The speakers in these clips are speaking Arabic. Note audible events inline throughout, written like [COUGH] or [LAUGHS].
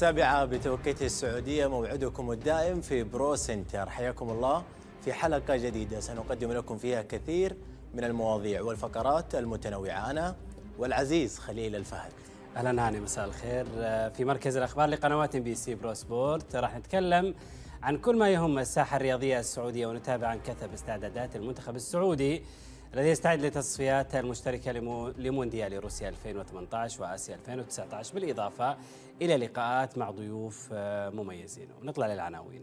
السابعة بتوقيت السعودية موعدكم الدائم في برو سنتر حياكم الله في حلقة جديدة سنقدم لكم فيها كثير من المواضيع والفقرات المتنوعة أنا والعزيز خليل الفهد أهلا هاني مساء الخير آه، في مركز الأخبار لقنوات بي سي برو سبورت راح نتكلم عن كل ما يهم الساحة الرياضية السعودية ونتابع عن كثب استعدادات المنتخب السعودي الذي يستعد لتصفيات المشتركة لمونديال روسيا 2018 وآسيا 2019 بالإضافة إلى لقاءات مع ضيوف آه، مميزين ونطلع للعناوين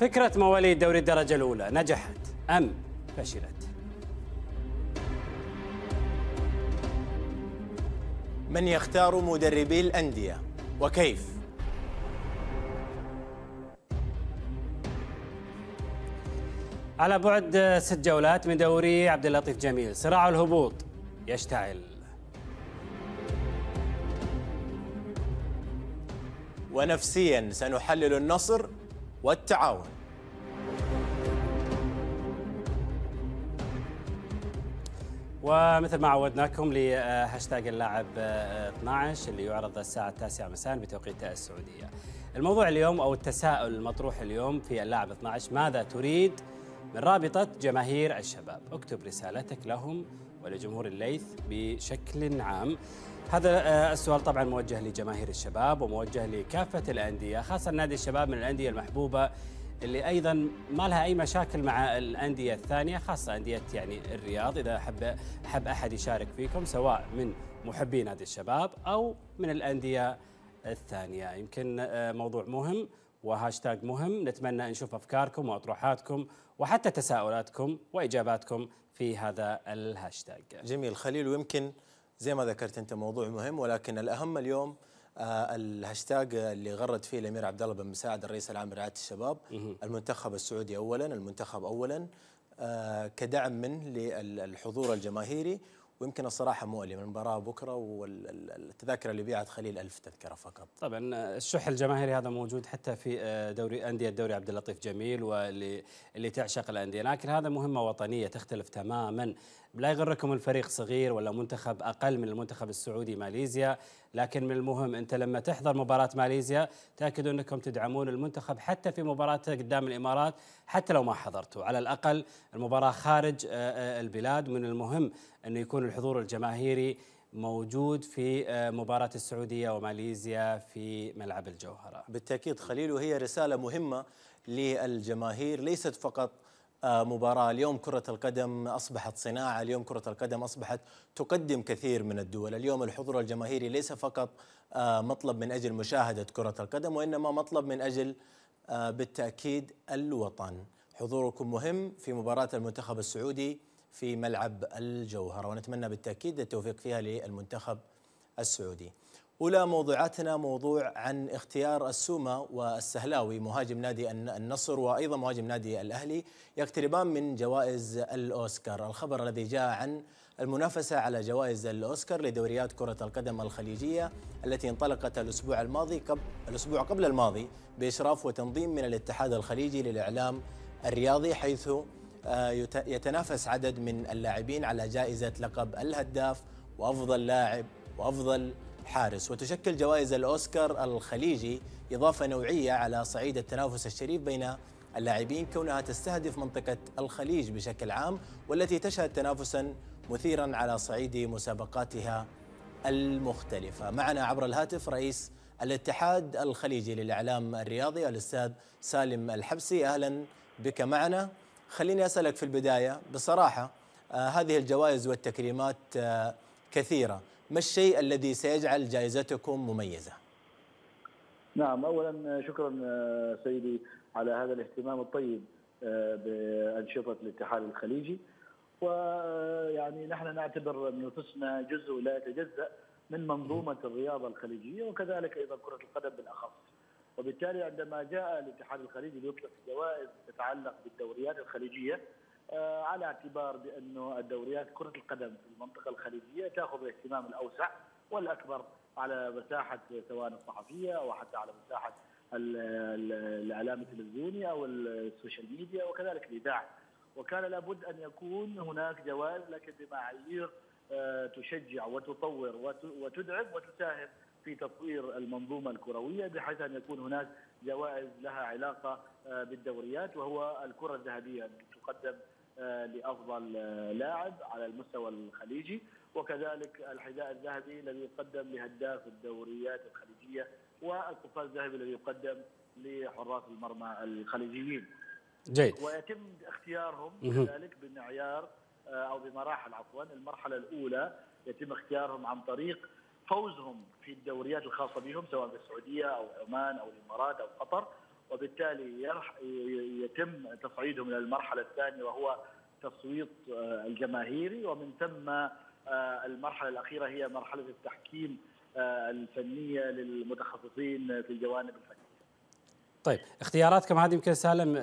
فكرة مواليد دوري الدرجة الأولى نجحت أم فشلت؟ من يختار مدربي الأندية وكيف؟ على بعد ست جولات من دوري عبد اللطيف جميل صراع الهبوط يشتعل ونفسيا سنحلل النصر والتعاون ومثل ما عودناكم لهاشتاج اللاعب 12 اللي يعرض الساعة التاسعة مساء بتوقيت السعودية الموضوع اليوم أو التساؤل المطروح اليوم في اللاعب 12 ماذا تريد من رابطة جماهير الشباب اكتب رسالتك لهم ولجمهور الليث بشكل عام هذا آه، السؤال طبعا موجه لجماهير الشباب وموجه لكافة الأندية خاصة نادي الشباب من الأندية المحبوبة اللي ايضا ما لها اي مشاكل مع الانديه الثانيه خاصه انديه يعني الرياض اذا حب حب احد يشارك فيكم سواء من محبي نادي الشباب او من الانديه الثانيه يمكن آه، موضوع مهم وهاشتاج مهم نتمنى نشوف افكاركم واطروحاتكم وحتى تساؤلاتكم وإجاباتكم في هذا الهاشتاج جميل خليل ويمكن زي ما ذكرت أنت موضوع مهم ولكن الأهم اليوم آه، الهاشتاج اللي غرد فيه الامير عبد الله بن مساعد الرئيس العام لرعايه الشباب المنتخب السعودي اولا المنتخب اولا آه، كدعم منه للحضور الجماهيري ويمكن الصراحه مؤلم المباراه بكره والتذاكر اللي بيعت خليل ألف تذكره فقط طبعا الشح الجماهيري هذا موجود حتى في آه، دوري انديه الدوري عبد اللطيف جميل واللي اللي تعشق الانديه لكن هذا مهمه وطنيه تختلف تماما لا يغركم الفريق صغير ولا منتخب اقل من المنتخب السعودي ماليزيا لكن من المهم انت لما تحضر مباراه ماليزيا تاكدوا انكم تدعمون المنتخب حتى في مباراته قدام الامارات حتى لو ما حضرتوا على الاقل المباراه خارج آه، آه، البلاد من المهم انه يكون الحضور الجماهيري موجود في آه، مباراة السعودية وماليزيا في ملعب الجوهرة بالتأكيد خليل وهي رسالة مهمة للجماهير ليست فقط آه، مباراة اليوم كرة القدم أصبحت صناعة اليوم كرة القدم أصبحت تقدم كثير من الدول اليوم الحضور الجماهيري ليس فقط آه، مطلب من أجل مشاهدة كرة القدم وإنما مطلب من أجل آه، بالتأكيد الوطن حضوركم مهم في مباراة المنتخب السعودي في ملعب الجوهرة ونتمنى بالتأكيد التوفيق فيها للمنتخب السعودي أولى موضوعاتنا موضوع عن اختيار السومة والسهلاوي مهاجم نادي النصر وأيضا مهاجم نادي الأهلي يقتربان من جوائز الأوسكار الخبر الذي جاء عن المنافسة على جوائز الأوسكار لدوريات كرة القدم الخليجية التي انطلقت الأسبوع الماضي قبل الأسبوع قبل الماضي بإشراف وتنظيم من الاتحاد الخليجي للإعلام الرياضي حيث آه، يتنافس عدد من اللاعبين على جائزة لقب الهداف وأفضل لاعب وأفضل حارس وتشكل جوائز الأوسكار الخليجي إضافة نوعية على صعيد التنافس الشريف بين اللاعبين كونها تستهدف منطقة الخليج بشكل عام والتي تشهد تنافسا مثيرا على صعيد مسابقاتها المختلفة معنا عبر الهاتف رئيس الاتحاد الخليجي للإعلام الرياضي الأستاذ سالم الحبسي أهلا بك معنا خليني أسألك في البداية بصراحة آه، هذه الجوائز والتكريمات آه، كثيرة ما الشيء الذي سيجعل جائزتكم مميزة؟ نعم أولا شكرا آه، سيدي على هذا الاهتمام الطيب آه، بأنشطة الاتحاد الخليجي ويعني آه، نحن نعتبر نفسنا جزء لا يتجزأ من منظومة الرياضة الخليجية وكذلك أيضا كرة القدم بالأخص وبالتالي عندما جاء الاتحاد الخليجي ليطلق جوائز تتعلق بالدوريات الخليجية آه، على اعتبار بانه الدوريات كره القدم في المنطقه الخليجيه تاخذ الاهتمام الاوسع والاكبر على مساحه سواء الصحفيه او حتى على مساحه الاعلام التلفزيوني او السوشيال ميديا وكذلك الاذاعه وكان لابد ان يكون هناك جوائز لكن بمعايير آه، تشجع وتطور وتدعم وتساهم في تطوير المنظومه الكرويه بحيث ان يكون هناك جوائز لها علاقه آه، بالدوريات وهو الكره الذهبيه تقدم آه، لافضل آه، لاعب على المستوى الخليجي وكذلك الحذاء الذهبي الذي يقدم لهداف الدوريات الخليجيه والقفاز الذهبي الذي يقدم لحراس المرمى الخليجيين. جيد ويتم اختيارهم كذلك بمعيار آه، او بمراحل عفوا المرحله الاولى يتم اختيارهم عن طريق فوزهم في الدوريات الخاصه بهم سواء في السعوديه او عمان او الامارات او قطر وبالتالي يتم تصعيدهم الى المرحله الثانيه وهو تصويت آه، الجماهيري ومن ثم آه، المرحله الاخيره هي مرحله التحكيم آه، الفنيه للمتخصصين في الجوانب الفنيه. طيب اختياراتكم هذه يمكن سالم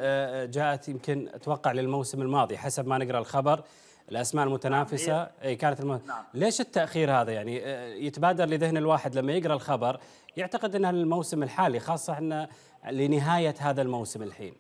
جاءت يمكن اتوقع للموسم الماضي حسب ما نقرا الخبر الاسماء المتنافسه نعم، إيه. اي كانت الم... نعم. ليش التاخير هذا يعني يتبادر لذهن الواحد لما يقرا الخبر يعتقد انها الموسم الحالي خاصه انه لنهاية هذا الموسم الحين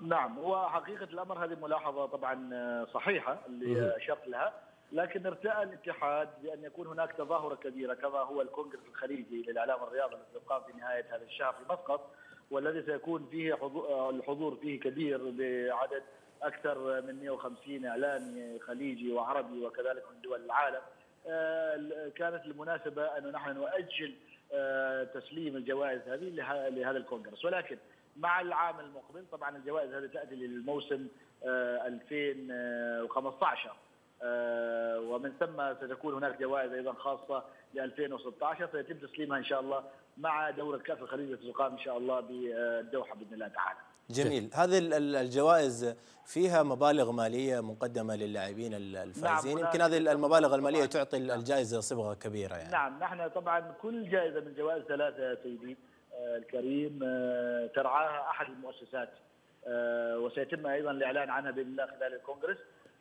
نعم هو حقيقة الأمر هذه ملاحظة طبعا آه، صحيحة اللي أشرت لها لكن ارتأى الاتحاد بأن يكون هناك تظاهرة كبيرة كما هو الكونغرس الخليجي للإعلام الرياضي الذي يقام في نهاية هذا الشهر في مسقط والذي سيكون فيه آه، الحضور فيه كبير بعدد أكثر من 150 إعلامي خليجي وعربي وكذلك من دول العالم آه، كانت المناسبة أنه نحن نؤجل آه، تسليم الجوائز هذه لهذا الكونغرس ولكن مع العام المقبل طبعا الجوائز هذه تاتي للموسم 2015 آه، آه، ومن ثم ستكون هناك جوائز ايضا خاصه ل 2016 سيتم تسليمها ان شاء الله مع دوره كاس الخليج التي تقام ان شاء الله بالدوحه باذن الله تعالى. جميل هذه الجوائز فيها مبالغ ماليه مقدمه للاعبين نعم، الفائزين نعم يمكن هذه المبالغ الماليه تعطي الجائزه صبغه كبيره يعني نعم نحن طبعا كل جائزه من جوائز ثلاثه سيدي آه، الكريم آه، ترعاها احد المؤسسات آه، وسيتم ايضا الاعلان عنها باذن الله خلال الكونغرس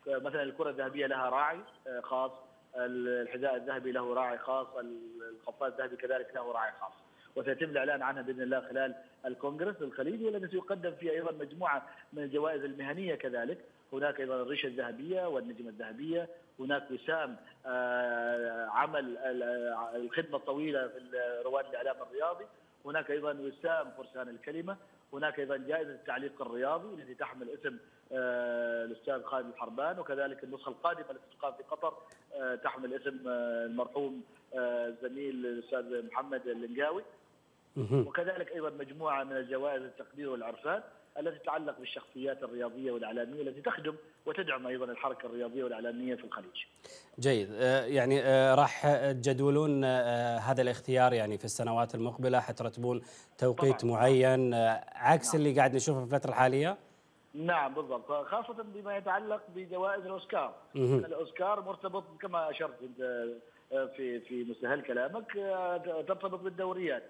مثلا الكره الذهبيه لها راعي خاص الحذاء الذهبي له راعي خاص القفاز الذهبي كذلك له راعي خاص وسيتم الاعلان عنها باذن الله خلال الكونغرس الخليجي والذي سيقدم فيه ايضا مجموعه من الجوائز المهنيه كذلك هناك ايضا الريشه الذهبيه والنجمه الذهبيه هناك وسام آه، عمل آه، الخدمه الطويله في رواد الاعلام الرياضي هناك ايضا وسام فرسان الكلمه هناك ايضا جائزه التعليق الرياضي التي تحمل اسم آه، الاستاذ خالد الحربان وكذلك النسخه القادمه التي تقام في قطر تحمل اسم المرحوم الزميل الاستاذ محمد اللنقاوي وكذلك ايضا مجموعه من الجوائز التقدير والعرفان التي تتعلق بالشخصيات الرياضيه والاعلاميه التي تخدم وتدعم ايضا الحركه الرياضيه والاعلاميه في الخليج. جيد آه، يعني آه، راح تجدولون آه، هذا الاختيار يعني في السنوات المقبله حترتبون توقيت طبعا. معين عكس نعم. اللي قاعد نشوفه في الفتره الحاليه؟ نعم بالضبط خاصه بما يتعلق بجوائز الاوسكار الاوسكار مرتبط كما اشرت انت في في مستهل كلامك ترتبط بالدوريات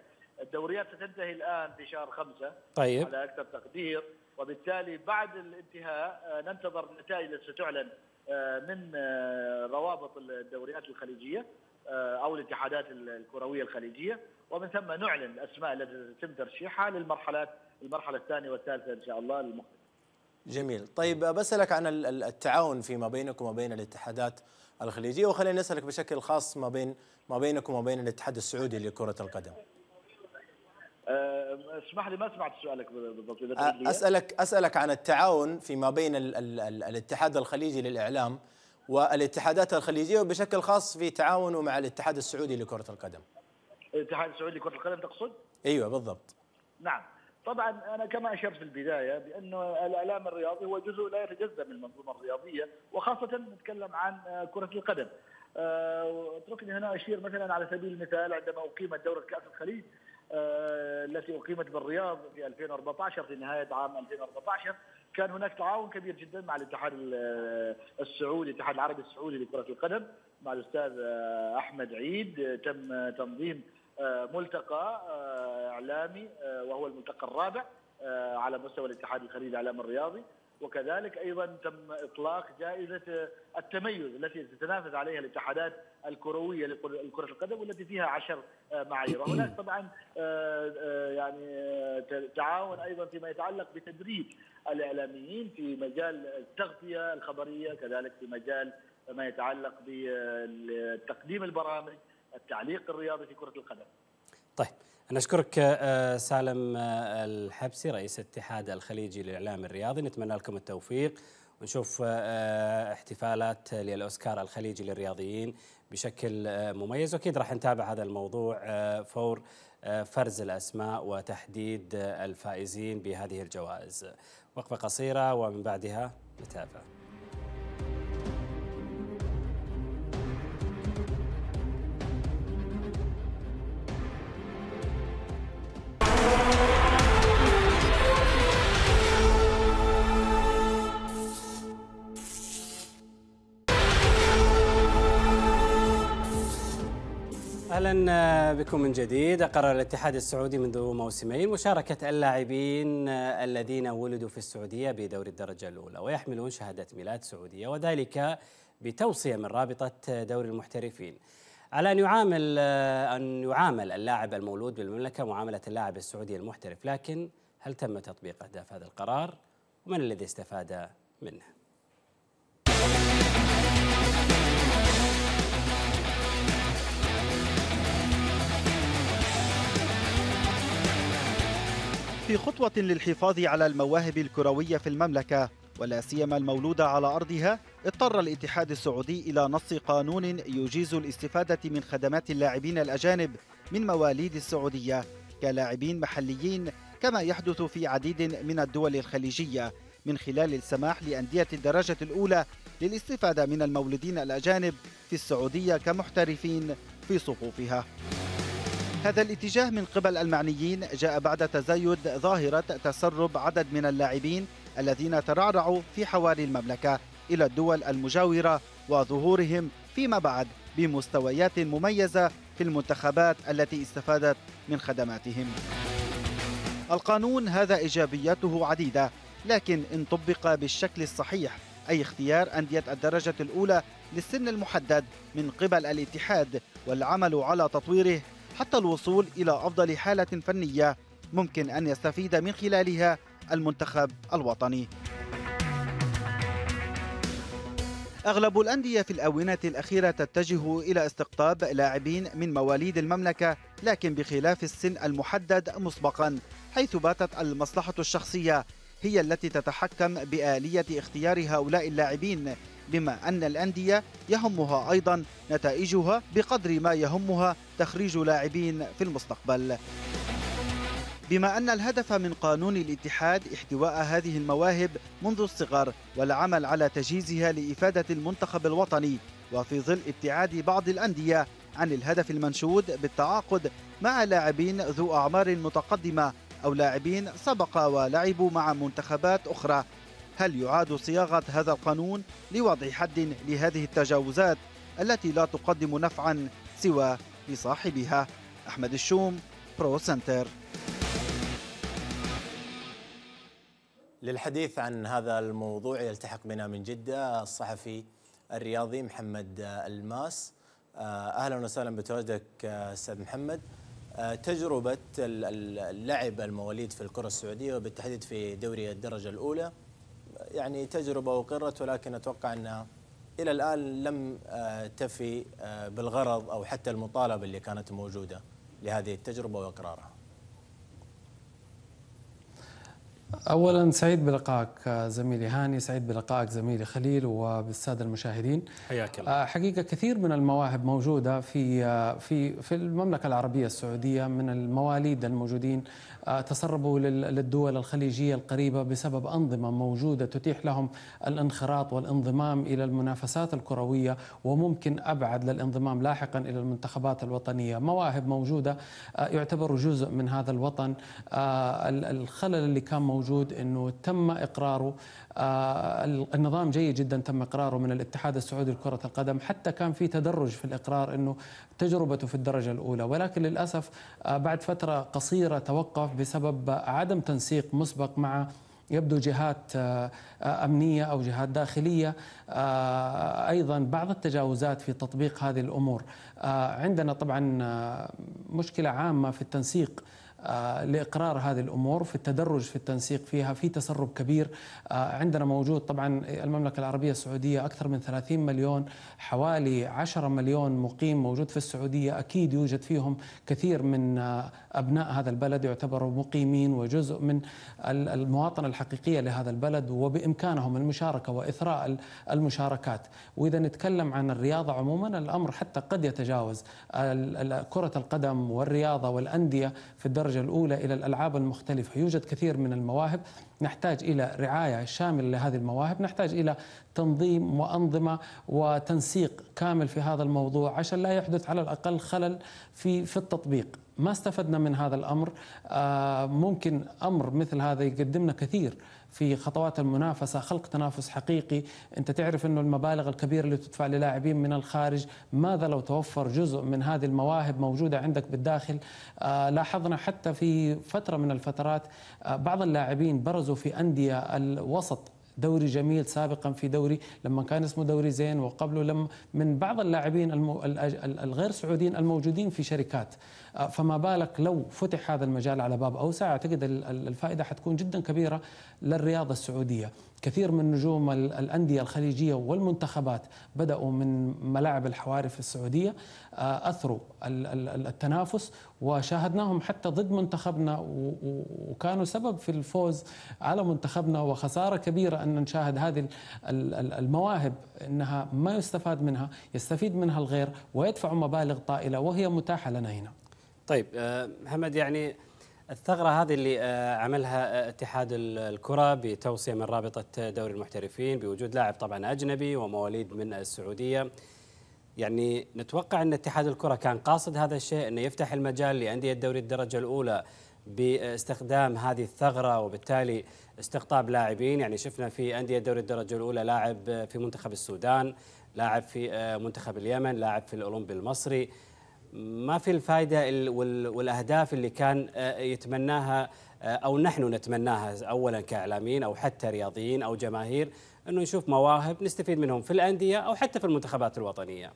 الدوريات ستنتهي الان في شهر خمسة طيب على اكثر تقدير وبالتالي بعد الانتهاء آه، ننتظر النتائج التي ستعلن آه، من آه، روابط الدوريات الخليجيه او الاتحادات الكرويه الخليجيه ومن ثم نعلن الاسماء التي سيتم ترشيحها للمرحلات المرحله الثانيه والثالثه ان شاء الله المقبله. جميل، طيب بسالك عن التعاون فيما بينكم وبين الاتحادات الخليجيه وخلينا نسالك بشكل خاص ما بين ما بينكم وبين الاتحاد السعودي لكره القدم. اسمح لي ما سمعت سؤالك بالضبط اسالك اسالك عن التعاون فيما بين ال ال ال الاتحاد الخليجي للاعلام والاتحادات الخليجيه وبشكل خاص في تعاونه مع الاتحاد السعودي لكره القدم. الاتحاد السعودي لكره القدم تقصد؟ ايوه بالضبط. نعم، طبعا انا كما اشرت في البدايه بانه الاعلام الرياضي هو جزء لا يتجزا من المنظومه الرياضيه وخاصه نتكلم عن كره القدم. أه، اتركني هنا اشير مثلا على سبيل المثال عندما اقيمت دوره كاس الخليج آه، التي أقيمت بالرياض في 2014 في نهاية عام 2014 كان هناك تعاون كبير جدا مع الاتحاد آه، السعودي الاتحاد العربي السعودي لكرة القدم مع الأستاذ آه، أحمد عيد تم تنظيم ملتقى إعلامي وهو الملتقى الرابع على مستوى الاتحاد الخليجي الإعلام الرياضي وكذلك ايضا تم اطلاق جائزه التميز التي تتنافس عليها الاتحادات الكرويه لكره القدم والتي فيها عشر معايير وهناك طبعا آه، آه، يعني آه، تعاون ايضا فيما يتعلق بتدريب الاعلاميين في مجال التغطيه الخبريه كذلك في مجال ما يتعلق بتقديم البرامج التعليق الرياضي في كره القدم. طيب نشكرك آه، سالم آه، الحبسي رئيس اتحاد الخليجي للإعلام الرياضي نتمنى لكم التوفيق ونشوف آه، احتفالات للأوسكار الخليجي للرياضيين بشكل مميز وأكيد راح نتابع هذا الموضوع فور فرز الأسماء وتحديد الفائزين بهذه الجوائز وقفة قصيرة ومن بعدها نتابع بكم من جديد قرر الاتحاد السعودي منذ موسمين مشاركه اللاعبين الذين ولدوا في السعوديه بدوري الدرجه الاولى ويحملون شهاده ميلاد سعوديه وذلك بتوصيه من رابطه دوري المحترفين على ان يعامل ان يعامل اللاعب المولود بالمملكه معامله اللاعب السعودي المحترف لكن هل تم تطبيق اهداف هذا القرار ومن الذي استفاد منه في خطوة للحفاظ على المواهب الكروية في المملكة ولا سيما المولودة على أرضها اضطر الاتحاد السعودي إلى نص قانون يجيز الاستفادة من خدمات اللاعبين الأجانب من مواليد السعودية كلاعبين محليين كما يحدث في عديد من الدول الخليجية من خلال السماح لأندية الدرجة الأولى للاستفادة من المولدين الأجانب في السعودية كمحترفين في صفوفها هذا الاتجاه من قبل المعنيين جاء بعد تزايد ظاهرة تسرب عدد من اللاعبين الذين ترعرعوا في حواري المملكة إلى الدول المجاورة وظهورهم فيما بعد بمستويات مميزة في المنتخبات التي استفادت من خدماتهم القانون هذا إيجابياته عديدة لكن إن طبق بالشكل الصحيح أي اختيار أندية الدرجة الأولى للسن المحدد من قبل الاتحاد والعمل على تطويره حتى الوصول إلى أفضل حالة فنية ممكن أن يستفيد من خلالها المنتخب الوطني أغلب الأندية في الآونة الأخيرة تتجه إلى استقطاب لاعبين من مواليد المملكة لكن بخلاف السن المحدد مسبقا حيث باتت المصلحة الشخصية هي التي تتحكم بآلية اختيار هؤلاء اللاعبين بما أن الأندية يهمها أيضا نتائجها بقدر ما يهمها تخريج لاعبين في المستقبل بما أن الهدف من قانون الاتحاد احتواء هذه المواهب منذ الصغر والعمل على تجهيزها لإفادة المنتخب الوطني وفي ظل ابتعاد بعض الأندية عن الهدف المنشود بالتعاقد مع لاعبين ذو أعمار متقدمة أو لاعبين سبق ولعبوا مع منتخبات أخرى هل يعاد صياغة هذا القانون لوضع حد لهذه التجاوزات التي لا تقدم نفعا سوى لصاحبها أحمد الشوم برو سنتر للحديث عن هذا الموضوع يلتحق بنا من جدة الصحفي الرياضي محمد الماس آه، أهلا وسهلا بتواجدك آه، أستاذ محمد آه، تجربة اللعب المواليد في الكرة السعودية وبالتحديد في دوري الدرجة الأولى يعني تجربة وقرت ولكن أتوقع أنها إلى الآن لم آه، تفي آه، بالغرض أو حتى المطالبة اللي كانت موجودة لهذه التجربة وإقرارها اولا سعيد بلقائك آه، زميلي هاني سعيد بلقائك زميلي خليل وبالساده المشاهدين حياك الله حقيقه كثير من المواهب موجوده في في في المملكه العربيه السعوديه من المواليد الموجودين تسربوا للدول الخليجية القريبة بسبب أنظمة موجودة تتيح لهم الانخراط والانضمام إلى المنافسات الكروية وممكن أبعد للانضمام لاحقا إلى المنتخبات الوطنية مواهب موجودة آه، يعتبر جزء من هذا الوطن آه، الخلل اللي كان موجود أنه تم إقراره آه، النظام جيد جدا تم اقراره من الاتحاد السعودي لكره القدم حتى كان في تدرج في الاقرار انه تجربته في الدرجه الاولى ولكن للاسف آه، بعد فتره قصيره توقف بسبب عدم تنسيق مسبق مع يبدو جهات آه، امنيه او جهات داخليه ايضا بعض التجاوزات في تطبيق هذه الامور عندنا طبعا مشكله عامه في التنسيق آه، لاقرار هذه الامور في التدرج في التنسيق فيها في تسرب كبير آه، عندنا موجود طبعا المملكه العربيه السعوديه اكثر من 30 مليون حوالي 10 مليون مقيم موجود في السعوديه اكيد يوجد فيهم كثير من آه، أبناء هذا البلد يعتبروا مقيمين وجزء من المواطنة الحقيقية لهذا البلد وبإمكانهم المشاركة وإثراء المشاركات وإذا نتكلم عن الرياضة عموما الأمر حتى قد يتجاوز كرة القدم والرياضة والأندية في الدرجة الأولى إلى الألعاب المختلفة يوجد كثير من المواهب نحتاج إلى رعاية شاملة لهذه المواهب نحتاج إلى تنظيم وأنظمة وتنسيق كامل في هذا الموضوع عشان لا يحدث على الأقل خلل في في التطبيق ما استفدنا من هذا الامر آه، ممكن امر مثل هذا يقدمنا كثير في خطوات المنافسه خلق تنافس حقيقي انت تعرف انه المبالغ الكبيره اللي تدفع للاعبين من الخارج ماذا لو توفر جزء من هذه المواهب موجوده عندك بالداخل آه، لاحظنا حتى في فتره من الفترات آه، بعض اللاعبين برزوا في انديه الوسط دوري جميل سابقا في دوري لما كان اسمه دوري زين وقبله لم من بعض اللاعبين المو... الغير سعوديين الموجودين في شركات آه، فما بالك لو فتح هذا المجال على باب اوسع اعتقد الفائده حتكون جدا كبيره للرياضه السعوديه كثير من نجوم الأندية الخليجية والمنتخبات بدأوا من ملاعب الحوارف السعودية آه، أثروا التنافس وشاهدناهم حتى ضد منتخبنا وكانوا سبب في الفوز على منتخبنا وخسارة كبيرة أن نشاهد هذه المواهب أنها ما يستفاد منها يستفيد منها الغير ويدفع مبالغ طائلة وهي متاحة لنا هنا طيب آه، محمد يعني الثغرة هذه اللي آه، عملها آه، اتحاد الكرة بتوصية من رابطة دوري المحترفين بوجود لاعب طبعا أجنبي ومواليد من السعودية يعني نتوقع أن اتحاد الكرة كان قاصد هذا الشيء أنه يفتح المجال لأندية دوري الدرجة الأولى باستخدام هذه الثغرة وبالتالي استقطاب لاعبين يعني شفنا في أندية دوري الدرجة الأولى لاعب في منتخب السودان لاعب في آه، منتخب اليمن لاعب في الأولمبي المصري ما في الفائده والاهداف اللي كان آه، يتمناها آه، او نحن نتمناها اولا كاعلاميين او حتى رياضيين او جماهير انه نشوف مواهب نستفيد منهم في الانديه او حتى في المنتخبات الوطنيه.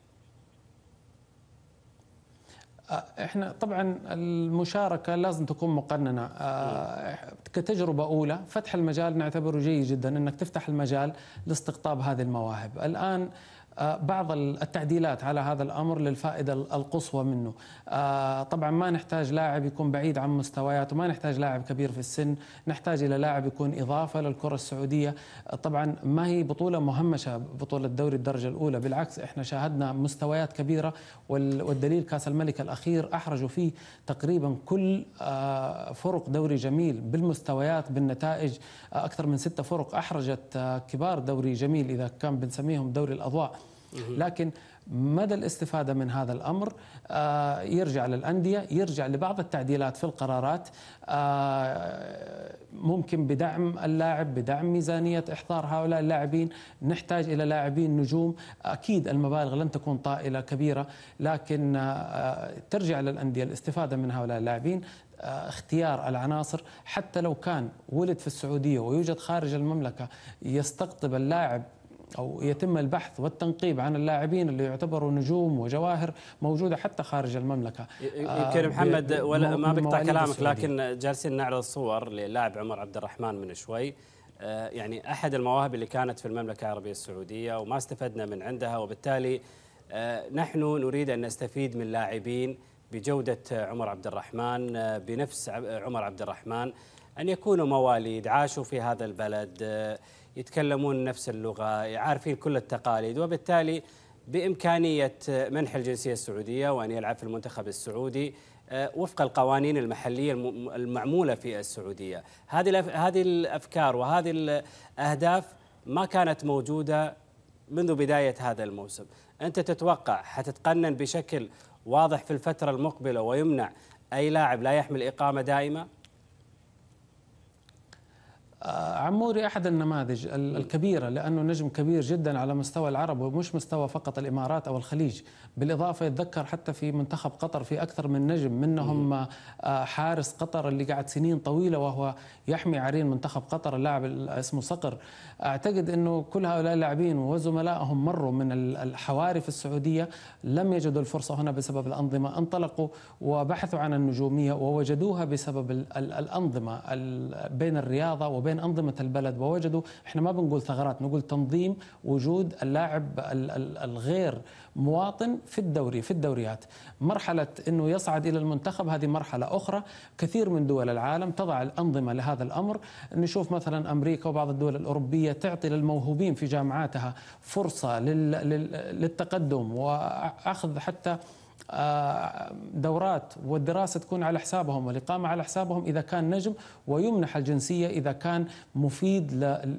آه، احنا طبعا المشاركه لازم تكون مقننه اه كتجربه اولى فتح المجال نعتبره جيد جدا انك تفتح المجال لاستقطاب هذه المواهب الان آه، بعض التعديلات على هذا الامر للفائده القصوى منه. آه، طبعا ما نحتاج لاعب يكون بعيد عن مستوياته، ما نحتاج لاعب كبير في السن، نحتاج الى لاعب يكون اضافه للكره السعوديه، آه، طبعا ما هي بطوله مهمشه بطوله دوري الدرجه الاولى، بالعكس احنا شاهدنا مستويات كبيره والدليل كاس الملك الاخير احرجوا فيه تقريبا كل فرق دوري جميل بالمستويات بالنتائج اكثر من ستة فرق احرجت كبار دوري جميل اذا كان بنسميهم دوري الاضواء لكن مدى الاستفاده من هذا الامر آه، يرجع للانديه، يرجع لبعض التعديلات في القرارات آه، ممكن بدعم اللاعب، بدعم ميزانيه احضار هؤلاء اللاعبين، نحتاج الى لاعبين نجوم، اكيد المبالغ لن تكون طائله كبيره، لكن آه، ترجع للانديه الاستفاده من هؤلاء اللاعبين، اختيار العناصر حتى لو كان ولد في السعوديه ويوجد خارج المملكه يستقطب اللاعب او يتم البحث والتنقيب عن اللاعبين اللي يعتبروا نجوم وجواهر موجوده حتى خارج المملكه يمكن آه، محمد ولا ما بقطع كلامك لكن جالسين نعرض صور للاعب عمر عبد الرحمن من شوي آه، يعني احد المواهب اللي كانت في المملكه العربيه السعوديه وما استفدنا من عندها وبالتالي آه، نحن نريد ان نستفيد من لاعبين بجوده عمر عبد الرحمن بنفس عمر عبد الرحمن ان يكونوا مواليد عاشوا في هذا البلد يتكلمون نفس اللغة عارفين كل التقاليد وبالتالي بإمكانية منح الجنسية السعودية وأن يلعب في المنتخب السعودي آه، وفق القوانين المحلية المعمولة في السعودية هذه هذه الأفكار وهذه الأهداف ما كانت موجودة منذ بداية هذا الموسم أنت تتوقع حتتقنن بشكل واضح في الفترة المقبلة ويمنع أي لاعب لا يحمل إقامة دائمة آه، عموري احد النماذج الكبيره لانه نجم كبير جدا على مستوى العرب ومش مستوى فقط الامارات او الخليج، بالاضافه يتذكر حتى في منتخب قطر في اكثر من نجم منهم آه، حارس قطر اللي قعد سنين طويله وهو يحمي عرين منتخب قطر اللاعب اسمه صقر، اعتقد انه كل هؤلاء اللاعبين وزملائهم مروا من الحوارف السعوديه لم يجدوا الفرصه هنا بسبب الانظمه، انطلقوا وبحثوا عن النجوميه ووجدوها بسبب الانظمه بين الرياضه وبين بين انظمه البلد ووجدوا احنا ما بنقول ثغرات نقول تنظيم وجود اللاعب الغير مواطن في الدوري في الدوريات مرحله انه يصعد الى المنتخب هذه مرحله اخرى كثير من دول العالم تضع الانظمه لهذا الامر نشوف مثلا امريكا وبعض الدول الاوروبيه تعطي للموهوبين في جامعاتها فرصه للتقدم واخذ حتى آه، دورات والدراسة تكون على حسابهم والإقامة على حسابهم إذا كان نجم ويمنح الجنسية إذا كان مفيد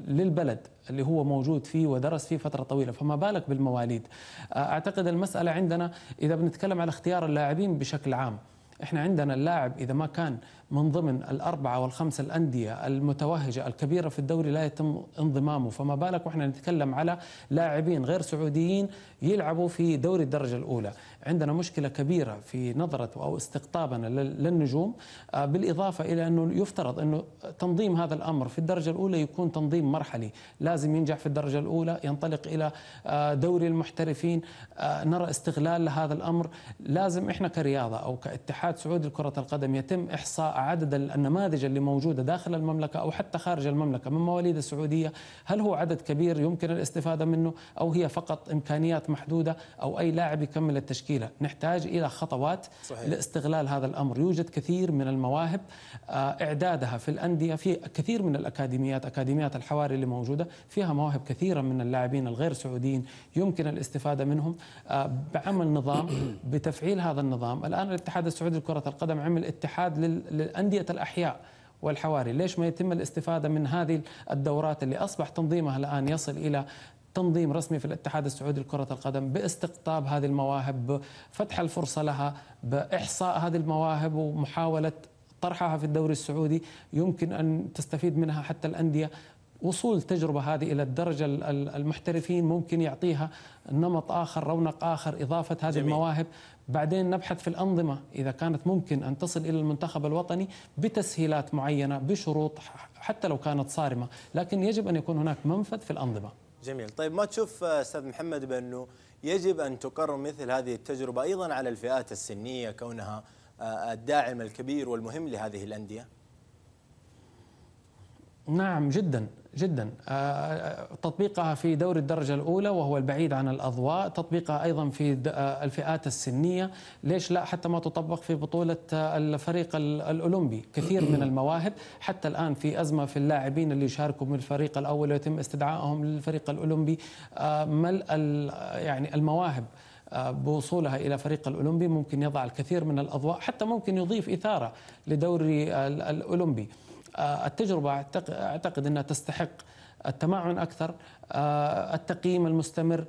للبلد اللي هو موجود فيه ودرس فيه فترة طويلة فما بالك بالمواليد آه، أعتقد المسألة عندنا إذا بنتكلم على اختيار اللاعبين بشكل عام احنا عندنا اللاعب اذا ما كان من ضمن الاربعه والخمسه الانديه المتوهجه الكبيره في الدوري لا يتم انضمامه فما بالك واحنا نتكلم على لاعبين غير سعوديين يلعبوا في دوري الدرجه الاولى عندنا مشكلة كبيرة في نظرة أو استقطابنا للنجوم آه، بالإضافة إلى أنه يفترض أنه تنظيم هذا الأمر في الدرجة الأولى يكون تنظيم مرحلي لازم ينجح في الدرجة الأولى ينطلق إلى آه، دوري المحترفين آه، نرى استغلال لهذا الأمر لازم إحنا كرياضة أو كاتحاد سعودي لكرة القدم يتم إحصاء عدد النماذج اللي موجودة داخل المملكة أو حتى خارج المملكة من مواليد السعودية هل هو عدد كبير يمكن الاستفادة منه أو هي فقط إمكانيات محدودة أو أي لاعب يكمل التشكيل التشكيله، نحتاج الى خطوات صحيح. لاستغلال هذا الامر، يوجد كثير من المواهب آه، اعدادها في الانديه في كثير من الاكاديميات، اكاديميات الحواري اللي موجوده فيها مواهب كثيره من اللاعبين الغير سعوديين يمكن الاستفاده منهم آه، بعمل نظام [COUGHS] بتفعيل هذا النظام، الان الاتحاد السعودي لكره القدم عمل اتحاد للانديه الاحياء والحواري ليش ما يتم الاستفادة من هذه الدورات اللي أصبح تنظيمها الآن يصل إلى تنظيم رسمي في الاتحاد السعودي لكرة القدم باستقطاب هذه المواهب فتح الفرصة لها بإحصاء هذه المواهب ومحاولة طرحها في الدوري السعودي يمكن أن تستفيد منها حتى الأندية وصول تجربة هذه إلى الدرجة المحترفين ممكن يعطيها نمط آخر رونق آخر إضافة هذه جميل. المواهب بعدين نبحث في الأنظمة إذا كانت ممكن أن تصل إلى المنتخب الوطني بتسهيلات معينة بشروط حتى لو كانت صارمة لكن يجب أن يكون هناك منفذ في الأنظمة جميل طيب ما تشوف آه، استاذ محمد بانه يجب ان تقر مثل هذه التجربه ايضا على الفئات السنيه كونها آه، الداعم الكبير والمهم لهذه الانديه نعم جدا جدا آه، آه، آه، تطبيقها في دور الدرجة الأولى وهو البعيد عن الأضواء تطبيقها أيضا في الفئات السنية ليش لا حتى ما تطبق في بطولة الفريق الأولمبي كثير من المواهب حتى الآن في أزمة في اللاعبين اللي يشاركوا من الفريق الأول ويتم استدعائهم للفريق الأولمبي ملء يعني المواهب بوصولها الى فريق الاولمبي ممكن يضع الكثير من الاضواء حتى ممكن يضيف اثاره لدوري الاولمبي آه، التجربة أعتقد أنها تستحق التمعن أكثر آه، التقييم المستمر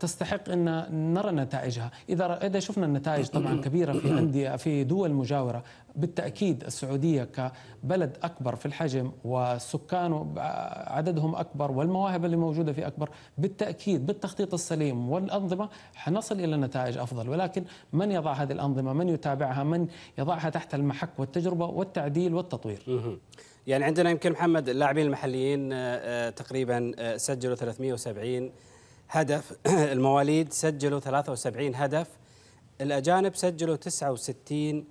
تستحق ان نرى نتائجها، اذا اذا شفنا النتائج طبعا [COUGHS] كبيره في انديه في دول مجاوره بالتاكيد السعوديه كبلد اكبر في الحجم وسكانه عددهم اكبر والمواهب اللي موجوده فيه اكبر، بالتاكيد بالتخطيط السليم والانظمه حنصل الى نتائج افضل، ولكن من يضع هذه الانظمه؟ من يتابعها؟ من يضعها تحت المحك والتجربه والتعديل والتطوير؟ يعني عندنا يمكن محمد اللاعبين المحليين آه، آه، تقريبا آه، سجلوا 370 هدف [CLEARS THROAT] المواليد سجلوا 73 هدف الأجانب سجلوا 69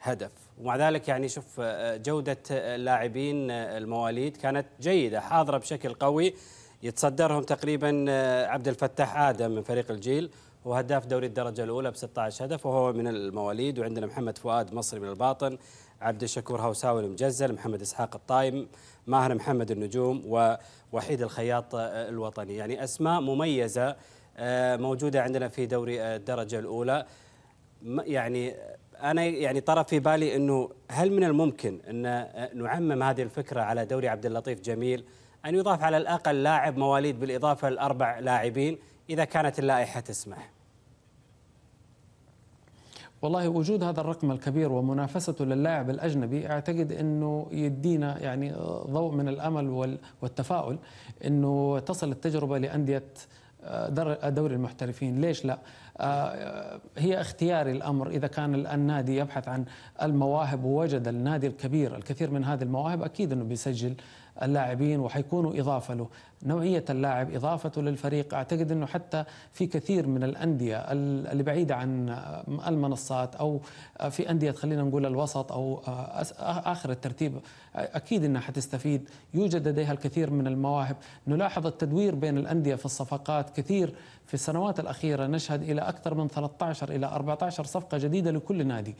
هدف ومع ذلك يعني شوف آه، جودة اللاعبين آه، آه، المواليد كانت جيدة حاضرة بشكل قوي يتصدرهم تقريبا عبد الفتاح آدم من فريق الجيل هو هداف دوري الدرجة الأولى ب 16 هدف وهو من المواليد وعندنا محمد فؤاد مصري من الباطن عبد الشكور هوساوي المجزل محمد إسحاق الطايم ماهر محمد النجوم و وحيد الخياط آه، الوطني يعني أسماء مميزة آه، موجودة عندنا في دوري آه، الدرجة الأولى يعني أنا يعني طرف في بالي أنه هل من الممكن أن نعمم هذه الفكرة على دوري عبد اللطيف جميل أن يضاف على الأقل لاعب مواليد بالإضافة لأربع لاعبين إذا كانت اللائحة تسمح والله وجود هذا الرقم الكبير ومنافسته للاعب الاجنبي اعتقد انه يدينا يعني ضوء من الامل والتفاؤل انه تصل التجربه لانديه آه، دوري المحترفين ليش لا آه، آه، هي اختياري الامر اذا كان النادي يبحث عن المواهب ووجد النادي الكبير الكثير من هذه المواهب اكيد انه بيسجل اللاعبين وحيكونوا اضافه له نوعية اللاعب إضافته للفريق أعتقد أنه حتى في كثير من الأندية اللي بعيدة عن المنصات أو في أندية خلينا نقول الوسط أو آخر الترتيب أكيد أنها حتستفيد يوجد لديها الكثير من المواهب نلاحظ التدوير بين الأندية في الصفقات كثير في السنوات الأخيرة نشهد إلى أكثر من 13 إلى 14 صفقة جديدة لكل نادي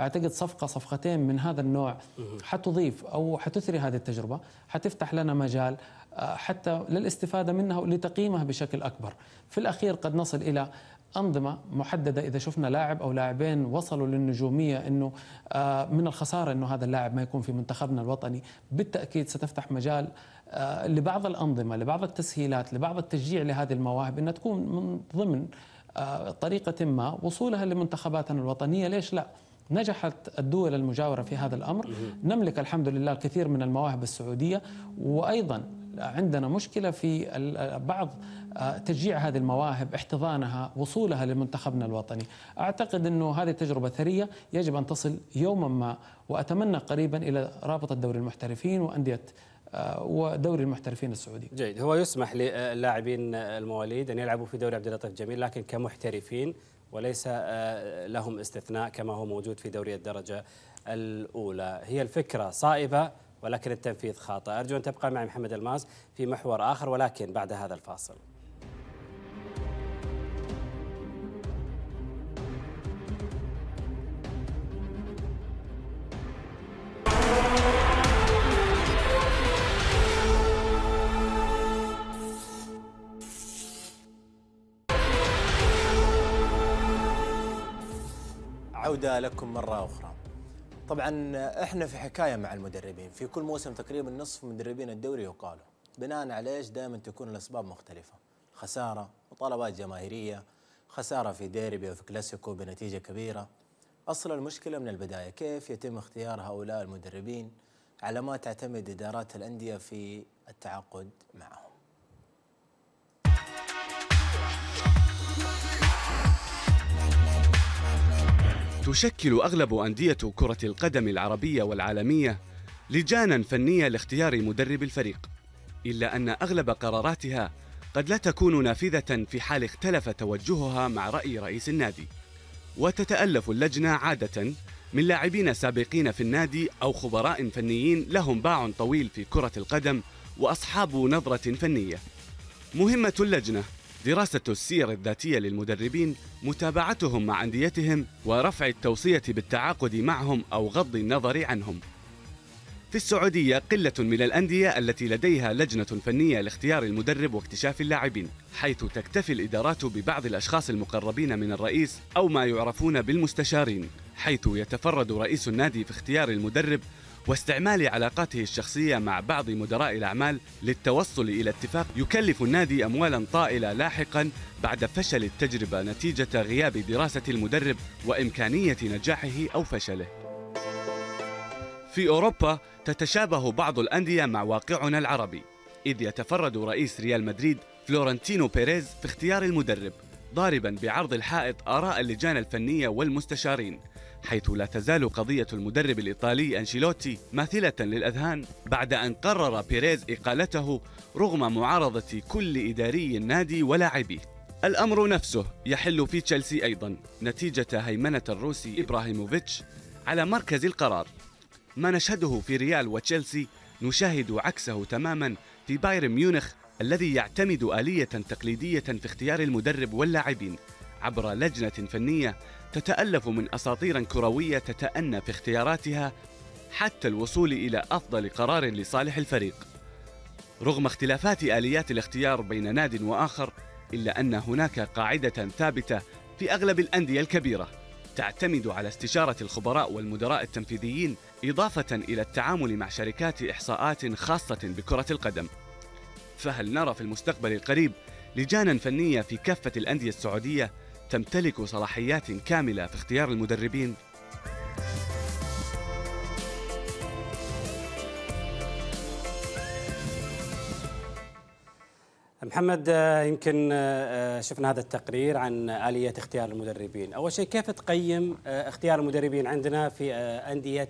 أعتقد صفقة صفقتين من هذا النوع حتضيف أو حتثري هذه التجربة حتفتح لنا مجال حتى للاستفاده منها ولتقييمها بشكل اكبر. في الاخير قد نصل الى أنظمة محددة إذا شفنا لاعب أو لاعبين وصلوا للنجومية أنه آه، من الخسارة أنه هذا اللاعب ما يكون في منتخبنا الوطني بالتأكيد ستفتح مجال آه، لبعض الأنظمة لبعض التسهيلات لبعض التشجيع لهذه المواهب أنها تكون من ضمن آه، طريقة ما وصولها لمنتخباتنا الوطنية ليش لا؟ نجحت الدول المجاورة في هذا الأمر نملك الحمد لله الكثير من المواهب السعودية وأيضا عندنا مشكله في بعض آه، تشجيع هذه المواهب احتضانها وصولها لمنتخبنا الوطني اعتقد انه هذه تجربه ثريه يجب ان تصل يوما ما واتمنى قريبا الى رابطه دوري المحترفين وانديه آه، ودوري المحترفين السعودي. جيد، هو يسمح للاعبين المواليد ان يلعبوا في دوري عبد اللطيف جميل لكن كمحترفين وليس آه، لهم استثناء كما هو موجود في دوري الدرجه الاولى، هي الفكره صائبه ولكن التنفيذ خاطئ أرجو أن تبقى معي محمد الماس في محور آخر ولكن بعد هذا الفاصل عودة لكم مرة أخرى طبعا احنا في حكايه مع المدربين في كل موسم تقريبا نصف مدربين الدوري يقالوا بناء على ايش دائما تكون الاسباب مختلفه خساره مطالبات جماهيريه خساره في ديربي او في كلاسيكو بنتيجه كبيره اصل المشكله من البدايه كيف يتم اختيار هؤلاء المدربين على ما تعتمد ادارات الانديه في التعاقد معهم تشكل أغلب أندية كرة القدم العربية والعالمية لجانا فنية لاختيار مدرب الفريق إلا أن أغلب قراراتها قد لا تكون نافذة في حال اختلف توجهها مع رأي رئيس النادي وتتألف اللجنة عادة من لاعبين سابقين في النادي أو خبراء فنيين لهم باع طويل في كرة القدم وأصحاب نظرة فنية مهمة اللجنة دراسة السير الذاتية للمدربين متابعتهم مع أنديتهم ورفع التوصية بالتعاقد معهم أو غض النظر عنهم في السعودية قلة من الأندية التي لديها لجنة فنية لاختيار المدرب واكتشاف اللاعبين، حيث تكتفي الإدارات ببعض الأشخاص المقربين من الرئيس أو ما يعرفون بالمستشارين، حيث يتفرد رئيس النادي في اختيار المدرب واستعمال علاقاته الشخصية مع بعض مدراء الأعمال للتوصل إلى اتفاق يكلف النادي أموالا طائلة لاحقا بعد فشل التجربة نتيجة غياب دراسة المدرب وإمكانية نجاحه أو فشله. في أوروبا تتشابه بعض الأندية مع واقعنا العربي، إذ يتفرد رئيس ريال مدريد فلورنتينو بيريز في اختيار المدرب، ضاربا بعرض الحائط آراء اللجان الفنية والمستشارين، حيث لا تزال قضية المدرب الإيطالي أنشيلوتي ماثلة للأذهان بعد أن قرر بيريز إقالته رغم معارضة كل إداري النادي ولاعبيه الأمر نفسه يحل في تشيلسي أيضا نتيجة هيمنة الروسي إبراهيموفيتش على مركز القرار ما نشهده في ريال وتشيلسي نشاهد عكسه تماما في بايرن ميونخ الذي يعتمد آلية تقليدية في اختيار المدرب واللاعبين عبر لجنة فنية تتألف من أساطير كروية تتأنى في اختياراتها حتى الوصول إلى أفضل قرار لصالح الفريق رغم اختلافات آليات الاختيار بين ناد وآخر إلا أن هناك قاعدة ثابتة في أغلب الأندية الكبيرة تعتمد على استشارة الخبراء والمدراء التنفيذيين إضافة إلى التعامل مع شركات إحصاءات خاصة بكرة القدم فهل نرى في المستقبل القريب لجانا فنية في كافة الأندية السعودية تمتلك صلاحيات كاملة في اختيار المدربين محمد يمكن آه، آه، شفنا هذا التقرير عن آلية اختيار المدربين أول شيء كيف تقيم آه، اختيار المدربين عندنا في أندية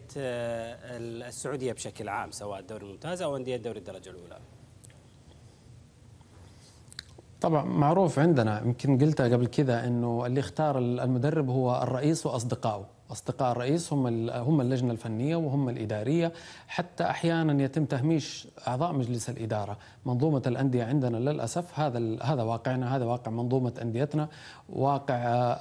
السعودية بشكل عام سواء الدوري الممتاز أو أندية دوري الدرجة الأولى طبعا معروف عندنا يمكن قلتها قبل كذا انه اللي اختار المدرب هو الرئيس واصدقائه اصدقاء الرئيس هم هم اللجنه الفنيه وهم الاداريه حتى احيانا يتم تهميش اعضاء مجلس الاداره منظومه الانديه عندنا للاسف هذا هذا واقعنا هذا واقع منظومه انديتنا واقع آه،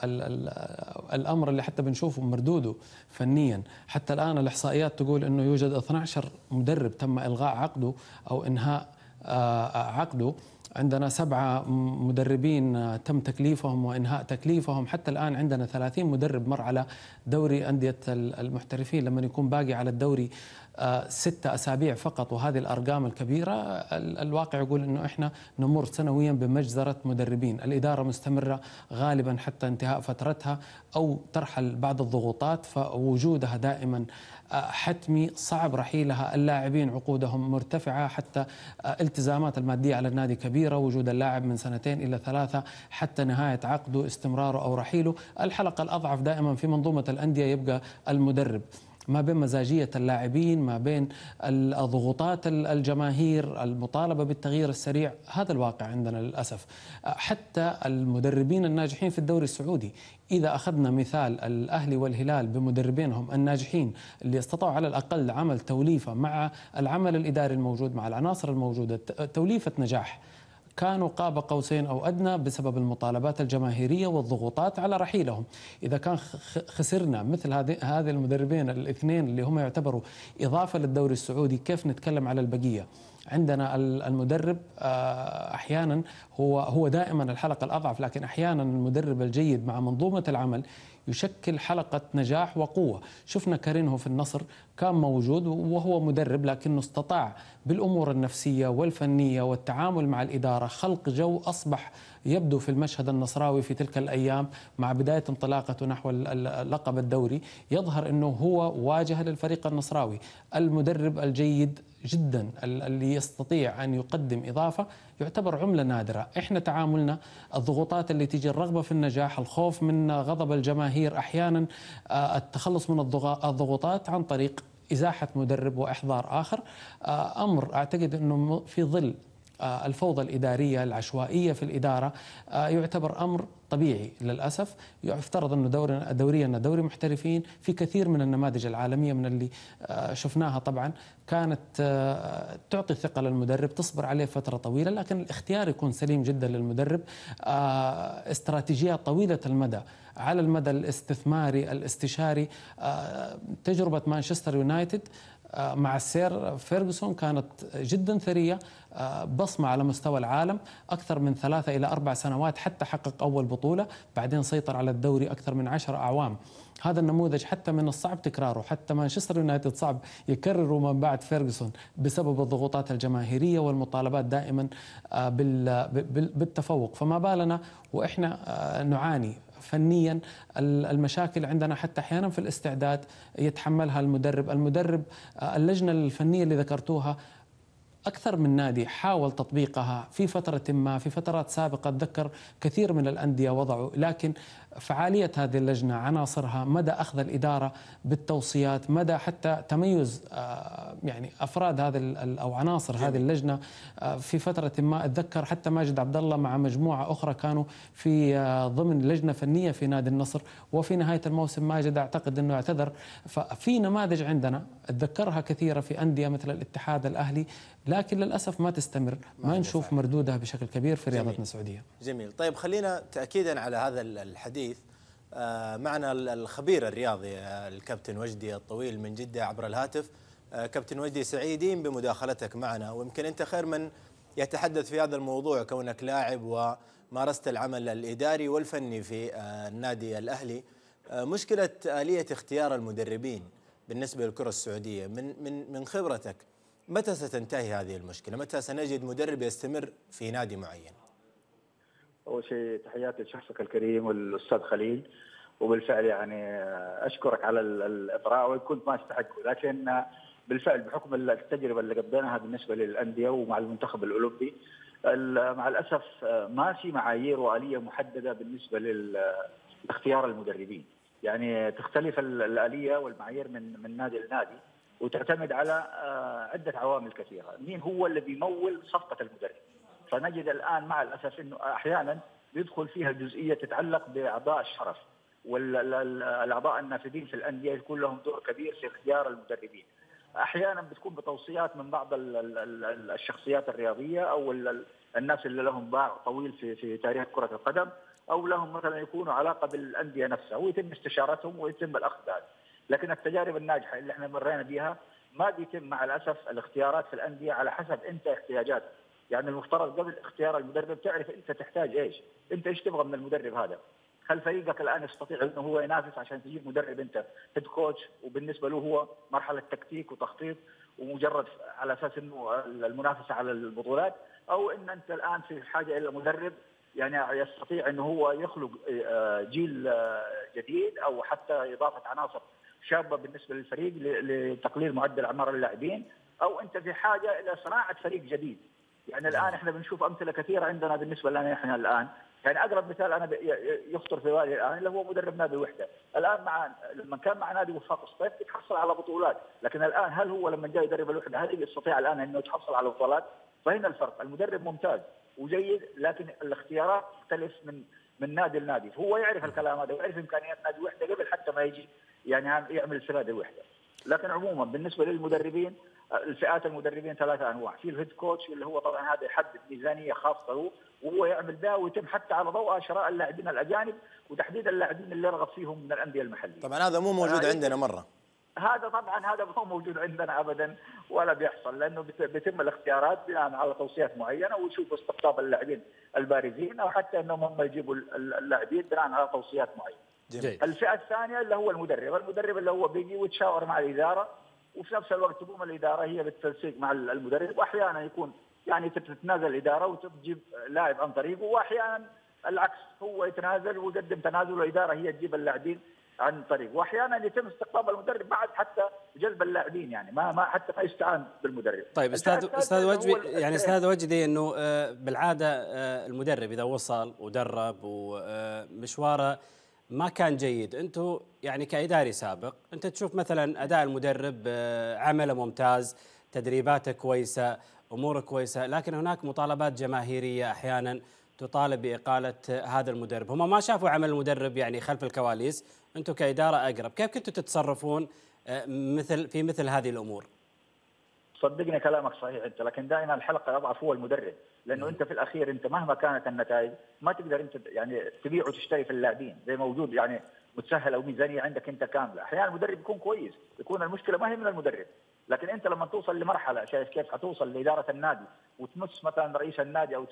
الامر اللي حتى بنشوفه مردوده فنيا حتى الان الاحصائيات تقول انه يوجد 12 مدرب تم الغاء عقده او انهاء آه، عقده عندنا سبعة مدربين تم تكليفهم وإنهاء تكليفهم حتى الآن عندنا 30 مدرب مر على دوري أندية المحترفين لما يكون باقي على الدوري آه، ستة أسابيع فقط وهذه الأرقام الكبيرة الواقع يقول أنه إحنا نمر سنويا بمجزرة مدربين الإدارة مستمرة غالبا حتى انتهاء فترتها أو ترحل بعض الضغوطات فوجودها دائما حتمي صعب رحيلها اللاعبين عقودهم مرتفعة حتى التزامات المادية على النادي كبيرة وجود اللاعب من سنتين إلى ثلاثة حتى نهاية عقده استمراره أو رحيله الحلقة الأضعف دائما في منظومة الأندية يبقى المدرب ما بين مزاجية اللاعبين ما بين الضغوطات الجماهير المطالبة بالتغيير السريع هذا الواقع عندنا للأسف أه، حتى المدربين الناجحين في الدوري السعودي إذا أخذنا مثال الأهلي والهلال بمدربينهم الناجحين اللي استطاعوا على الأقل عمل توليفة مع العمل الإداري الموجود مع العناصر الموجودة توليفة نجاح كانوا قاب قوسين أو أدنى بسبب المطالبات الجماهيرية والضغوطات على رحيلهم إذا كان خسرنا مثل هذه هذه المدربين الاثنين اللي هم يعتبروا إضافة للدوري السعودي كيف نتكلم على البقية عندنا المدرب آه، احيانا هو هو دائما الحلقه الاضعف لكن احيانا المدرب الجيد مع منظومه العمل يشكل حلقه نجاح وقوه، شفنا كارينهو في النصر كان موجود وهو مدرب لكنه استطاع بالامور النفسيه والفنيه والتعامل مع الاداره، خلق جو اصبح يبدو في المشهد النصراوي في تلك الايام مع بدايه انطلاقته نحو اللقب الدوري، يظهر انه هو واجهه للفريق النصراوي، المدرب الجيد جدا اللي يستطيع ان يقدم اضافه يعتبر عمله نادره، احنا تعاملنا الضغوطات اللي تيجي الرغبه في النجاح، الخوف من غضب الجماهير، احيانا آه، التخلص من الضغوطات عن طريق ازاحه مدرب واحضار اخر آه، امر اعتقد انه في ظل آه، الفوضى الاداريه العشوائيه في الاداره آه، يعتبر امر طبيعي للاسف يفترض انه دورنا دورينا دوري محترفين في كثير من النماذج العالميه من اللي شفناها طبعا كانت تعطي ثقه للمدرب تصبر عليه فتره طويله لكن الاختيار يكون سليم جدا للمدرب استراتيجيات طويله المدى على المدى الاستثماري الاستشاري آه، تجربة مانشستر يونايتد آه، مع السير فيرغسون كانت جدا ثريه آه، بصمه على مستوى العالم اكثر من ثلاثه الى اربع سنوات حتى حقق اول بطوله بعدين سيطر على الدوري اكثر من عشر اعوام هذا النموذج حتى من الصعب تكراره حتى مانشستر يونايتد صعب يكرره من بعد فيرغسون بسبب الضغوطات الجماهيرية والمطالبات دائما بالتفوق فما بالنا وإحنا نعاني فنيا المشاكل عندنا حتى احيانا في الاستعداد يتحملها المدرب المدرب آه، اللجنه الفنيه اللي ذكرتوها أكثر من نادي حاول تطبيقها في فترة ما في فترات سابقة أتذكر كثير من الأندية وضعوا لكن فعالية هذه اللجنة عناصرها مدى أخذ الإدارة بالتوصيات مدى حتى تميز آه، يعني أفراد هذا أو عناصر جميل. هذه اللجنة آه، في فترة ما أتذكر حتى ماجد عبد الله مع مجموعة أخرى كانوا في آه، ضمن لجنة فنية في نادي النصر وفي نهاية الموسم ماجد أعتقد أنه اعتذر ففي نماذج عندنا أتذكرها كثيرة في أندية مثل الاتحاد الأهلي لكن للأسف ما تستمر ما نشوف مردودها بشكل كبير في رياضتنا السعودية جميل طيب خلينا تأكيدا على هذا الحديث الحديث آه، معنا الخبير الرياضي آه، الكابتن وجدي الطويل من جدة عبر الهاتف آه، كابتن وجدي سعيدين بمداخلتك معنا ويمكن أنت خير من يتحدث في هذا الموضوع كونك لاعب ومارست العمل الإداري والفني في النادي الأهلي مشكلة آلية اختيار المدربين بالنسبة للكرة السعودية من من من خبرتك متى ستنتهي هذه المشكلة؟ متى سنجد مدرب يستمر في نادي معين؟ اول شيء تحياتي لشخصك الكريم والاستاذ خليل وبالفعل يعني اشكرك على الاطراء وان كنت ما استحقه لكن بالفعل بحكم التجربه اللي قضيناها بالنسبه للانديه ومع المنتخب الاولمبي مع الاسف ما في معايير واليه محدده بالنسبه لاختيار المدربين يعني تختلف الاليه والمعايير من من نادي لنادي وتعتمد على آه، عده عوامل كثيره مين هو اللي بيمول صفقه المدرب فنجد الان مع الاسف انه احيانا بيدخل فيها جزئيه تتعلق باعضاء الشرف والاعضاء النافذين في الانديه يكون لهم دور كبير في اختيار المدربين. احيانا بتكون بتوصيات من بعض الشخصيات الرياضيه او الناس اللي لهم باع طويل في في تاريخ كره القدم او لهم مثلا يكونوا علاقه بالانديه نفسها ويتم استشارتهم ويتم الاخذ بهذا. لكن التجارب الناجحه اللي احنا مرينا بها ما بيتم مع الاسف الاختيارات في الانديه على حسب انت احتياجاتك. يعني المفترض قبل اختيار المدرب تعرف انت تحتاج ايش انت ايش تبغى من المدرب هذا هل فريقك الان يستطيع انه هو ينافس عشان تجيب مدرب انت هيد كوتش وبالنسبه له هو مرحله تكتيك وتخطيط ومجرد على اساس انه المنافسه على البطولات او ان انت الان في حاجه الى مدرب يعني يستطيع انه هو يخلق آه، جيل آه، جديد او حتى اضافه عناصر شابه بالنسبه للفريق لتقليل معدل اعمار اللاعبين او انت في حاجه الى صناعه فريق جديد يعني نعم. الان احنا بنشوف امثله كثيره عندنا بالنسبه لنا احنا الان يعني اقرب مثال انا يخطر في بالي الان اللي هو مدرب نادي الوحده، الان مع لما كان مع نادي وفاق الصيف تحصل على بطولات، لكن الان هل هو لما جاء يدرب الوحده هل يستطيع الان انه يتحصل على بطولات؟ فهنا الفرق، المدرب ممتاز وجيد لكن الاختيارات تختلف من من نادي لنادي، هو يعرف الكلام هذا ويعرف امكانيات نادي الوحده قبل حتى ما يجي يعني يعمل في نادي الوحده. لكن عموما بالنسبه للمدربين الفئات المدربين ثلاثة انواع، في الهيد كوتش اللي هو طبعا هذا يحدد ميزانيه خاصه له وهو يعمل ده ويتم حتى على ضوء شراء اللاعبين الاجانب وتحديدا اللاعبين اللي يرغب فيهم من الانديه المحليه. طبعا هذا مو موجود عندنا مره. هذا طبعا هذا مو موجود عندنا ابدا ولا بيحصل لانه بيتم الاختيارات بناء على توصيات معينه ويشوفوا استقطاب اللاعبين البارزين او حتى انهم هم يجيبوا اللاعبين بناء على توصيات معينه. جميل. الفئه الثانيه اللي هو المدرب، المدرب اللي هو بيجي ويتشاور مع الاداره وفي نفس الوقت تقوم الاداره هي بالتنسيق مع المدرب واحيانا يكون يعني تتنازل الاداره وتجيب لاعب عن طريقه واحيانا العكس هو يتنازل ويقدم تنازل والاداره هي تجيب اللاعبين عن طريق واحيانا يتم استقطاب المدرب بعد حتى جلب اللاعبين يعني ما ما حتى ما يستعان بالمدرب طيب استاذ استاذ وجدي يعني استاذ وجدي انه آه، بالعاده آه، المدرب اذا وصل ودرب ومشواره ما كان جيد انتم يعني كاداري سابق انت تشوف مثلا اداء المدرب آه، عمله ممتاز تدريباته كويسه اموره كويسه لكن هناك مطالبات جماهيريه احيانا تطالب باقاله آه، هذا المدرب هم ما شافوا عمل المدرب يعني خلف الكواليس انتم كاداره اقرب كيف كنتوا تتصرفون آه، مثل في مثل هذه الامور صدقني كلامك صحيح انت لكن دائما الحلقه اضعف هو المدرب لانه انت في الاخير انت مهما كانت النتائج ما تقدر انت يعني تبيع وتشتري في اللاعبين زي موجود يعني متسهل او ميزانيه عندك انت كامله احيانا المدرب يكون كويس يكون المشكله ما هي من المدرب لكن انت لما توصل لمرحله شايف كيف حتوصل لاداره النادي وتمس مثلا رئيس النادي او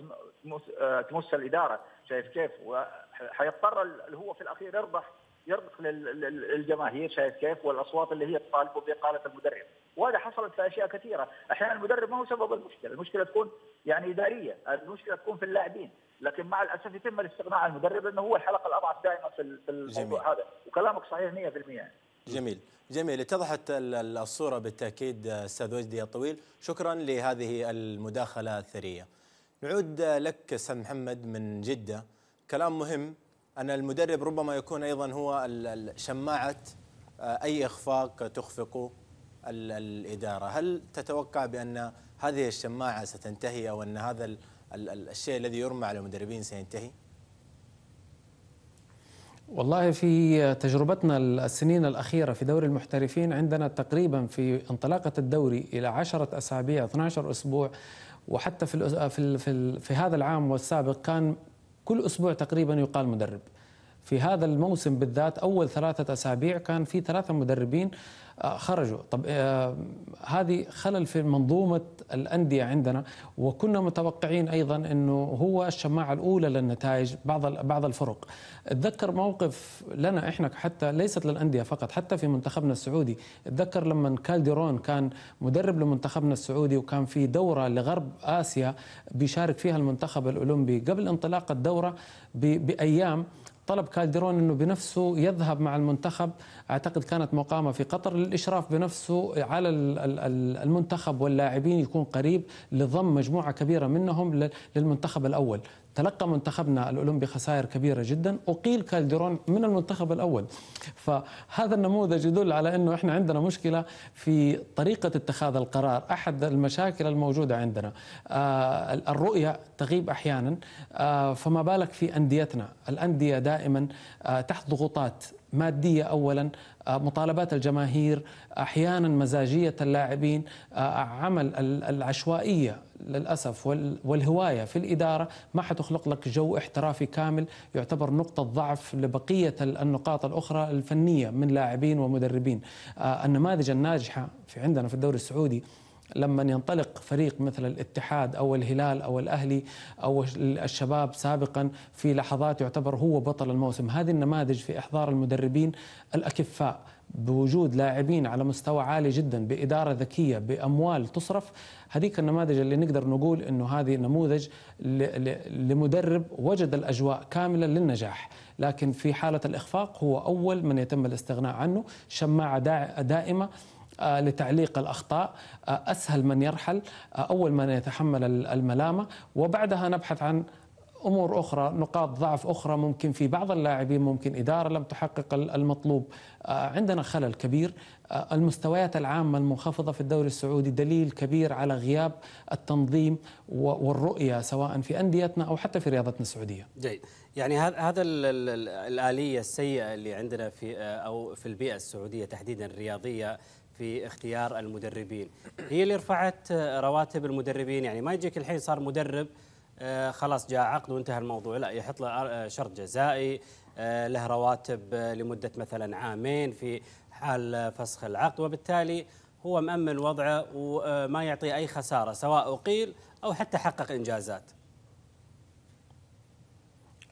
تمس, آه، تمس الاداره شايف كيف وحيضطر اللي هو في الاخير يربح يربط للجماهير شايف كيف والاصوات اللي هي تطالب باقاله المدرب وهذا حصلت في اشياء كثيره احيانا المدرب ما هو سبب المشكله المشكله تكون يعني اداريه المشكله تكون في اللاعبين لكن مع الاسف يتم الاستغناء عن المدرب انه هو الحلقه الاضعف دائما في الموضوع جميل. هذا وكلامك صحيح 100% يعني. جميل جميل اتضحت الصورة بالتأكيد أستاذ وجدي الطويل شكرا لهذه المداخلة الثرية نعود لك أستاذ محمد من جدة كلام مهم أن المدرب ربما يكون أيضا هو شماعة آه، أي إخفاق تخفق الإدارة هل تتوقع بأن هذه الشماعة ستنتهي أو أن هذا الشيء الذي يرمى على المدربين سينتهي؟ والله في تجربتنا السنين الأخيرة في دوري المحترفين عندنا تقريبا في انطلاقة الدوري إلى 10 أسابيع 12 أسبوع وحتى في في في هذا العام والسابق كان كل اسبوع تقريبا يقال مدرب في هذا الموسم بالذات اول ثلاثه اسابيع كان في ثلاثه مدربين آه، خرجوا طب آه، هذه خلل في منظومه الانديه عندنا وكنا متوقعين ايضا انه هو الشماعه الاولى للنتائج بعض بعض الفرق اتذكر موقف لنا احنا حتى ليست للانديه فقط حتى في منتخبنا السعودي اتذكر لما كالديرون كان مدرب لمنتخبنا السعودي وكان في دوره لغرب اسيا بيشارك فيها المنتخب الاولمبي قبل انطلاق الدوره بايام طلب كالديرون انه بنفسه يذهب مع المنتخب اعتقد كانت مقامه في قطر للاشراف بنفسه على المنتخب واللاعبين يكون قريب لضم مجموعه كبيره منهم للمنتخب الاول تلقى منتخبنا الاولمبي خسائر كبيره جدا اقيل كالديرون من المنتخب الاول فهذا النموذج يدل على انه احنا عندنا مشكله في طريقه اتخاذ القرار احد المشاكل الموجوده عندنا آه، الرؤيه تغيب احيانا آه، فما بالك في انديتنا الانديه دائما آه، تحت ضغوطات ماديه اولا مطالبات الجماهير احيانا مزاجيه اللاعبين عمل العشوائيه للاسف والهوايه في الاداره ما حتخلق لك جو احترافي كامل يعتبر نقطه ضعف لبقيه النقاط الاخرى الفنيه من لاعبين ومدربين آه، النماذج الناجحه في عندنا في الدوري السعودي لما ينطلق فريق مثل الاتحاد او الهلال او الاهلي او الشباب سابقا في لحظات يعتبر هو بطل الموسم، هذه النماذج في احضار المدربين الاكفاء بوجود لاعبين على مستوى عالي جدا بإدارة ذكية بأموال تصرف هذيك النماذج اللي نقدر نقول أنه هذه نموذج لمدرب وجد الأجواء كاملة للنجاح لكن في حالة الإخفاق هو أول من يتم الاستغناء عنه شماعة دائمة آه، لتعليق الأخطاء آه، أسهل من يرحل آه، أول من يتحمل الملامة وبعدها نبحث عن امور اخرى نقاط ضعف اخرى ممكن في بعض اللاعبين ممكن اداره لم تحقق المطلوب عندنا خلل كبير المستويات العامه المنخفضه في الدوري السعودي دليل كبير على غياب التنظيم والرؤيه سواء في انديتنا او حتى في رياضتنا السعوديه جيد يعني هذا الاليه السيئه اللي عندنا في او في البيئه السعوديه تحديدا الرياضيه في اختيار المدربين هي اللي رفعت آه، رواتب المدربين يعني ما يجيك الحين صار مدرب آه، خلاص جاء عقد وانتهى الموضوع لا يحط له آه، شرط جزائي له رواتب لمدة مثلا عامين في حال فسخ العقد وبالتالي هو مأمن وضعه وما يعطي أي خسارة سواء أقيل أو حتى حقق إنجازات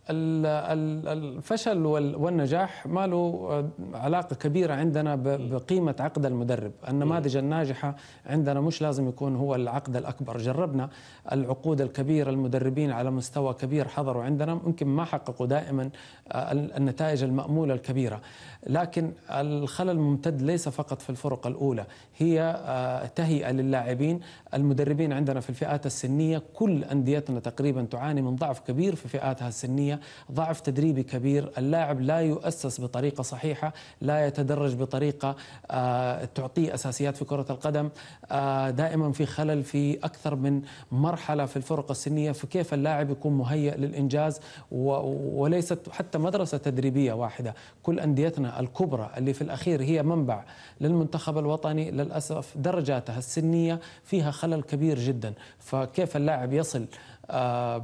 الفشل والنجاح ما له آه، علاقة كبيرة عندنا بقيمة عقد المدرب النماذج الناجحة عندنا مش لازم يكون هو العقد الأكبر جربنا العقود الكبيرة المدربين على مستوى كبير حضروا عندنا ممكن ما حققوا دائما آه، النتائج المأمولة الكبيرة لكن الخلل ممتد ليس فقط في الفرق الأولى هي آه، تهيئة للاعبين المدربين عندنا في الفئات السنية كل أنديتنا تقريبا تعاني من ضعف كبير في فئاتها السنية ضعف تدريبي كبير اللاعب لا يؤسس بطريقة صحيحة لا يتدرج بطريقة آه، تعطيه أساسيات في كرة القدم آه، دائما في خلل في أكثر من مرحلة في الفرق السنية فكيف اللاعب يكون مهيئ للإنجاز وليست حتى مدرسة تدريبية واحدة كل أنديتنا الكبرى اللي في الأخير هي منبع للمنتخب الوطني للأسف درجاتها السنية فيها خلل كبير جدا فكيف اللاعب يصل آه،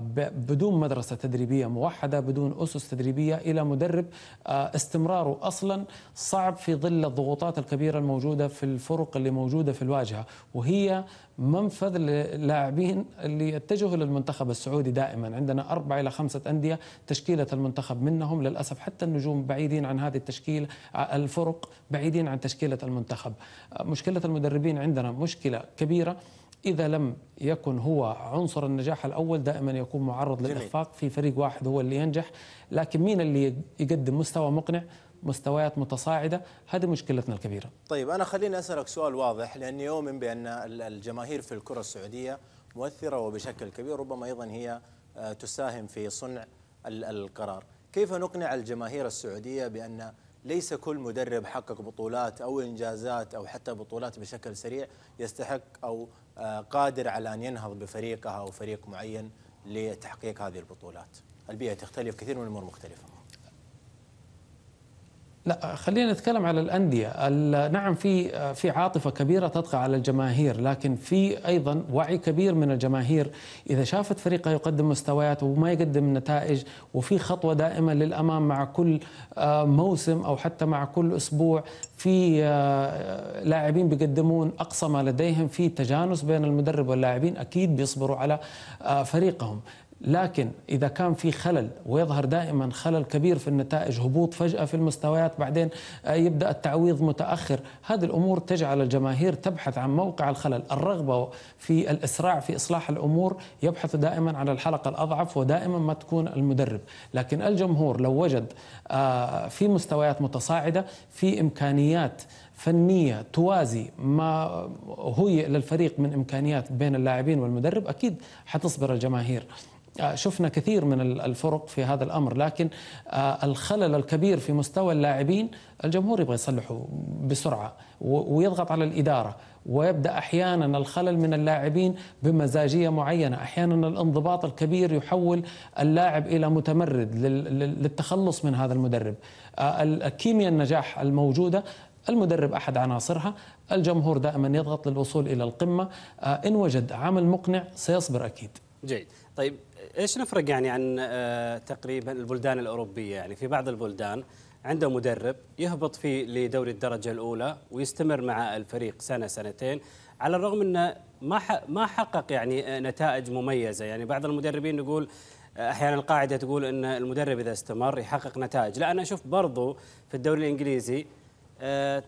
بدون مدرسة تدريبية موحدة بدون أسس تدريبية إلى مدرب آه، استمراره أصلا صعب في ظل الضغوطات الكبيرة الموجودة في الفرق اللي موجودة في الواجهة وهي منفذ للاعبين اللي يتجهوا للمنتخب السعودي دائما عندنا أربعة إلى خمسة أندية تشكيلة المنتخب منهم للأسف حتى النجوم بعيدين عن هذه التشكيل آه، الفرق بعيدين عن تشكيلة المنتخب مشكلة المدربين عندنا مشكلة كبيرة إذا لم يكن هو عنصر النجاح الأول دائما يكون معرض للإخفاق في فريق واحد هو اللي ينجح لكن مين اللي يقدم مستوى مقنع مستويات متصاعدة هذه مشكلتنا الكبيرة طيب أنا خليني أسألك سؤال واضح لأني يؤمن بأن الجماهير في الكرة السعودية مؤثرة وبشكل كبير ربما أيضا هي آه، تساهم في صنع القرار كيف نقنع الجماهير السعودية بأن ليس كل مدرب حقق بطولات أو إنجازات أو حتى بطولات بشكل سريع يستحق أو قادر على أن ينهض بفريقها أو فريق معين لتحقيق هذه البطولات البيئة تختلف كثير من الأمور مختلفة لا خلينا نتكلم على الانديه نعم في في عاطفه كبيره تطغى على الجماهير لكن في ايضا وعي كبير من الجماهير اذا شافت فريقها يقدم مستويات وما يقدم نتائج وفي خطوه دائما للامام مع كل آه، موسم او حتى مع كل اسبوع في آه، لاعبين بيقدمون اقصى ما لديهم في تجانس بين المدرب واللاعبين اكيد بيصبروا على آه، فريقهم لكن إذا كان في خلل ويظهر دائما خلل كبير في النتائج هبوط فجأة في المستويات بعدين يبدأ التعويض متأخر هذه الأمور تجعل الجماهير تبحث عن موقع الخلل الرغبة في الإسراع في إصلاح الأمور يبحث دائما عن الحلقة الأضعف ودائما ما تكون المدرب لكن الجمهور لو وجد آه، في مستويات متصاعدة في إمكانيات فنيه توازي ما هيئ للفريق من امكانيات بين اللاعبين والمدرب اكيد حتصبر الجماهير آه، شفنا كثير من الفرق في هذا الامر لكن آه، الخلل الكبير في مستوى اللاعبين الجمهور يبغى يصلحه بسرعه ويضغط على الاداره ويبدا احيانا الخلل من اللاعبين بمزاجيه معينه، احيانا الانضباط الكبير يحول اللاعب الى متمرد للتخلص من هذا المدرب. آه، الكيمياء النجاح الموجوده المدرب احد عناصرها، الجمهور دائما يضغط للوصول الى القمه، ان وجد عمل مقنع سيصبر اكيد. جيد، طيب ايش نفرق يعني عن آه، تقريبا البلدان الاوروبيه يعني في بعض البلدان عنده مدرب يهبط في لدوري الدرجه الاولى ويستمر مع الفريق سنه سنتين على الرغم انه ما ما حقق يعني آه، نتائج مميزه يعني بعض المدربين نقول آه، احيانا القاعده تقول ان المدرب اذا استمر يحقق نتائج لا انا اشوف برضو في الدوري الانجليزي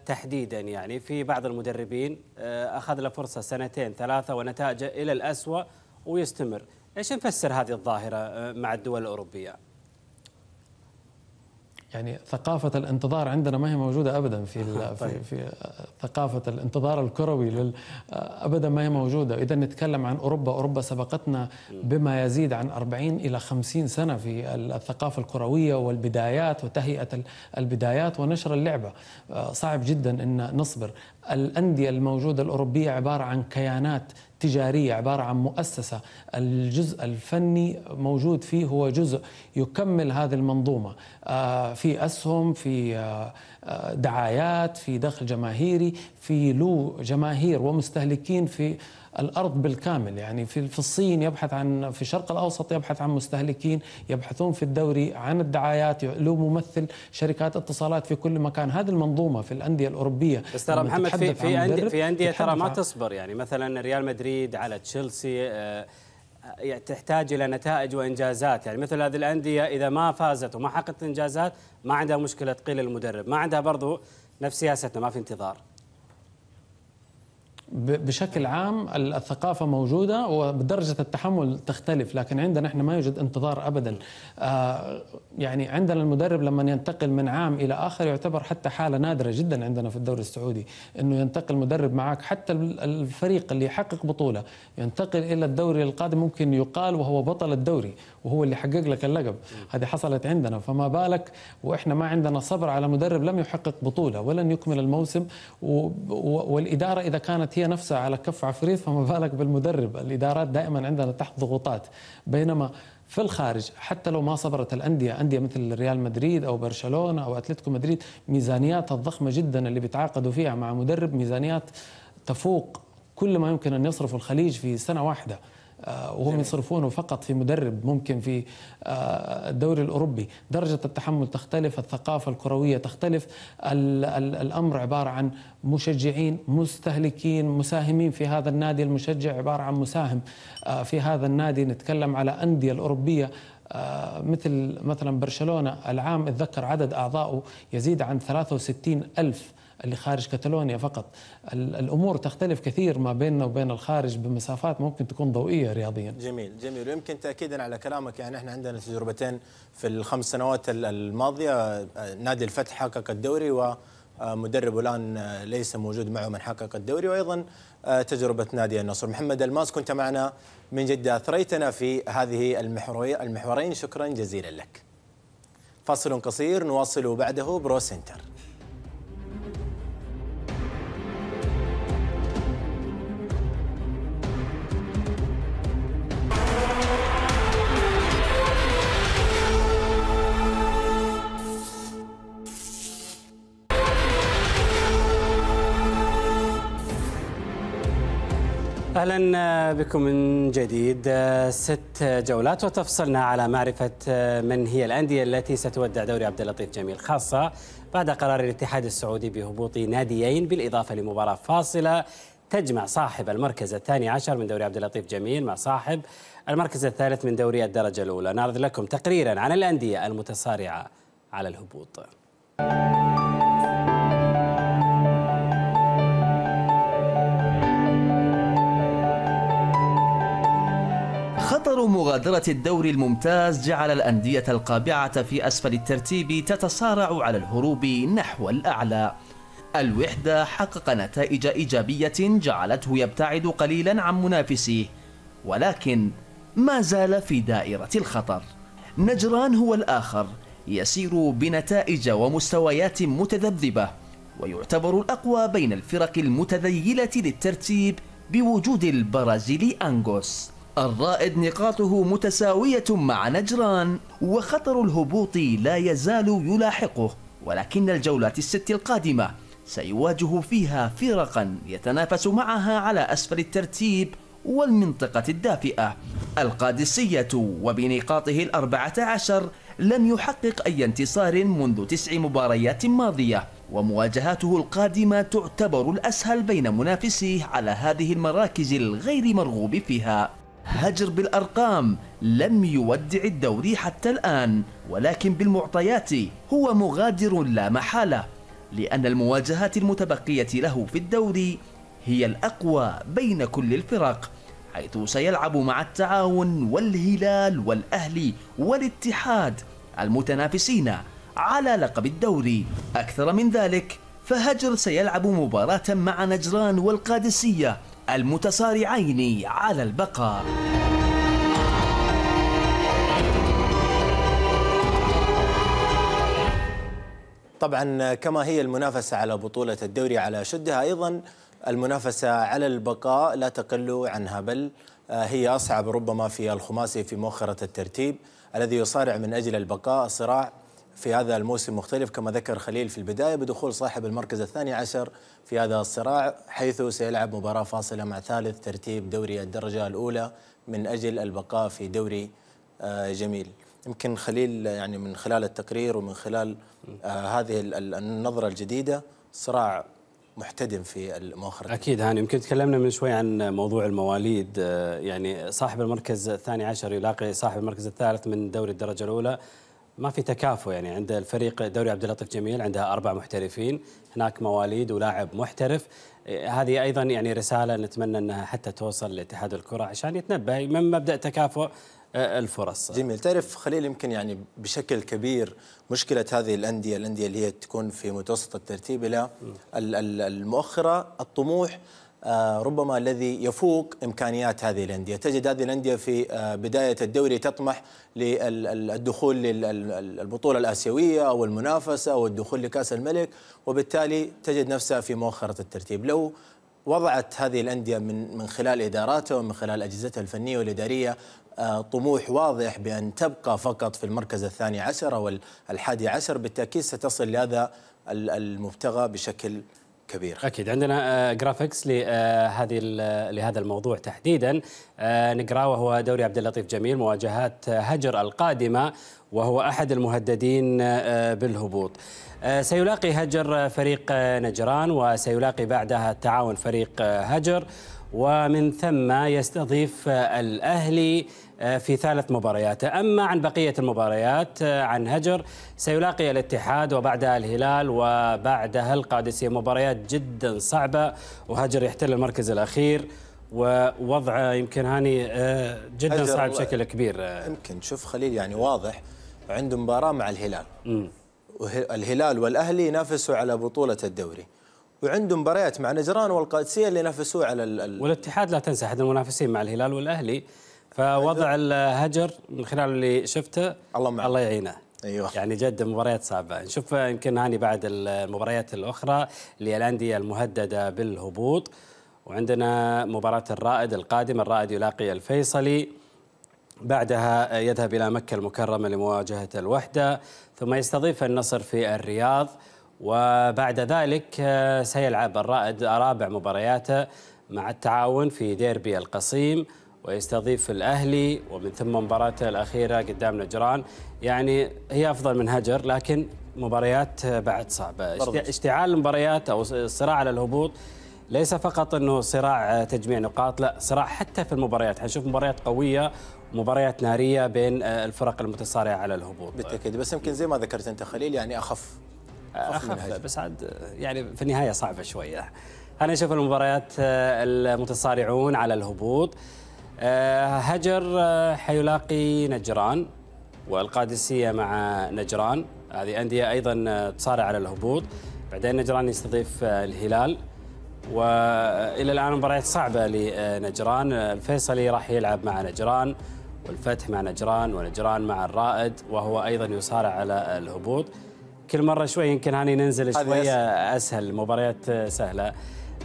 تحديدا يعني في بعض المدربين اخذ له فرصه سنتين ثلاثه ونتائجه الى الاسوء ويستمر ايش نفسر هذه الظاهره آه، مع الدول الاوروبيه؟ يعني ثقافة الانتظار عندنا ما هي موجودة أبدا في [LAUGHS] في, طيب. في آه، ثقافة الانتظار الكروي آه، أبدا ما هي موجودة إذا نتكلم عن أوروبا أوروبا سبقتنا بما يزيد عن 40 إلى 50 سنة في الثقافة الكروية والبدايات وتهيئة البدايات ونشر اللعبة صعب جدا أن نصبر الأندية الموجودة الأوروبية عبارة عن كيانات تجارية عبارة عن مؤسسة الجزء الفني موجود فيه هو جزء يكمل هذه المنظومة آه، في أسهم في آه، آه، دعايات في دخل جماهيري في له جماهير ومستهلكين في الارض بالكامل يعني في الصين يبحث عن في الشرق الاوسط يبحث عن مستهلكين يبحثون في الدوري عن الدعايات له ممثل شركات اتصالات في كل مكان هذه المنظومه في الانديه الاوروبيه بس ترى محمد في في انديه في انديه ترى ما تصبر يعني مثلا ريال مدريد على تشيلسي آه، آه، تحتاج الى نتائج وانجازات يعني مثل هذه الانديه اذا ما فازت وما حققت انجازات ما عندها مشكله تقيل المدرب ما عندها برضو نفس سياستنا ما في انتظار بشكل عام الثقافة موجودة ودرجة التحمل تختلف لكن عندنا احنا ما يوجد انتظار أبدا آه، يعني عندنا المدرب لما ينتقل من عام إلى آخر يعتبر حتى حالة نادرة جدا عندنا في الدوري السعودي أنه ينتقل مدرب معك حتى الفريق اللي يحقق بطولة ينتقل إلى الدوري القادم ممكن يقال وهو بطل الدوري وهو اللي حقق لك اللقب هذه حصلت عندنا فما بالك وإحنا ما عندنا صبر على مدرب لم يحقق بطولة ولن يكمل الموسم والإدارة إذا كانت هي هي نفسها على كف عفريت فما بالك بالمدرب الإدارات دائما عندنا تحت ضغوطات بينما في الخارج حتى لو ما صبرت الأندية أندية مثل ريال مدريد أو برشلونة أو أتلتيكو مدريد ميزانياتها الضخمة جدا اللي بيتعاقدوا فيها مع مدرب ميزانيات تفوق كل ما يمكن أن يصرفه الخليج في سنة واحدة آه، وهم يصرفونه فقط في مدرب ممكن في آه، الدوري الاوروبي، درجه التحمل تختلف، الثقافه الكرويه تختلف، الامر عباره عن مشجعين مستهلكين مساهمين في هذا النادي، المشجع عباره عن مساهم آه، في هذا النادي، نتكلم على انديه الاوروبيه مثل مثلا برشلونه العام اتذكر عدد اعضائه يزيد عن 63 ألف اللي خارج كتالونيا فقط الأمور تختلف كثير ما بيننا وبين الخارج بمسافات ممكن تكون ضوئية رياضيا جميل جميل ويمكن تأكيدا على كلامك يعني احنا عندنا تجربتين في الخمس سنوات الماضية نادي الفتح حقق الدوري و الان ليس موجود معه من حقق الدوري وايضا تجربه نادي النصر محمد الماس كنت معنا من جده اثريتنا في هذه المحوريه المحورين شكرا جزيلا لك فاصل قصير نواصل بعده برو سنتر اهلا بكم من جديد ست جولات وتفصلنا على معرفه من هي الانديه التي ستودع دوري عبد اللطيف جميل خاصه بعد قرار الاتحاد السعودي بهبوط ناديين بالاضافه لمباراه فاصله تجمع صاحب المركز الثاني عشر من دوري عبد اللطيف جميل مع صاحب المركز الثالث من دوري الدرجه الاولى نعرض لكم تقريرا عن الانديه المتصارعه على الهبوط. مغادرة الدوري الممتاز جعل الأندية القابعة في أسفل الترتيب تتصارع على الهروب نحو الأعلى الوحدة حقق نتائج إيجابية جعلته يبتعد قليلا عن منافسيه ولكن ما زال في دائرة الخطر نجران هو الآخر يسير بنتائج ومستويات متذبذبة ويعتبر الأقوى بين الفرق المتذيلة للترتيب بوجود البرازيلي أنغوس الرائد نقاطه متساوية مع نجران وخطر الهبوط لا يزال يلاحقه ولكن الجولات الست القادمة سيواجه فيها فرقا يتنافس معها على أسفل الترتيب والمنطقة الدافئة القادسية وبنقاطه الأربعة عشر لم يحقق أي انتصار منذ تسع مباريات ماضية ومواجهاته القادمة تعتبر الأسهل بين منافسيه على هذه المراكز الغير مرغوب فيها هجر بالأرقام لم يودع الدوري حتى الآن ولكن بالمعطيات هو مغادر لا محالة لأن المواجهات المتبقية له في الدوري هي الأقوى بين كل الفرق حيث سيلعب مع التعاون والهلال والأهلي والاتحاد المتنافسين على لقب الدوري أكثر من ذلك فهجر سيلعب مباراة مع نجران والقادسية المتصارعين على البقاء طبعا كما هي المنافسة على بطولة الدوري على شدها أيضا المنافسة على البقاء لا تقل عنها بل هي أصعب ربما في الخماسي في مؤخرة الترتيب الذي يصارع من أجل البقاء صراع في هذا الموسم مختلف كما ذكر خليل في البداية بدخول صاحب المركز الثاني عشر في هذا الصراع حيث سيلعب مباراة فاصلة مع ثالث ترتيب دوري الدرجة الأولى من أجل البقاء في دوري آه، جميل يمكن خليل يعني من خلال التقرير ومن خلال آه، هذه النظرة الجديدة صراع محتدم في المؤخرة أكيد هاني يمكن تكلمنا من شوي عن موضوع المواليد آه، يعني صاحب المركز الثاني عشر يلاقي صاحب المركز الثالث من دوري الدرجة الأولى ما في تكافؤ يعني عند الفريق دوري عبد اللطيف جميل عندها اربع محترفين هناك مواليد ولاعب محترف إيه، هذه ايضا يعني رساله نتمنى انها حتى توصل لاتحاد الكره عشان يتنبه من مبدا تكافؤ إيه، الفرص جميل تعرف خليل يمكن يعني بشكل كبير مشكله هذه الانديه الانديه اللي هي تكون في متوسط الترتيب الى المؤخره الطموح آه، ربما الذي يفوق امكانيات هذه الانديه، تجد هذه الانديه في آه، بدايه الدوري تطمح للدخول للبطوله الاسيويه او المنافسه او الدخول لكاس الملك، وبالتالي تجد نفسها في مؤخره الترتيب، لو وضعت هذه الانديه من من خلال اداراتها ومن خلال اجهزتها الفنيه والاداريه آه، طموح واضح بأن تبقى فقط في المركز الثاني عشر أو الحادي عشر بالتأكيد ستصل لهذا المبتغى بشكل كبير اكيد عندنا جرافيكس آه، لهذه آه، آه، لهذا الموضوع تحديدا نقراه وهو دوري عبد اللطيف جميل مواجهات هجر القادمه وهو احد المهددين بالهبوط سيلاقي هجر فريق نجران وسيلاقي بعدها التعاون فريق هجر ومن ثم يستضيف الاهلي آه، في ثالث مبارياته أما عن بقية المباريات آه، عن هجر سيلاقي الاتحاد وبعدها الهلال وبعدها القادسية مباريات جدا صعبة وهجر يحتل المركز الأخير ووضع يمكن هاني آه، جدا صعب بشكل كبير يمكن شوف خليل يعني واضح عنده مباراة مع الهلال م. الهلال والأهلي ينافسوا على بطولة الدوري وعنده مباريات مع نجران والقادسيه اللي ينافسوه على ال والاتحاد لا تنسى احد المنافسين مع الهلال والاهلي فوضع الهجر من خلال اللي شفته الله معك. الله يعينه ايوه يعني جد مباريات صعبه نشوف يمكن هاني بعد المباريات الاخرى للانديه المهدده بالهبوط وعندنا مباراه الرائد القادمه الرائد يلاقي الفيصلي بعدها يذهب الى مكه المكرمه لمواجهه الوحده ثم يستضيف النصر في الرياض وبعد ذلك آه، سيلعب الرائد رابع مبارياته مع التعاون في ديربي القصيم ويستضيف الأهلي ومن ثم مباراته الأخيرة قدام نجران يعني هي أفضل من هجر لكن مباريات بعد صعبة اشتعال المباريات أو الصراع على الهبوط ليس فقط أنه صراع تجميع نقاط لا صراع حتى في المباريات حنشوف مباريات قوية مباريات نارية بين الفرق المتصارعة على الهبوط بالتأكيد بس يمكن زي ما ذكرت أنت خليل يعني أخف أخف, أخف بس عاد يعني في النهاية صعبة شوية خلينا نشوف المباريات المتصارعون على الهبوط آه، هجر آه، حيلاقي نجران والقادسيه مع نجران هذه انديه ايضا آه، تصارع على الهبوط بعدين نجران يستضيف الهلال والى الان مباريات صعبه لنجران الفيصلي راح يلعب مع نجران والفتح مع نجران ونجران مع الرائد وهو ايضا يصارع على الهبوط كل مره شوي يمكن هاني ننزل شويه اسهل مباريات سهله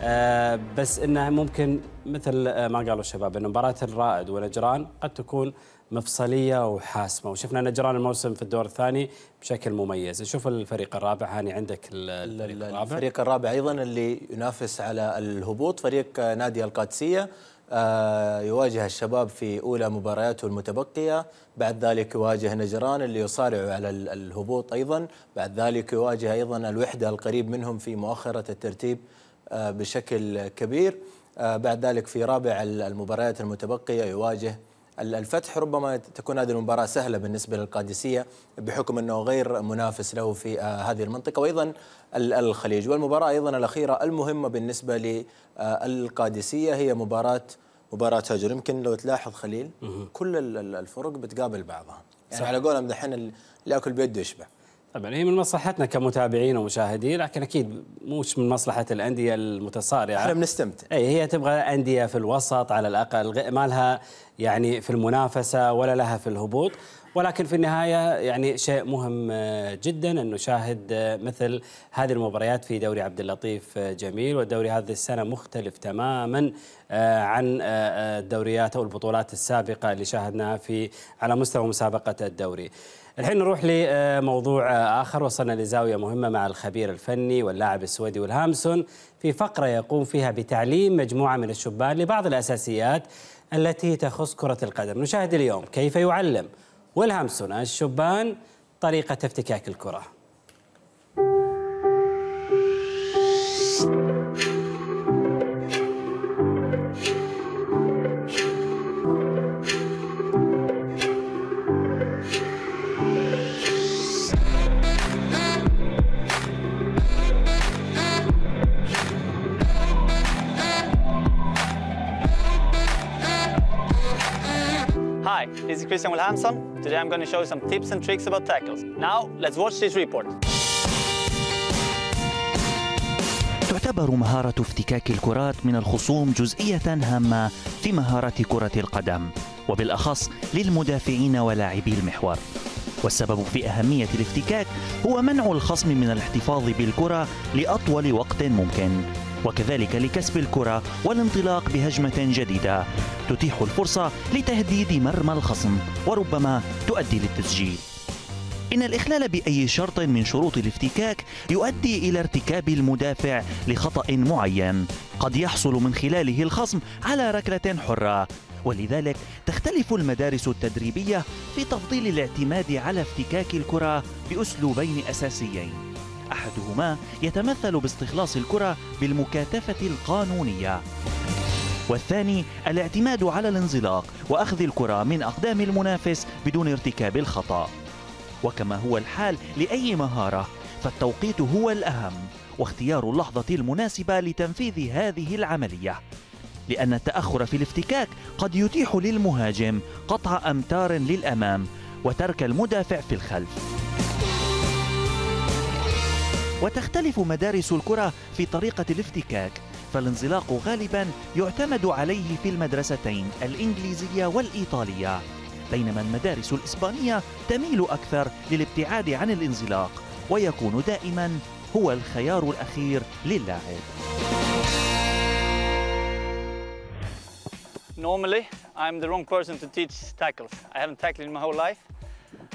آه، بس انه ممكن مثل آه، ما قالوا الشباب ان مباراه الرائد ونجران قد تكون مفصليه وحاسمه وشفنا نجران الموسم في الدور الثاني بشكل مميز نشوف الفريق الرابع هاني عندك الفريق الرابع الفريق الرابع ايضا اللي ينافس على الهبوط فريق آه، نادي القادسيه يواجه الشباب في اولى مبارياته المتبقيه بعد ذلك يواجه نجران اللي يصارع على الهبوط ايضا بعد ذلك يواجه ايضا الوحده القريب منهم في مؤخره الترتيب آه، بشكل كبير آه، بعد ذلك في رابع المباريات المتبقية يواجه الفتح ربما تكون هذه المباراة سهلة بالنسبة للقادسية بحكم أنه غير منافس له في آه، هذه المنطقة وأيضا الخليج والمباراة أيضا الأخيرة المهمة بالنسبة للقادسية هي مباراة مباراة هجر يمكن لو تلاحظ خليل كل الفرق بتقابل بعضها يعني صح. على قولهم دحين اللي ياكل بيده يشبع طبعا هي من مصلحتنا كمتابعين ومشاهدين لكن اكيد مش من مصلحه الانديه المتصارعه احنا بنستمتع اي هي تبغى انديه في الوسط على الاقل ما لها يعني في المنافسه ولا لها في الهبوط ولكن في النهايه يعني شيء مهم آه، جدا ان نشاهد آه، مثل هذه المباريات في دوري عبد اللطيف آه، جميل والدوري هذه السنه مختلف تماما عن الدوريات او البطولات السابقه اللي شاهدناها في على مستوى مسابقه الدوري. الحين نروح لموضوع آخر وصلنا لزاوية مهمة مع الخبير الفني واللاعب السويدي والهامسون في فقرة يقوم فيها بتعليم مجموعة من الشبان لبعض الأساسيات التي تخص كرة القدم نشاهد اليوم كيف يعلم والهامسون الشبان طريقة افتكاك الكرة This is Christian Wilhelmsson. Today I'm going to show you some tips and tricks about tackles. Now, let's watch this report. تعتبر مهارة افتكاك الكرات من الخصوم جزئية هامة في مهارة كرة القدم وبالأخص للمدافعين ولاعبي المحور والسبب في أهمية الافتكاك هو منع الخصم من الاحتفاظ بالكرة لأطول وقت ممكن وكذلك لكسب الكرة والانطلاق بهجمة جديدة تتيح الفرصة لتهديد مرمى الخصم وربما تؤدي للتسجيل إن الإخلال بأي شرط من شروط الافتكاك يؤدي إلى ارتكاب المدافع لخطأ معين قد يحصل من خلاله الخصم على ركلة حرة ولذلك تختلف المدارس التدريبية في تفضيل الاعتماد على افتكاك الكرة بأسلوبين أساسيين أحدهما يتمثل باستخلاص الكرة بالمكاتفة القانونية والثاني الاعتماد على الانزلاق وأخذ الكرة من أقدام المنافس بدون ارتكاب الخطأ وكما هو الحال لأي مهارة فالتوقيت هو الأهم واختيار اللحظة المناسبة لتنفيذ هذه العملية لأن التأخر في الافتكاك قد يتيح للمهاجم قطع أمتار للأمام وترك المدافع في الخلف وتختلف مدارس الكرة في طريقة الافتكاك فالانزلاق غالبا يعتمد عليه في المدرستين الإنجليزية والإيطالية بينما المدارس الإسبانية تميل أكثر للابتعاد عن الانزلاق ويكون دائما هو الخيار الأخير للاعب Normally, I'm the wrong person to teach tackles. I haven't tackled in my whole life.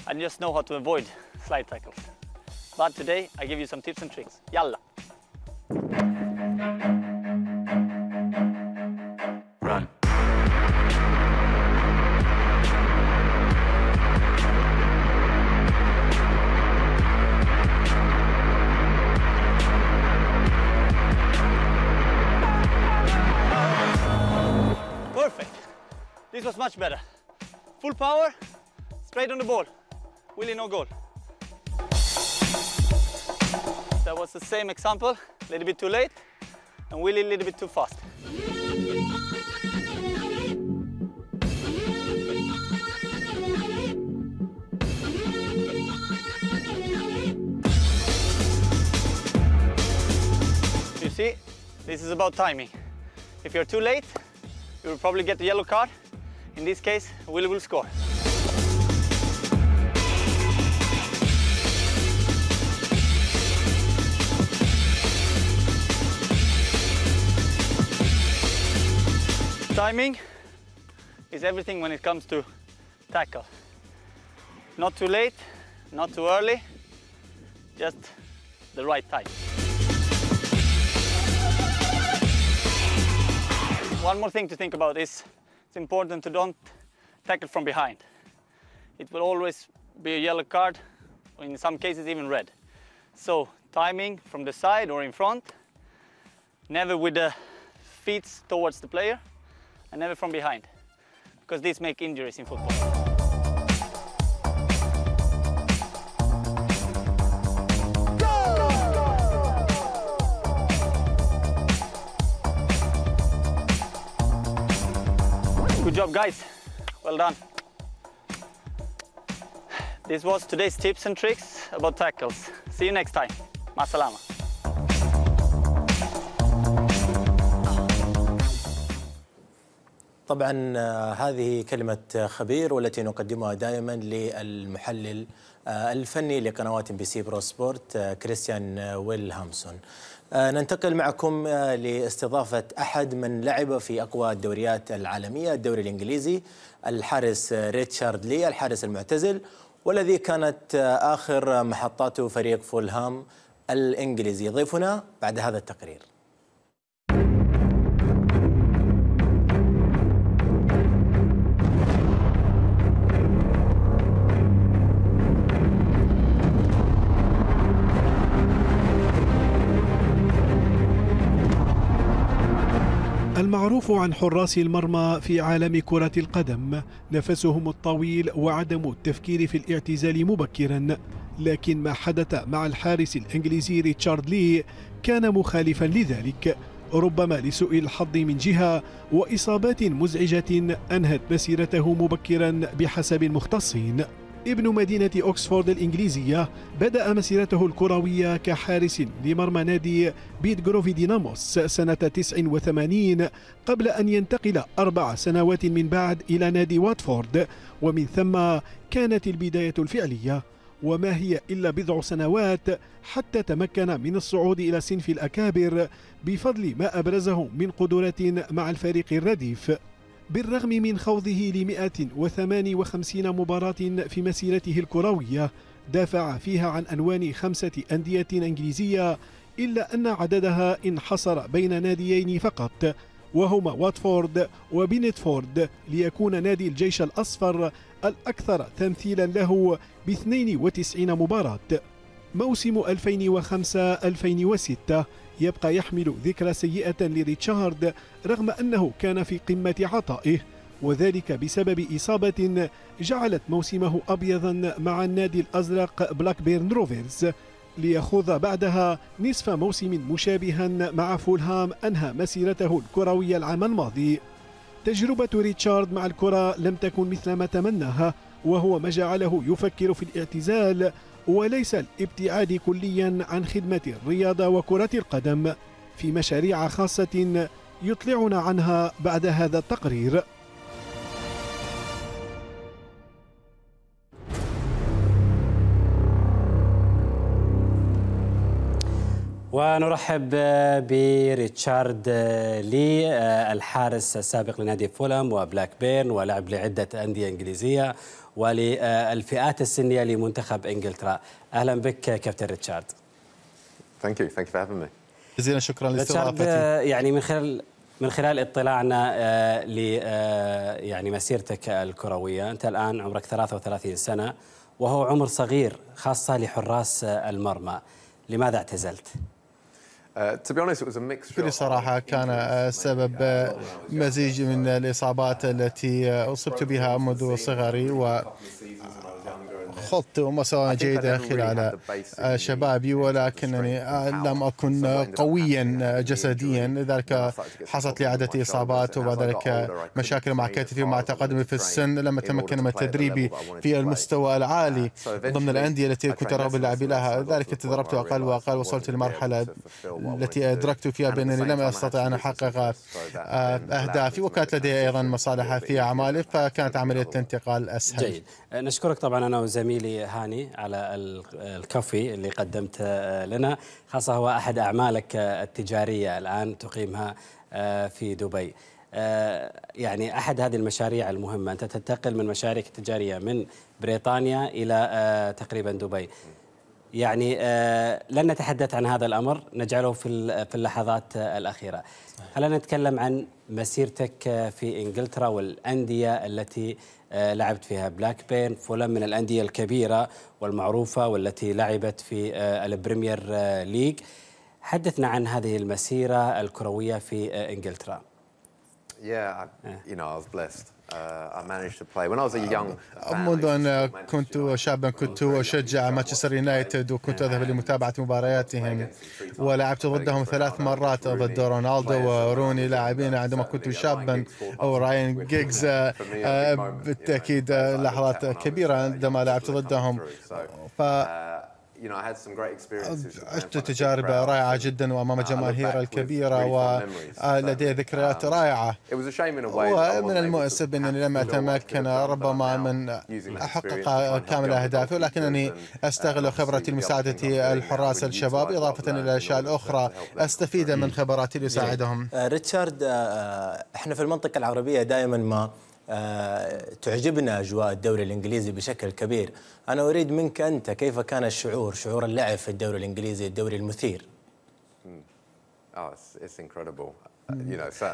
I just know how to avoid slide tackles. But today I give you some tips and tricks. Yalla! Run. Perfect. This was much better. Full power, straight on the ball. Willie no goal. That was the same example, a little bit too late and wheelie a little bit too fast. You see, this is about timing. If you're too late, you'll probably get the yellow card. In this case, Willie will score. Timing is everything when it comes to tackle. Not too late, not too early, just the right time. One more thing to think about is it's important to don't tackle from behind. It will always be a yellow card, or in some cases even red. So timing from the side or in front, never with the feet towards the player, and never from behind because these make injuries in football. Good job guys, well done. This was today's tips and tricks about tackles. See you next time. Masalama. طبعا آه، هذه كلمة خبير والتي نقدمها دائما للمحلل آه، الفني لقنوات ام بي سي برو سبورت آه، كريستيان ويلهامسون ننتقل معكم لاستضافة أحد من لعب في أقوى الدوريات العالمية الدوري الإنجليزي الحارس ريتشارد لي الحارس المعتزل والذي كانت آخر محطاته فريق فولهام الإنجليزي ضيفنا بعد هذا التقرير المعروف عن حراس المرمى في عالم كرة القدم نفسهم الطويل وعدم التفكير في الاعتزال مبكرا لكن ما حدث مع الحارس الإنجليزي ريتشارد لي كان مخالفا لذلك ربما لسوء الحظ من جهة وإصابات مزعجة أنهت مسيرته مبكرا بحسب المختصين ابن مدينة أكسفورد الإنجليزية بدأ مسيرته الكروية كحارس لمرمى نادي جروفي ديناموس سنة 89 قبل أن ينتقل أربع سنوات من بعد إلى نادي واتفورد ومن ثم كانت البداية الفعلية وما هي إلا بضع سنوات حتى تمكن من الصعود إلى صنف الأكابر بفضل ما أبرزه من قدرات مع الفريق الرديف بالرغم من خوضه ل 158 مباراة في مسيرته الكروية دافع فيها عن أنوان خمسة أندية إنجليزية إلا أن عددها انحصر بين ناديين فقط وهما واتفورد وبينتفورد ليكون نادي الجيش الأصفر الأكثر تمثيلا له ب 92 مباراة موسم 2005-2006 يبقى يحمل ذكرى سيئة لريتشارد رغم أنه كان في قمة عطائه وذلك بسبب إصابة جعلت موسمه أبيضا مع النادي الأزرق بلاك بيرن روفرز ليخوض بعدها نصف موسم مشابها مع فولهام أنهى مسيرته الكروية العام الماضي تجربة ريتشارد مع الكرة لم تكن مثل ما تمناها وهو ما جعله يفكر في الاعتزال وليس الابتعاد كليا عن خدمة الرياضة وكرة القدم في مشاريع خاصة يطلعنا عنها بعد هذا التقرير ونرحب بريتشارد لي آه، الحارس السابق لنادي فولم وبلاك بيرن ولعب لعدة أندية إنجليزية وللفئات السنيه لمنتخب انجلترا اهلا بك كابتن ريتشارد Thank you. Thank you for having me. جزيلا شكرا لاستضافتي. يعني من خلال من خلال اطلاعنا آه، ل آه، يعني مسيرتك الكرويه، انت الان عمرك 33 سنه وهو عمر صغير خاصه لحراس المرمى، لماذا اعتزلت؟ Uh, بكل صراحة كان السبب uh, uh, مزيج من الإصابات التي أصبت بها منذ صغري و خضت مساواه جيدة خلال آه، شبابي ولكنني يعني، آه، لم أكن قويا آه، جسديا لذلك حصلت لي عدة إصابات وبعد ذلك مشاكل مع كتفي ومع تقدمي في السن لم أتمكن من تدريبي في المستوى العالي ضمن الأندية التي كنت أرغب اللعب لها لذلك تدربت أقل وأقل وصلت للمرحلة التي أدركت فيها بأنني لم أستطع أن أحقق أهدافي وكانت لدي أيضا مصالح في أعمالي فكانت عملية الانتقال أسهل جيد نشكرك طبعا أنا وزميلي لهاني على الكوفي اللي قدمته آه، لنا خاصة هو أحد أعمالك التجارية الآن تقيمها آه، في دبي آه، يعني أحد هذه المشاريع المهمة أنت تنتقل من مشاريعك التجارية من بريطانيا إلى تقريبا دبي يعني لن نتحدث عن هذا الأمر نجعله في اللحظات الأخيرة خلينا نتكلم عن مسيرتك في إنجلترا والأندية التي آه، لعبت فيها بلاك بيرن فولم من الأندية الكبيرة والمعروفة والتي لعبت في آه، البريمير آه، ليج حدثنا عن هذه المسيرة الكروية في إنجلترا Yeah, I, you know, I was blessed. Uh, um, منذ أن كنت شابا كنت أشجع مانشستر يونايتد وكنت أذهب لمتابعة مبارياتهم ولعبت ضدهم ثلاث مرات ضد رونالدو وروني لاعبين عندما كنت شابا أو راين آه، جيجز بالتأكيد آه، لحظات كبيرة عندما لعبت ضدهم ف uh, عشت تجارب رائعة جدا وأمام uh, جماهير الكبيرة ولدي uh, um, ذكريات رائعة ومن المؤسف أنني لم أتمكن ربما من أحقق كامل أهدافي ولكنني أستغل خبرتي لمساعدة الحراس الشباب إضافة إلى الأشياء الأخرى أستفيد من خبراتي لأساعدهم ريتشارد uh, احنا في المنطقة العربية دائما ما تعجبنا اجواء الدوري الانجليزي بشكل كبير، انا اريد منك انت كيف كان الشعور، شعور اللعب في الدوري الانجليزي، الدوري المثير؟ hmm. Oh, it's, it's incredible.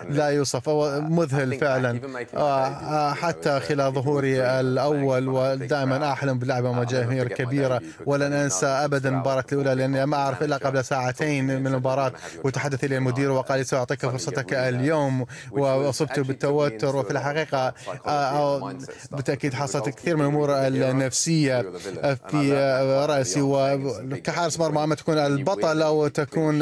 لا يوصف هو uh, مذهل فعلا آه، آه، حتى خلال ظهوري الاول ودائما احلم بلعبه مع جماهير كبيره ولن انسى ابدا المباراه الاولى لاني ما اعرف الا قبل ساعتين من المباراه وتحدث الي المدير وقال لي ساعطيك فرصتك اليوم واصبت بالتوتر وفي الحقيقه آه، بالتاكيد حصلت كثير من الامور النفسيه في راسي وكحارس مرمى اما تكون البطل او تكون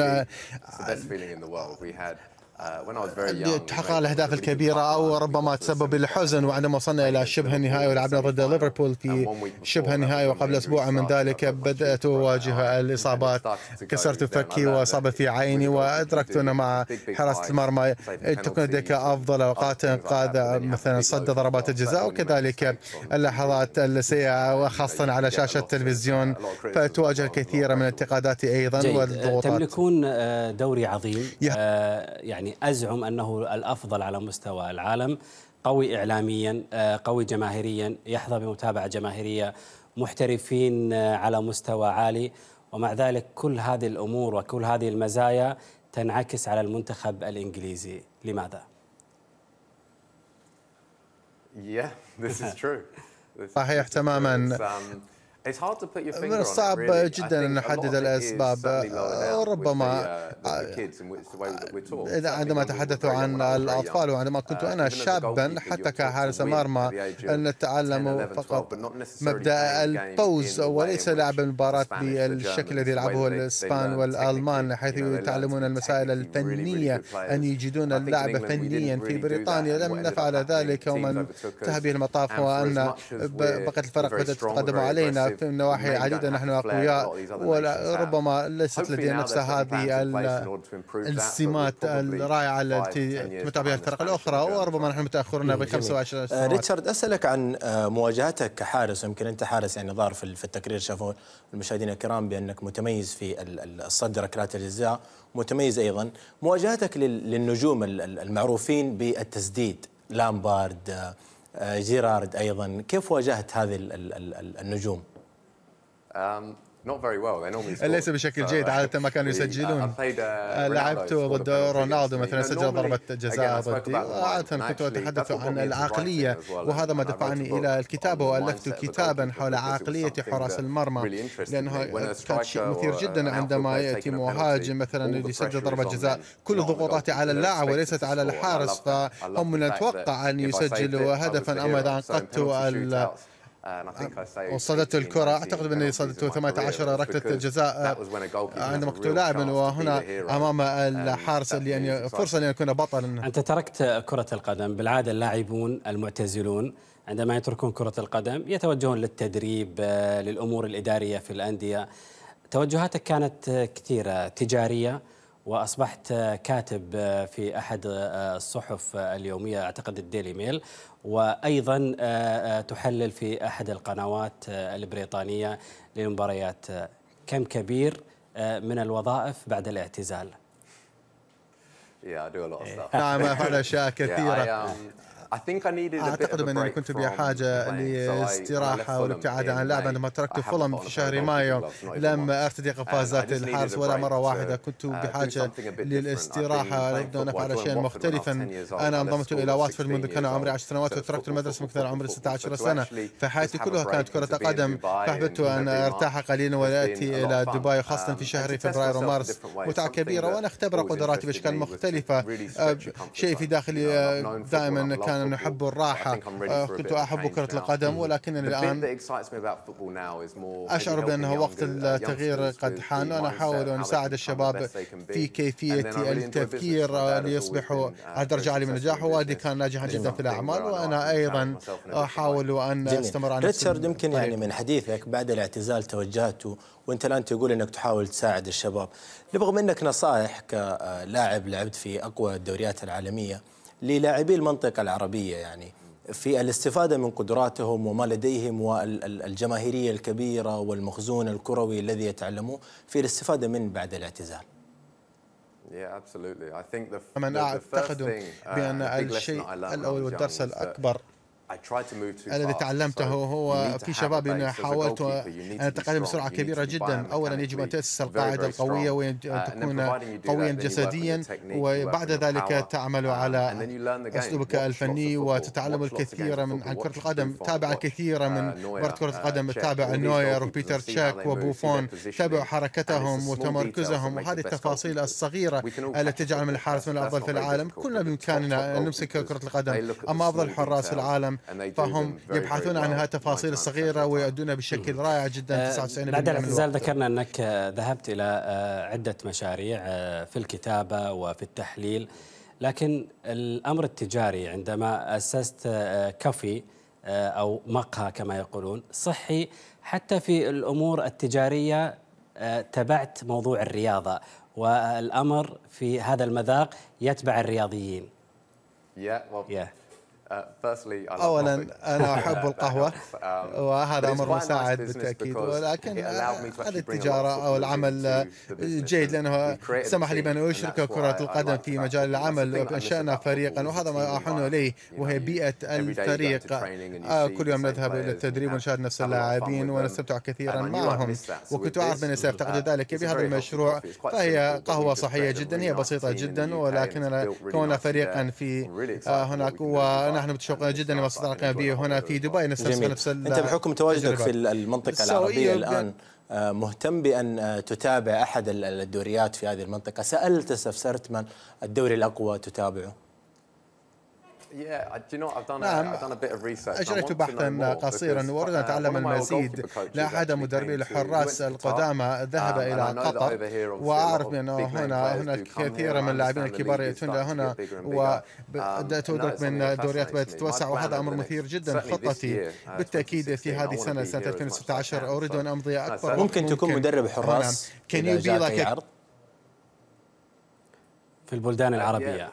Uh, تحقق الاهداف الكبيره او ربما تسبب الحزن وعندما وصلنا الى شبه النهائي ولعبنا ضد ليفربول في شبه النهائي وقبل اسبوع من ذلك بدات اواجه الاصابات كسرت فكي واصابتي عيني وادركت ان مع حراسه المرمى إيه، تكون لديك افضل اوقات انقاذ مثلا صد ضربات الجزاء وكذلك اللحظات السيئه وخاصه على شاشه التلفزيون فتواجه الكثير من الانتقادات ايضا والضغوطات تملكون آه، دوري عظيم يعني يعني أزعم أنه الأفضل على مستوى العالم قوي إعلاميا آه، قوي جماهيريا يحظى بمتابعة جماهيرية محترفين آه، على مستوى عالي ومع ذلك كل هذه الأمور وكل هذه المزايا تنعكس على المنتخب الإنجليزي لماذا؟ [LAUGHS] صحيح تماما من الصعب جدا ان نحدد الاسباب ربما uh, uh, عندما تحدثوا عن الاطفال وعندما uh, كنت انا شابا حتى كحارس مرمى ان نتعلم فقط مبدا البوز وليس لعب المباراه بالشكل الذي يلعبه الاسبان والالمان حيث يتعلمون المسائل الفنيه ان يجدون اللعب فنيا في بريطانيا لم نفعل ذلك ومن انتهى به المطاف هو ان بقت الفرق بدات تتقدم علينا حتى من نواحي عديدة نحن أقوياء وربما ليست لدينا نفس هذه السمات الرائعة التي تمتع بها الفرق الأخرى وربما نحن متأخرون ب 25 آه، سنوات ريتشارد أسألك عن آه، مواجهتك كحارس يمكن أنت حارس يعني ظهر في التقرير شافوا المشاهدين الكرام بأنك متميز في الصد ركلات الجزاء متميز أيضا مواجهتك للنجوم المعروفين بالتسديد لامبارد آه، جيرارد ايضا كيف واجهت هذه النجوم Um, [LAUGHS] ليس بشكل جيد عادة ما كانوا يسجلون uh, آه، لعبت ضد رونالدو مثلا سجل ضربة جزاء ضدي وعادة كنت أتحدث عن العقلية وهذا ما دفعني إلى الكتابة وألفت كتابا حول عقلية حراس المرمى لأنه كان شيء مثير جدا عندما يأتي مهاجم مثلا يسجل ضربة جزاء كل الضغوطات على اللاعب وليست على الحارس فهم من أتوقع أن يسجلوا هدفا أما إذا أنقذت وصدت آه، الكرة أعتقد أني صدت 18 ركلة جزاء عندما كنت لاعبا وهنا أمام الحارس يعني فرصة لأن أكون بطلا أنت تركت كرة القدم بالعادة اللاعبون المعتزلون عندما يتركون كرة القدم يتوجهون للتدريب آه، للأمور الإدارية في الأندية توجهاتك كانت كثيرة تجارية وأصبحت كاتب آه، في أحد الصحف اليومية أعتقد الديلي ميل وايضا آه، آه، تحلل في احد القنوات آه، البريطانيه للمباريات كم كبير من الوظائف بعد الاعتزال Yeah, I do a lot of إيه. stuff. no, I've had a share, كثيرة. Yeah, I, um, أعتقد أنني كنت بحاجة للاستراحة والابتعاد عن اللعب عندما تركت فولم في شهر مايو لم أرتدي قفازات الحارس ولا مرة واحدة كنت uh, بحاجة للاستراحة أريد أن أفعل شيئا مختلفا أنا انضمت إلى واتفورد منذ كان عمري 10 سنوات وتركت المدرسة منذ كان عمري 16 سنة فحياتي كلها كانت كرة قدم فأحببت أن أرتاح قليلا وآتي إلى دبي um, خاصة في شهر فبراير ومارس متعة كبيرة وأنا أختبر قدراتي بأشكال مختلفة شيء في داخلي دائما كان أنا نحب الراحة آه، كنت أحب كرة القدم hmm. ولكنني الآن أشعر بأنه وقت uh, التغيير قد حان وأنا uh, أحاول أن أساعد الشباب في كيفية التفكير ليصبحوا على درجة عالية من النجاح ووالدي كان ناجحا جدا في الأعمال وأنا أيضا أحاول أن أستمر على ريتشارد يمكن يعني طيب. من حديثك بعد الاعتزال توجهت وانت الان تقول انك تحاول تساعد الشباب، نبغى منك نصائح كلاعب لعبت في اقوى الدوريات العالميه للاعبي المنطقة العربية يعني في الاستفادة من قدراتهم وما لديهم والجماهيرية الكبيرة والمخزون الكروي الذي يتعلموه في الاستفادة من بعد الاعتزال من أعتقد بأن uh, الشيء الأول والدرس الأكبر الذي تعلمته هو في شبابي أنا حاولت أن أتقدم بسرعة كبيرة جدا أولا يجب أن تأسس القاعدة القوية وأن تكون قويا جسديا وبعد ذلك تعمل uh, على أسلوبك الفني وتتعلم الكثير من عن uh, كرة القدم uh, تابع الكثير من كرة القدم تابع نوير وبيتر تشاك وبوفون تابع حركتهم وتمركزهم وهذه التفاصيل الصغيرة التي تجعل من الحارس من الأفضل في العالم كلنا بإمكاننا أن نمسك كرة القدم أما أفضل حراس العالم العام فهم يبحثون عن هالتفاصيل الصغيرة ويؤدونها بشكل رائع جدا 99% آه، بعد الاعتزال ذكرنا أنك آه، ذهبت إلى آه، عدة مشاريع في الكتابة وفي التحليل لكن الأمر التجاري عندما أسست كافي أو مقهى كما يقولون صحي حتى في الأمور التجارية تبعت موضوع الرياضة والأمر في هذا المذاق يتبع الرياضيين yeah, well, yeah. Uh, اولا انا احب [LAUGHS] القهوه um, وهذا امر مساعد بالتاكيد ولكن هذه التجاره او العمل جيد لانه سمح لي بان اشرك كره القدم في مجال العمل وانشانا فريقا وهذا ما احن اليه وهي بيئه الفريق آه، كل يوم نذهب الى التدريب ونشاهد نفس اللاعبين ونستمتع كثيرا معهم وكنت اعرف اني سافتقد uh, ذلك بهذا المشروع فهي قهوه صحيه جدا هي بسيطه جدا ولكننا كوننا فريقا في هناك نحن متشوقين جدا لما القيام به هنا في دبي نفس نفس انت بحكم تواجدك في المنطقه العربيه الان آه، مهتم بأن آه، تتابع أحد الدوريات في هذه المنطقة سألت استفسرت من الدوري الأقوى تتابعه نعم أجريت بحثا قصيرا وأردت أتعلم المزيد لأحد مدربي الحراس القدامى ذهب إلى قطر وأعرف بأنه هنا هناك كثير من اللاعبين الكبار يأتون هنا وتدرك um, من دوريات بدأت تتوسع وهذا أمر مثير جدا خطتي uh, بالتأكيد في هذه السنة سنة 2016 أريد أن أمضي أكبر ممكن تكون مدرب حراس في البلدان العربية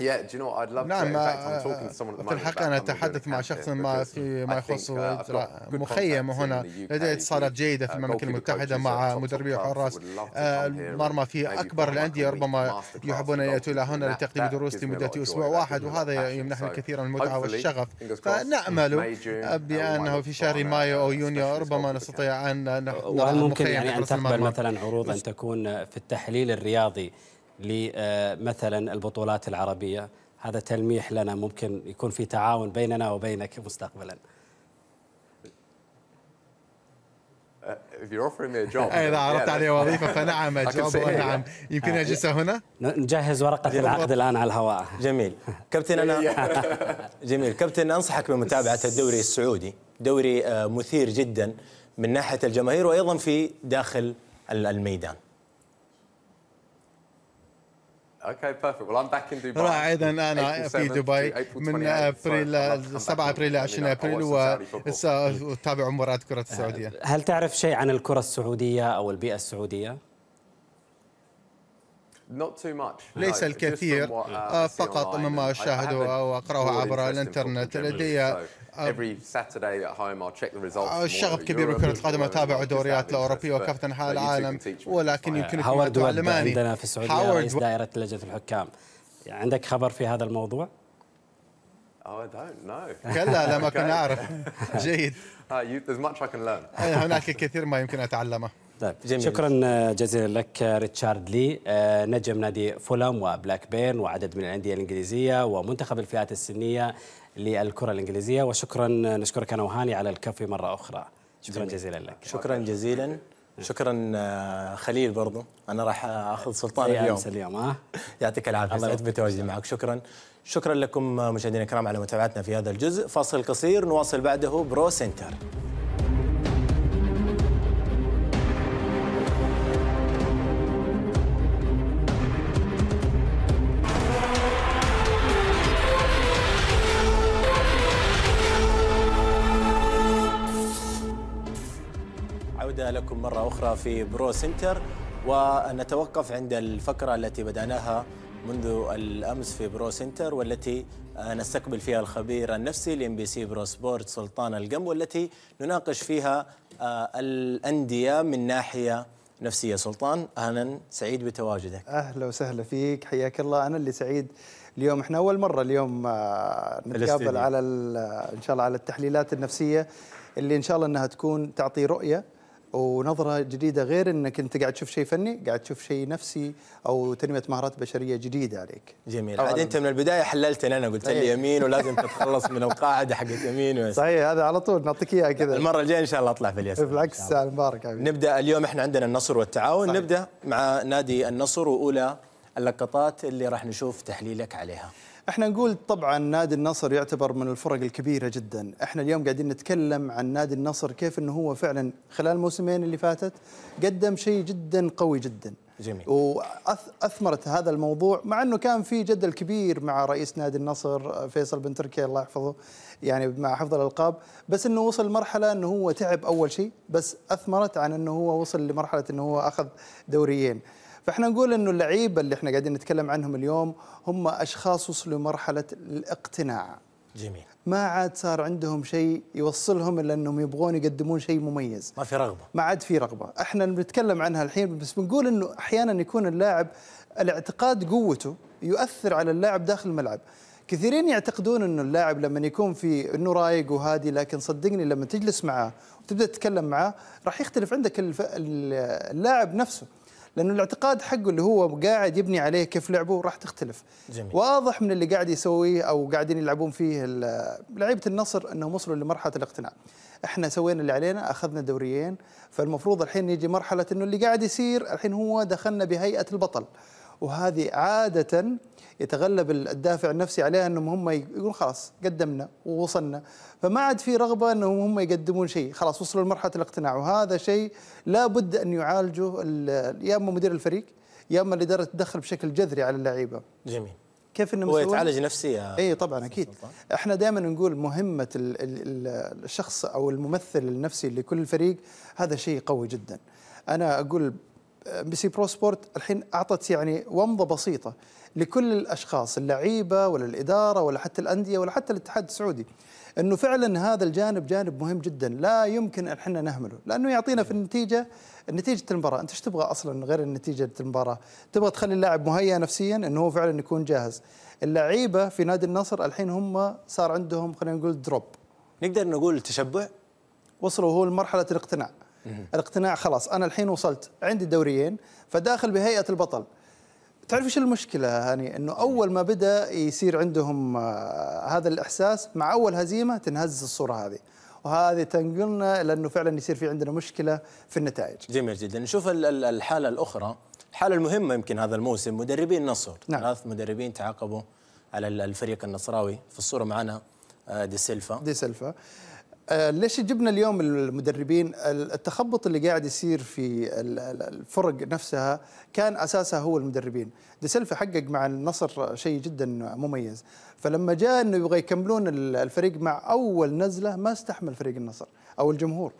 Yeah, do you know I'd love نعم to. In fact, I'm talking to someone at the في الحقيقة أنا أتحدث مع شخص ما فيما يخص uh, مخيم هنا لدي اتصالات جيدة في المملكة uh, المتحدة مع مدربي حراس آه، المرمى في أكبر الأندية ربما يحبون أن يأتوا إلى هنا لتقديم دروس لمدة أسبوع واحد وهذا يمنحنا الكثير من المتعة والشغف فنأمل بأنه oh في شهر مايو أو يونيو ربما نستطيع أن نحقق وهل ممكن يعني أن تقبل مثلا عروض أن تكون في التحليل الرياضي لمثلا البطولات العربية هذا تلميح لنا ممكن يكون في تعاون بيننا وبينك مستقبلا uh, إيه، اذا عرضت علي وظيفه فنعم اجاوب ونعم يمكن اجلس هنا نجهز ورقه العقد الان على الهواء جميل كابتن انا [LAUGHS] جميل كابتن انصحك بمتابعه الدوري السعودي دوري آه، مثير جدا من ناحيه الجماهير وايضا في داخل الميدان اوكي بيرفكت ويل ام باك ان دبي رائع اذا انا في دبي من ابريل 7 ابريل 20 ابريل واتابع مباراه كره السعوديه هل تعرف شيء عن الكره السعوديه او البيئه السعوديه؟ ليس الكثير uh, آه، فقط مما أشاهده وأقرأه عبر الإنترنت لدي الشغف كبير بكرة القدم أتابع الدوريات الأوروبية وكافة أنحاء العالم ولكن يمكنك أن تعلماني عندنا في السعودية رئيس دائرة لجنة الحكام عندك خبر في هذا الموضوع؟ oh, كلا لم أكن أعرف جيد [LAUGHS] uh, هناك الكثير ما يمكن أتعلمه طيب جميل. شكرا جزيلا لك ريتشارد لي آه، نجم نادي فولام وبلاك بيرن وعدد من الانديه الانجليزيه ومنتخب الفئات السنيه للكره الانجليزيه وشكرا نشكرك انا وهاني على الكفي مره اخرى شكرا جميل. جزيلا لك شكرا جزيلا نعم. شكرا آه، خليل برضو انا راح اخذ سلطان اليوم اليوم ها آه. يعطيك العافيه الله يثبت تواجدي معك شكرا شكرا لكم مشاهدينا الكرام على متابعتنا في هذا الجزء فاصل قصير نواصل بعده برو سنتر مرة أخرى في برو سنتر ونتوقف عند الفقرة التي بدأناها منذ الأمس في برو سنتر والتي نستقبل فيها الخبير النفسي لام بي سي برو سبورت سلطان القم والتي نناقش فيها آه، الأندية من ناحية نفسية سلطان أهلا سعيد بتواجدك أهلا وسهلا فيك حياك الله أنا اللي سعيد اليوم احنا اول مره اليوم آه، نتقابل على آه، ان شاء الله على التحليلات النفسيه اللي ان شاء الله انها تكون تعطي رؤيه ونظره جديده غير انك انت قاعد تشوف شيء فني قاعد تشوف شيء نفسي او تنميه مهارات بشريه جديده عليك جميل عاد انت من البدايه حللتني انا قلت لي إيه. يمين ولازم [LAUGHS] تتخلص من القاعده حقت يمين ويسار صحيح هذا على طول نعطيك اياها كذا المره الجايه ان شاء الله اطلع في اليسار بالعكس سال مبارك نبدا اليوم احنا عندنا النصر والتعاون صحيح. نبدا مع نادي النصر واولى اللقطات اللي راح نشوف تحليلك عليها احنا نقول طبعا نادي النصر يعتبر من الفرق الكبيره جدا، احنا اليوم قاعدين نتكلم عن نادي النصر كيف انه هو فعلا خلال الموسمين اللي فاتت قدم شيء جدا قوي جدا. جميل. واثمرت هذا الموضوع مع انه كان في جدل كبير مع رئيس نادي النصر فيصل بن تركي الله يحفظه يعني مع حفظ الالقاب، بس انه وصل لمرحله انه هو تعب اول شيء، بس اثمرت عن انه هو وصل لمرحله انه هو اخذ دوريين. فاحنا نقول انه اللعيبه اللي احنا قاعدين نتكلم عنهم اليوم هم اشخاص وصلوا مرحله الاقتناع جميل ما عاد صار عندهم شيء يوصلهم الا انهم يبغون يقدمون شيء مميز ما في رغبه ما عاد في رغبه احنا بنتكلم عنها الحين بس بنقول انه احيانا يكون اللاعب الاعتقاد قوته يؤثر على اللاعب داخل الملعب كثيرين يعتقدون انه اللاعب لما يكون في انه رايق وهادي لكن صدقني لما تجلس معاه وتبدا تتكلم معاه راح يختلف عندك اللاعب نفسه لانه الاعتقاد حقه اللي هو قاعد يبني عليه كيف لعبه راح تختلف جميل. واضح من اللي قاعد يسويه او قاعدين يلعبون فيه لعيبه النصر انهم وصلوا لمرحله الاقتناع احنا سوينا اللي علينا اخذنا دوريين فالمفروض الحين يجي مرحله انه اللي قاعد يصير الحين هو دخلنا بهيئه البطل وهذه عاده يتغلب الدافع النفسي عليها انهم هم يقولون خلاص قدمنا ووصلنا فما عاد في رغبه انهم هم يقدمون شيء خلاص وصلوا لمرحله الاقتناع وهذا شيء لابد ان يعالجه يا اما مدير الفريق يا اما الاداره تدخل بشكل جذري على اللعيبه جميل كيف انه هو يتعالج نفسيا اي طبعا اكيد احنا دائما نقول مهمه الـ الـ الشخص او الممثل النفسي لكل فريق هذا شيء قوي جدا انا اقول ام بي سي برو سبورت الحين اعطت يعني ومضه بسيطه لكل الاشخاص اللعيبه ولا الاداره ولا حتى الانديه ولا حتى الاتحاد السعودي انه فعلا هذا الجانب جانب مهم جدا لا يمكن ان احنا نهمله لانه يعطينا في النتيجه نتيجه المباراه انت ايش تبغى اصلا غير نتيجه المباراه تبغى تخلي اللاعب مهيئ نفسيا انه هو فعلا يكون جاهز اللعيبه في نادي النصر الحين هم صار عندهم خلينا نقول دروب نقدر نقول تشبع وصلوا هو لمرحله الاقتناع الاقتناع خلاص انا الحين وصلت عندي دوريين فداخل بهيئه البطل تعرف ايش المشكله هاني يعني انه اول ما بدا يصير عندهم آه، هذا الاحساس مع اول هزيمه تنهز الصوره هذه وهذه تنقلنا لانه فعلا يصير في عندنا مشكله في النتائج جميل جدا نشوف الحاله الاخرى الحاله المهمه يمكن هذا الموسم مدربين النصر نعم. ثلاث مدربين تعاقبوا على الفريق النصراوي في الصوره معنا آه، دي سيلفا دي سيلفا آه، ليش جبنا اليوم المدربين التخبط اللي قاعد يصير في الفرق نفسها كان اساسها هو المدربين ديسلفي حقق مع النصر شيء جدا مميز فلما جاء انه يبغى يكملون الفريق مع اول نزله ما استحمل فريق النصر او الجمهور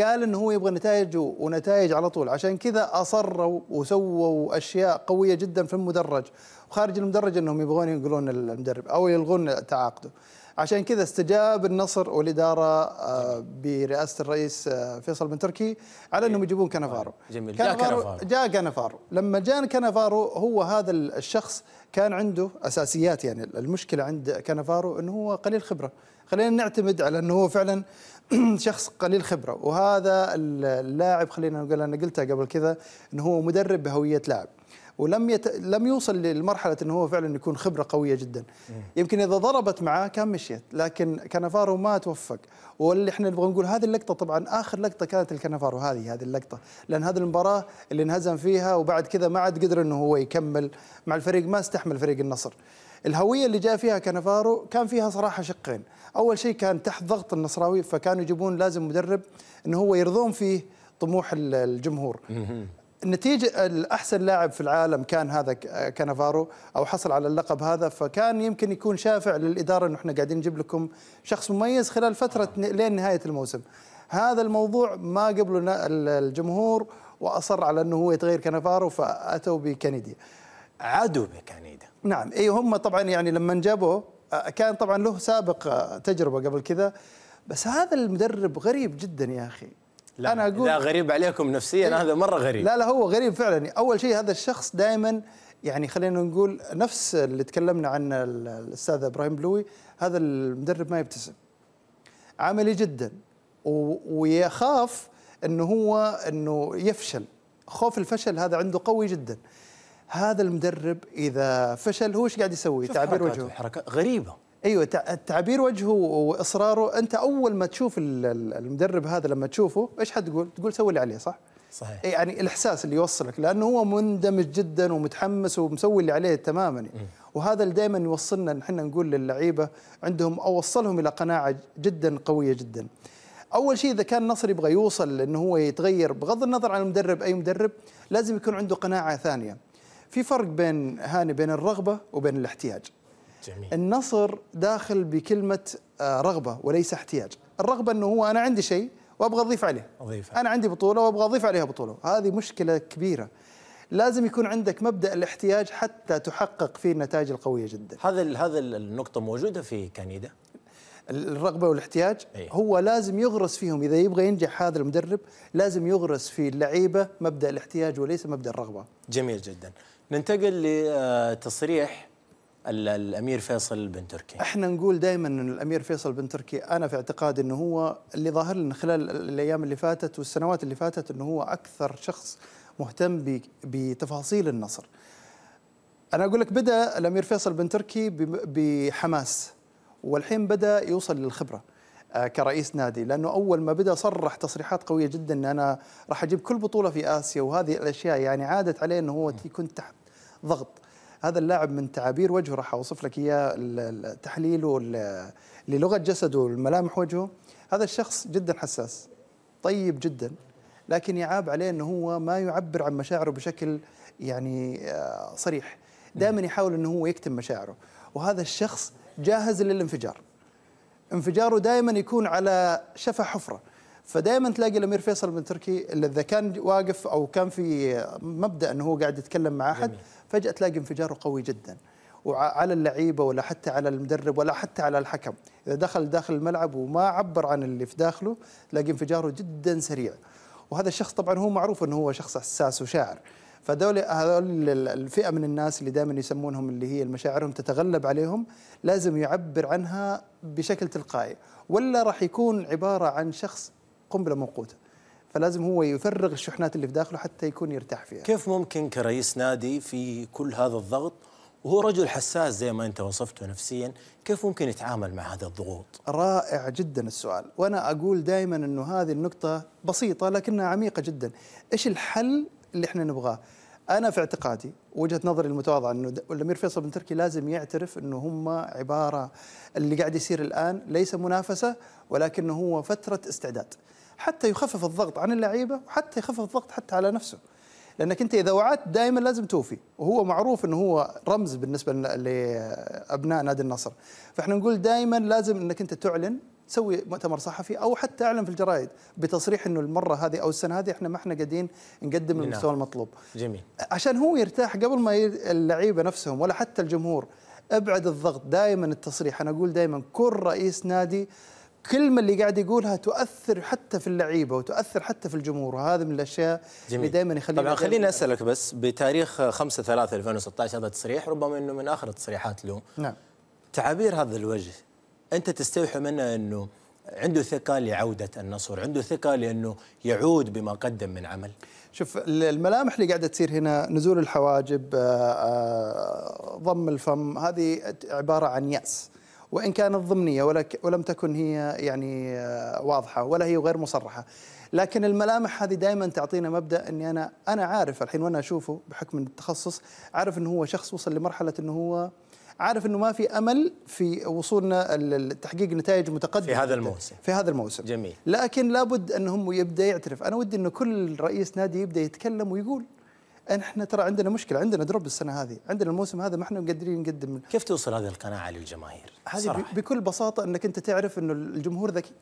قال انه هو يبغى نتائج ونتائج على طول عشان كذا اصروا وسووا اشياء قويه جدا في المدرج وخارج المدرج انهم يبغون ينقلون المدرب او يلغون تعاقده عشان كذا استجاب النصر والاداره آه، برئاسه الرئيس آه، فيصل بن تركي على إيه. انهم يجيبون كنافارو آه، جميل كنفارو جاء كنافارو جاء كنافارو لما جاء كنافارو هو هذا الشخص كان عنده اساسيات يعني المشكله عند كنافارو انه هو قليل خبره خلينا نعتمد على انه هو فعلا [CLEARS THROAT] شخص قليل خبره وهذا اللاعب خلينا نقول انا قلتها قبل كذا انه هو مدرب بهويه لاعب ولم يت... لم يوصل لمرحله انه هو فعلا يكون خبره قويه جدا يمكن اذا ضربت معاه كان مشيت لكن كنافارو ما توفق واللي احنا نبغى نقول هذه اللقطه طبعا اخر لقطه كانت الكنافارو هذه هذه اللقطه لان هذه المباراه اللي انهزم فيها وبعد كذا ما عاد قدر انه هو يكمل مع الفريق ما استحمل فريق النصر الهوية اللي جاء فيها كنافارو كان فيها صراحة شقين أول شيء كان تحت ضغط النصراوي فكانوا يجيبون لازم مدرب أنه هو يرضون فيه طموح الجمهور النتيجة الأحسن لاعب في العالم كان هذا كانافارو أو حصل على اللقب هذا فكان يمكن يكون شافع للإدارة أنه إحنا قاعدين نجيب لكم شخص مميز خلال فترة لين نهاية الموسم هذا الموضوع ما قبله الجمهور وأصر على أنه هو يتغير كانافارو فأتوا بكنيدي عادوا بكنيدا نعم اي هم طبعا يعني لما جابوه كان طبعا له سابق تجربه قبل كذا بس هذا المدرب غريب جدا يا اخي لا انا اقول لا غريب عليكم نفسيا إيه؟ هذا مره غريب لا لا هو غريب فعلا اول شيء هذا الشخص دائما يعني خلينا نقول نفس اللي تكلمنا عنه الاستاذ ابراهيم بلوي هذا المدرب ما يبتسم عملي جدا ويخاف انه هو انه يفشل خوف الفشل هذا عنده قوي جدا هذا المدرب اذا فشل هو ايش قاعد يسوي تعبير وجهه حركات غريبه ايوه تعبير وجهه واصراره انت اول ما تشوف المدرب هذا لما تشوفه ايش حتقول؟ تقول سوي اللي عليه صح؟ صحيح إيه، يعني الاحساس اللي يوصلك لانه هو مندمج جدا ومتحمس ومسوي اللي عليه تماما يعني. وهذا اللي دائما يوصلنا نحن نقول للعيبه عندهم او وصلهم الى قناعه جدا قويه جدا. اول شيء اذا كان نصر يبغى يوصل انه هو يتغير بغض النظر عن المدرب اي مدرب لازم يكون عنده قناعه ثانيه. في فرق بين هاني بين الرغبه وبين الاحتياج. جميل. النصر داخل بكلمة آه، رغبة وليس احتياج الرغبة أنه هو أنا عندي شيء وأبغى أضيف عليه أضيفها. أنا عندي بطولة وأبغى أضيف عليها بطولة هذه مشكلة كبيرة لازم يكون عندك مبدا الاحتياج حتى تحقق فيه النتائج القويه جدا هذا هذا النقطه موجوده في كنيدا الرغبه والاحتياج أيه؟ هو لازم يغرس فيهم اذا يبغى ينجح هذا المدرب لازم يغرس في اللعيبه مبدا الاحتياج وليس مبدا الرغبه جميل جدا ننتقل لتصريح آه، الامير فيصل بن تركي؟ احنا نقول دائما ان الامير فيصل بن تركي انا في اعتقادي انه هو اللي ظاهر لنا خلال الايام اللي فاتت والسنوات اللي فاتت انه هو اكثر شخص مهتم بتفاصيل النصر. انا اقول لك بدا الامير فيصل بن تركي بحماس والحين بدا يوصل للخبره. آه، كرئيس نادي لانه اول ما بدا صرح تصريحات قويه جدا ان انا راح اجيب كل بطوله في اسيا وهذه الاشياء يعني عادت عليه انه هو كنت تحت ضغط هذا اللاعب من تعابير وجهه راح اوصف لك اياه تحليله للغه جسده والملامح وجهه هذا الشخص جدا حساس طيب جدا لكن يعاب عليه انه هو ما يعبر عن مشاعره بشكل يعني آه، صريح دائما يحاول انه هو يكتم مشاعره وهذا الشخص جاهز للانفجار انفجاره دائما يكون على شفا حفره فدائما تلاقي الامير فيصل بن تركي اذا كان واقف او كان في مبدا انه هو قاعد يتكلم مع احد فجاه تلاقي انفجاره قوي جدا وعلى اللعيبه ولا حتى على المدرب ولا حتى على الحكم اذا دخل داخل الملعب وما عبر عن اللي في داخله تلاقي انفجاره جدا سريع وهذا الشخص طبعا هو معروف انه هو شخص حساس وشاعر فدول هذول الفئه من الناس اللي دائما يسمونهم اللي هي مشاعرهم تتغلب عليهم لازم يعبر عنها بشكل تلقائي ولا راح يكون عباره عن شخص قنبله موقوته فلازم هو يفرغ الشحنات اللي في داخله حتى يكون يرتاح فيها كيف ممكن كرئيس نادي في كل هذا الضغط وهو رجل حساس زي ما انت وصفته نفسيا كيف ممكن يتعامل مع هذا الضغوط رائع جدا السؤال وانا اقول دائما انه هذه النقطه بسيطه لكنها عميقه جدا ايش الحل اللي احنا نبغاه انا في اعتقادي وجهه نظري المتواضعه انه الامير فيصل بن تركي لازم يعترف انه هم عباره اللي قاعد يصير الان ليس منافسه ولكنه هو فتره استعداد حتى يخفف الضغط عن اللعيبه وحتى يخفف الضغط حتى على نفسه لانك انت اذا وعدت دائما لازم توفي وهو معروف انه هو رمز بالنسبه لابناء نادي النصر فاحنا نقول دائما لازم انك انت تعلن سوي مؤتمر صحفي او حتى اعلن في الجرايد بتصريح انه المره هذه او السنه هذه احنا ما احنا قاعدين نقدم نعم. المستوى المطلوب جميل عشان هو يرتاح قبل ما اللعيبه نفسهم ولا حتى الجمهور ابعد الضغط دائما التصريح انا اقول دائما كل رئيس نادي الكلمه اللي قاعد يقولها تؤثر حتى في اللعيبه وتؤثر حتى في الجمهور وهذا من الاشياء جميل. اللي دائما يخلي طبعا خليني اسالك بس بتاريخ 5 3 2016 هذا التصريح ربما انه من اخر التصريحات له نعم تعابير هذا الوجه انت تستوحي منه انه عنده ثقه لعوده النصر، عنده ثقه لانه يعود بما قدم من عمل. شوف الملامح اللي قاعده تصير هنا نزول الحواجب آه، آه، ضم الفم هذه عباره عن ياس. وان كانت ضمنيه ولم تكن هي يعني آه، واضحه ولا هي غير مصرحه. لكن الملامح هذه دائما تعطينا مبدا اني انا انا عارف الحين وانا اشوفه بحكم التخصص عارف انه هو شخص وصل لمرحله انه هو عارف انه ما في امل في وصولنا لتحقيق نتائج متقدمه في هذا الموسم في هذا الموسم جميل لكن لابد انهم يبدا يعترف انا ودي انه كل رئيس نادي يبدا يتكلم ويقول احنا ترى عندنا مشكله عندنا دروب السنه هذه عندنا الموسم هذا ما احنا مقدرين نقدم كيف توصل هذه القناعه للجماهير هذه بكل بساطه انك انت تعرف انه الجمهور ذكي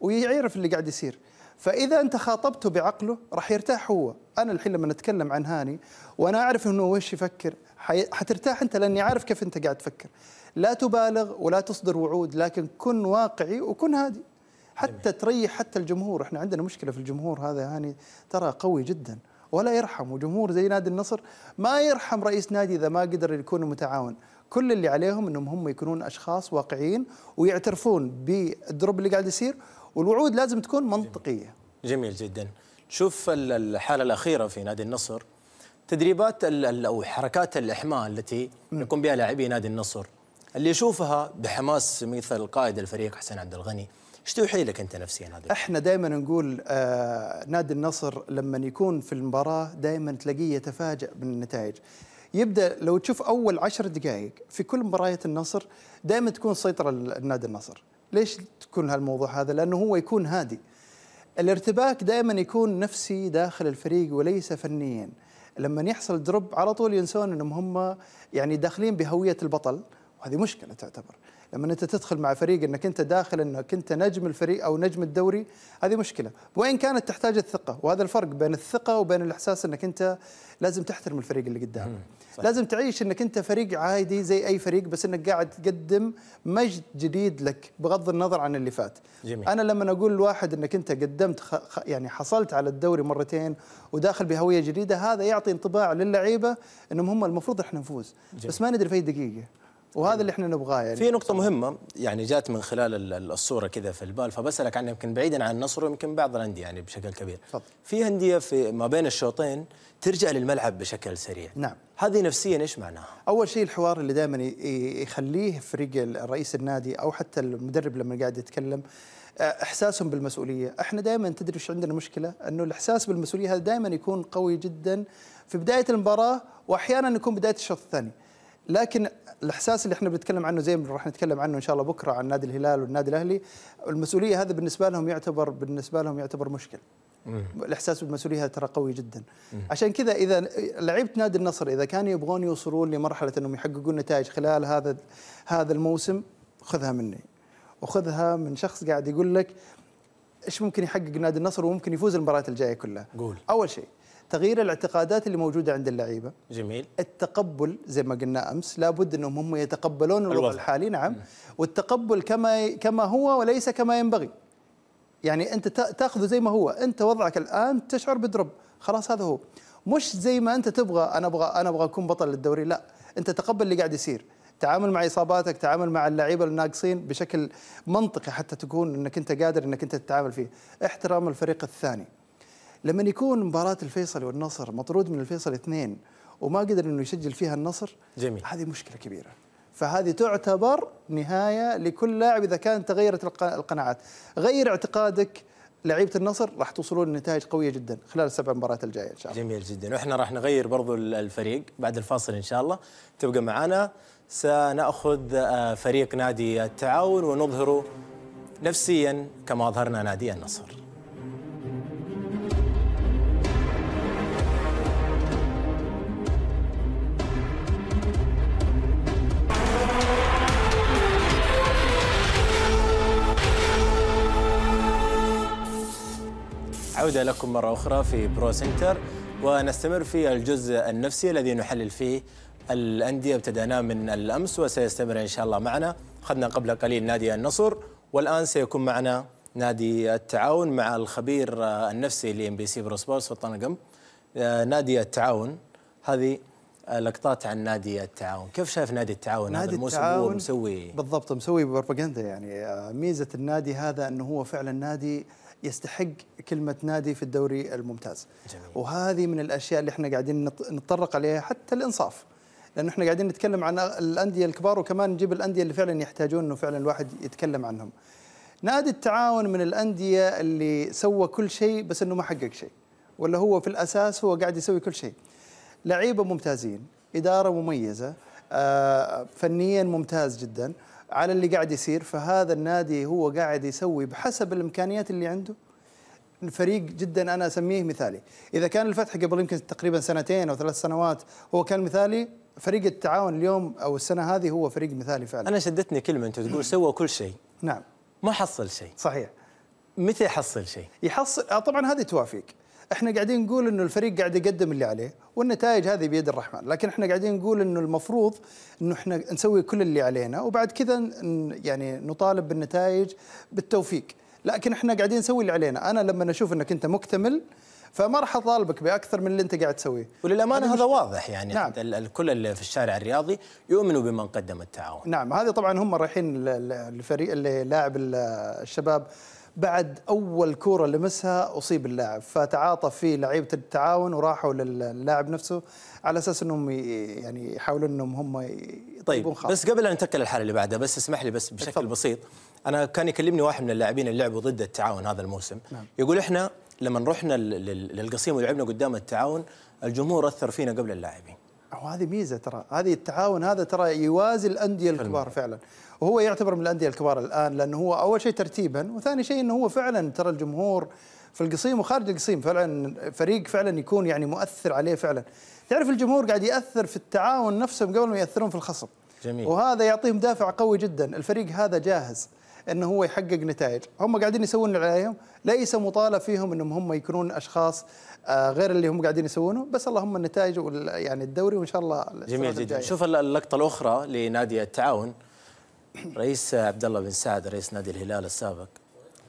ويعرف اللي قاعد يصير فاذا انت خاطبته بعقله راح يرتاح هو انا الحين لما نتكلم عن هاني وانا اعرف انه وش يفكر حترتاح انت لاني عارف كيف انت قاعد تفكر لا تبالغ ولا تصدر وعود لكن كن واقعي وكن هادي حتى تريح حتى الجمهور احنا عندنا مشكله في الجمهور هذا يعني ترى قوي جدا ولا يرحم وجمهور زي نادي النصر ما يرحم رئيس نادي اذا ما قدر يكون متعاون كل اللي عليهم انهم هم يكونون اشخاص واقعيين ويعترفون بالدروب اللي قاعد يصير والوعود لازم تكون منطقيه جميل, جميل جدا شوف الحاله الاخيره في نادي النصر تدريبات او حركات الاحماء التي يقوم بها لاعبي نادي النصر اللي يشوفها بحماس مثل قائد الفريق حسين عبد الغني ايش توحي لك انت نفسيا هذا؟ احنا دائما نقول آه نادي النصر لما يكون في المباراه دائما تلاقيه يتفاجئ بالنتائج. يبدا لو تشوف اول عشر دقائق في كل مباريات النصر دائما تكون سيطره النادي النصر. ليش تكون هالموضوع هذا؟ لانه هو يكون هادي. الارتباك دائما يكون نفسي داخل الفريق وليس فنيا. لما يحصل دروب على طول ينسون انهم هم يعني داخلين بهويه البطل وهذه مشكله تعتبر لما انت تدخل مع فريق انك انت داخل انك انت نجم الفريق او نجم الدوري هذه مشكله وان كانت تحتاج الثقه وهذا الفرق بين الثقه وبين الاحساس انك انت لازم تحترم الفريق اللي قدامك لازم تعيش انك انت فريق عادي زي اي فريق بس انك قاعد تقدم مجد جديد لك بغض النظر عن اللي فات جميل. انا لما اقول لواحد انك انت قدمت خ... يعني حصلت على الدوري مرتين وداخل بهويه جديده هذا يعطي انطباع للعيبه انهم هم المفروض احنا نفوز جميل. بس ما ندري في اي دقيقه وهذا اللي احنا نبغاه يعني في نقطة مهمة يعني جات من خلال الصورة كذا في البال فبسألك عنها يمكن بعيدا عن النصر ويمكن بعض الأندية يعني بشكل كبير تفضل في أندية في ما بين الشوطين ترجع للملعب بشكل سريع نعم هذه نفسيا ايش معناها؟ اول شيء الحوار اللي دائما يخليه فريق رئيس النادي او حتى المدرب لما قاعد يتكلم آه، احساسهم بالمسؤوليه، احنا دائما تدري ايش عندنا مشكله؟ انه الاحساس بالمسؤوليه هذا دائما يكون قوي جدا في بدايه المباراه واحيانا يكون بدايه الشوط الثاني. لكن الاحساس اللي احنا بنتكلم عنه زي ما راح نتكلم عنه ان شاء الله بكره عن نادي الهلال والنادي الاهلي المسؤوليه هذا بالنسبه لهم يعتبر بالنسبه لهم يعتبر مشكل الاحساس بالمسؤوليه ترى قوي جدا عشان كذا اذا لعيبه نادي النصر اذا كانوا يبغون يوصلون لمرحله انهم يحققون نتائج خلال هذا هذا الموسم خذها مني وخذها من شخص قاعد يقول لك ايش ممكن يحقق نادي النصر وممكن يفوز المباريات الجايه كلها قول اول شيء تغيير الاعتقادات اللي موجوده عند اللعيبه جميل التقبل زي ما قلنا امس لابد انهم هم يتقبلون الوضع, الحالي نعم م. والتقبل كما كما هو وليس كما ينبغي يعني انت تاخذه زي ما هو انت وضعك الان تشعر بدرب خلاص هذا هو مش زي ما انت تبغى انا ابغى انا ابغى اكون بطل للدوري لا انت تقبل اللي قاعد يصير تعامل مع اصاباتك تعامل مع اللعيبه الناقصين بشكل منطقي حتى تكون انك انت قادر انك انت تتعامل فيه احترام الفريق الثاني لما يكون مباراة الفيصل والنصر مطرود من الفيصل اثنين وما قدر انه يسجل فيها النصر جميل هذه مشكلة كبيرة فهذه تعتبر نهاية لكل لاعب إذا كان تغيرت القناعات غير اعتقادك لعيبه النصر راح توصلون لنتائج قويه جدا خلال السبع مباريات الجايه ان شاء الله جميل جدا واحنا راح نغير برضو الفريق بعد الفاصل ان شاء الله تبقى معنا سناخذ آه، فريق نادي التعاون ونظهره نفسيا كما اظهرنا نادي النصر عودة لكم مرة أخرى في برو سنتر ونستمر في الجزء النفسي الذي نحلل فيه الأندية ابتدأناه من الأمس وسيستمر إن شاء الله معنا أخذنا قبل قليل نادي النصر والآن سيكون معنا نادي التعاون مع الخبير النفسي لام بي سي برو سبورتس سلطان القم آه، نادي التعاون هذه لقطات عن نادي التعاون كيف شايف نادي التعاون نادي هذا الموسم هو مسوي بالضبط مسوي بروباغندا يعني آه، ميزه النادي هذا انه هو فعلا نادي يستحق كلمه نادي في الدوري الممتاز جميل. وهذه من الاشياء اللي احنا قاعدين نتطرق عليها حتى الانصاف لانه احنا قاعدين نتكلم عن الانديه الكبار وكمان نجيب الانديه اللي فعلا يحتاجون انه فعلا الواحد يتكلم عنهم نادي التعاون من الانديه اللي سوى كل شيء بس انه ما حقق شيء ولا هو في الاساس هو قاعد يسوي كل شيء لعيبه ممتازين اداره مميزه آه فنيا ممتاز جدا على اللي قاعد يصير فهذا النادي هو قاعد يسوي بحسب الامكانيات اللي عنده فريق جدا انا اسميه مثالي، اذا كان الفتح قبل يمكن تقريبا سنتين او ثلاث سنوات هو كان مثالي فريق التعاون اليوم او السنه هذه هو فريق مثالي فعلا. انا شدتني كلمه انت تقول سوى كل شيء. نعم. ما حصل شيء. صحيح. متى يحصل شيء؟ يحصل آه، طبعا هذه توافيق. احنا قاعدين نقول انه الفريق قاعد يقدم اللي عليه والنتائج هذه بيد الرحمن لكن احنا قاعدين نقول انه المفروض انه احنا نسوي كل اللي علينا وبعد كذا يعني نطالب بالنتائج بالتوفيق لكن احنا قاعدين نسوي اللي علينا انا لما اشوف انك انت مكتمل فما راح اطالبك باكثر من اللي انت قاعد تسويه وللامانه هذا مش... واضح يعني نعم. الكل اللي في الشارع الرياضي يؤمنوا بمن قدم التعاون نعم هذه طبعا هم رايحين الفريق اللي لاعب الشباب بعد اول كوره لمسها اصيب اللاعب فتعاطف فيه لعيبه التعاون وراحوا للاعب نفسه على اساس انهم يعني يحاولون انهم هم طيب بس قبل ان ننتقل للحاله اللي بعدها بس اسمح لي بس بشكل اتفضل. بسيط انا كان يكلمني واحد من اللاعبين اللي لعبوا ضد التعاون هذا الموسم نعم. يقول احنا لما رحنا للقصيم ولعبنا قدام التعاون الجمهور اثر فينا قبل اللاعبين وهذه ميزه ترى هذه التعاون هذا ترى يوازي الانديه الكبار فعلا وهو يعتبر من الانديه الكبار الان لانه هو اول شيء ترتيبا وثاني شيء انه هو فعلا ترى الجمهور في القصيم وخارج القصيم فعلا فريق فعلا يكون يعني مؤثر عليه فعلا تعرف الجمهور قاعد ياثر في التعاون نفسهم قبل ما ياثرون في الخصم جميل وهذا يعطيهم دافع قوي جدا الفريق هذا جاهز انه هو يحقق نتائج هم قاعدين يسوون اللي عليهم ليس مطالب فيهم انهم هم يكونون اشخاص آه، غير اللي هم قاعدين يسوونه بس اللهم النتائج يعني الدوري وان شاء الله جميل جدا شوف اللقطه الاخرى لنادي التعاون [CLEARS THROAT] رئيس عبد الله بن سعد رئيس نادي الهلال السابق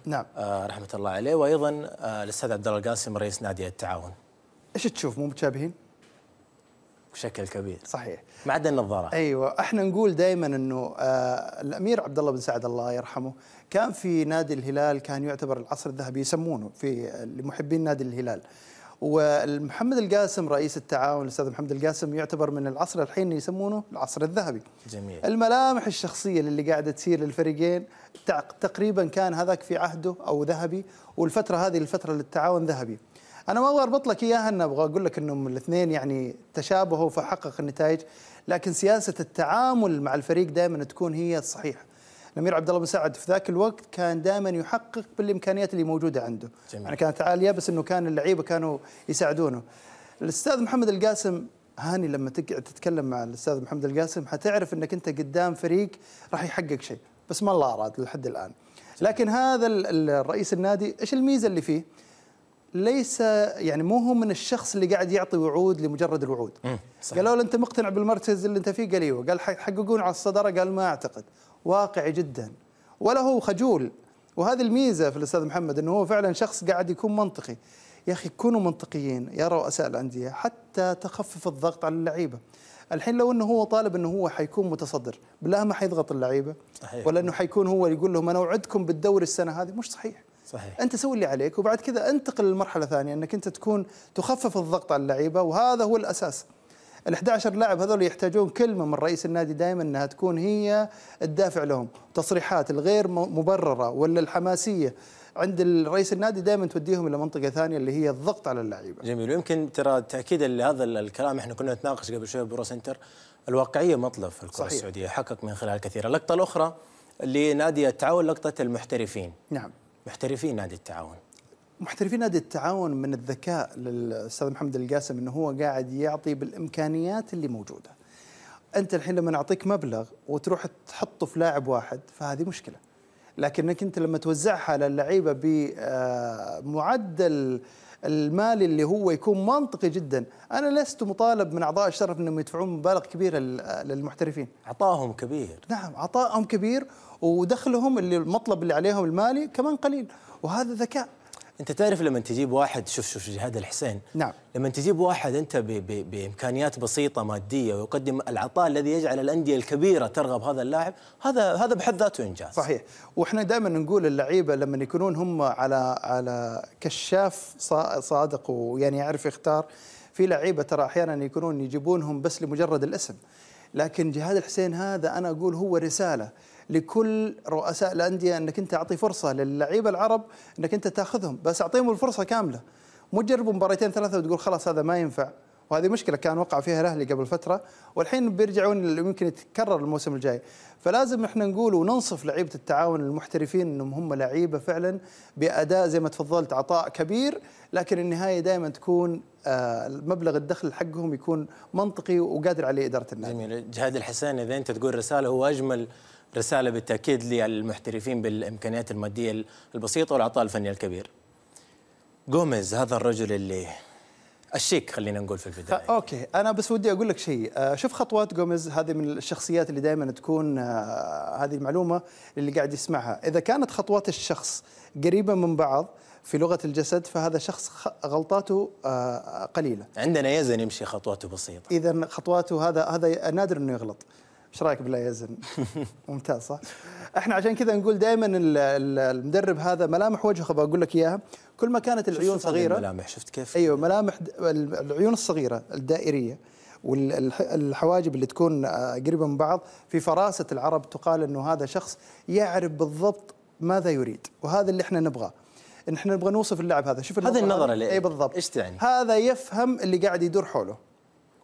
نعم آه، رحمه الله عليه وايضا آه، الاستاذ عبد الله القاسم رئيس نادي التعاون ايش تشوف مو متشابهين؟ بشكل كبير صحيح ما عدا النظاره ايوه احنا نقول دائما انه الامير عبد الله بن سعد الله يرحمه كان في نادي الهلال كان يعتبر العصر الذهبي يسمونه في لمحبين نادي الهلال ومحمد القاسم رئيس التعاون الاستاذ محمد القاسم يعتبر من العصر الحين يسمونه العصر الذهبي جميل الملامح الشخصيه اللي قاعده تصير للفريقين تقريبا كان هذاك في عهده او ذهبي والفتره هذه الفتره للتعاون ذهبي انا ما ابغى اربط لك اياها ان ابغى اقول لك انهم الاثنين يعني تشابهوا فحقق النتائج لكن سياسه التعامل مع الفريق دائما تكون هي الصحيحه الامير عبد الله بن سعد في ذاك الوقت كان دائما يحقق بالامكانيات اللي موجوده عنده جميل. يعني كانت عاليه بس انه كان اللعيبه كانوا يساعدونه الاستاذ محمد القاسم هاني لما تقعد تتكلم مع الاستاذ محمد القاسم حتعرف انك انت قدام فريق راح يحقق شيء بس ما الله اراد لحد الان لكن هذا الرئيس النادي ايش الميزه اللي فيه ليس يعني مو هو من الشخص اللي قاعد يعطي وعود لمجرد الوعود قالوا له انت مقتنع بالمركز اللي انت فيه قال ايوه قال حيحققون على الصداره قال ما اعتقد واقعي جدا ولا هو خجول وهذه الميزه في الاستاذ محمد انه هو فعلا شخص قاعد يكون منطقي يا اخي كونوا منطقيين يا رؤساء الانديه حتى تخفف الضغط على اللعيبه الحين لو انه هو طالب انه هو حيكون متصدر بالله ما حيضغط اللعيبه صحيح. ولا انه حيكون هو يقول لهم انا اوعدكم بالدوري السنه هذه مش صحيح صحيح انت سوي اللي عليك وبعد كذا انتقل للمرحله الثانيه انك انت تكون تخفف الضغط على اللعيبه وهذا هو الاساس ال 11 لاعب هذول يحتاجون كلمه من رئيس النادي دائما انها تكون هي الدافع لهم تصريحات الغير مبرره ولا الحماسيه عند الرئيس النادي دائما توديهم الى منطقه ثانيه اللي هي الضغط على اللعيبه. جميل ويمكن ترى تاكيدا لهذا الكلام احنا كنا نتناقش قبل شوي برو سنتر الواقعيه مطلب في الكره السعوديه حقق من خلال كثير، اللقطه الاخرى لنادي التعاون لقطه المحترفين. نعم. محترفين نادي التعاون. محترفين نادي التعاون من الذكاء للاستاذ محمد القاسم انه هو قاعد يعطي بالامكانيات اللي موجوده. انت الحين لما نعطيك مبلغ وتروح تحطه في لاعب واحد فهذه مشكله. لكنك انت لما توزعها على اللعيبه بمعدل المالي اللي هو يكون منطقي جدا، انا لست مطالب من اعضاء الشرف انهم يدفعون مبالغ كبيره للمحترفين. عطاهم كبير. نعم، عطاهم كبير ودخلهم اللي المطلب اللي عليهم المالي كمان قليل، وهذا ذكاء. انت تعرف لما تجيب واحد شوف شوف جهاد الحسين نعم لما تجيب واحد انت ب ب بامكانيات بسيطه ماديه ويقدم العطاء الذي يجعل الانديه الكبيره ترغب هذا اللاعب هذا هذا بحد ذاته انجاز صحيح واحنا دائما نقول اللعيبه لما يكونون هم على على كشاف صادق ويعني يعرف يختار في لعيبه ترى احيانا يكونون يجيبونهم بس لمجرد الاسم لكن جهاد الحسين هذا انا اقول هو رساله لكل رؤساء الانديه انك انت اعطي فرصه للعيبه العرب انك انت تاخذهم بس اعطيهم الفرصه كامله مو تجربوا مباراتين ثلاثه وتقول خلاص هذا ما ينفع وهذه مشكله كان وقع فيها الاهلي قبل فتره والحين بيرجعون يمكن يتكرر الموسم الجاي فلازم احنا نقول وننصف لعيبه التعاون المحترفين انهم هم لعيبه فعلا باداء زي ما تفضلت عطاء كبير لكن النهايه دائما تكون آه، مبلغ الدخل حقهم يكون منطقي وقادر عليه اداره النادي. جميل جهاد الحسين اذا انت تقول رساله هو اجمل رسالة بالتأكيد للمحترفين بالإمكانيات المادية البسيطة والعطاء الفني الكبير جوميز هذا الرجل اللي الشيك خلينا نقول في البدايه اوكي انا بس ودي اقول لك شيء آه، شوف خطوات جوميز هذه من الشخصيات اللي دائما تكون آه، هذه المعلومه اللي قاعد يسمعها اذا كانت خطوات الشخص قريبه من بعض في لغه الجسد فهذا شخص غلطاته آه، قليله عندنا يزن يمشي خطواته بسيطه اذا خطواته هذا هذا نادر انه يغلط ايش رايك بالله يزن [LAUGHS] ممتاز صح احنا عشان كذا نقول دائما المدرب هذا ملامح وجهه بقول لك اياها كل ما كانت العيون صغيره ملامح شفت كيف ايوه ملامح العيون الصغيره الدائريه والحواجب اللي تكون آه، قريبه من بعض في فراسه العرب تقال انه هذا شخص يعرف بالضبط ماذا يريد وهذا اللي احنا نبغاه نحن نبغى نوصف اللاعب هذا شوف هذه النظره اللي اي بالضبط ايش تعني هذا يفهم اللي قاعد يدور حوله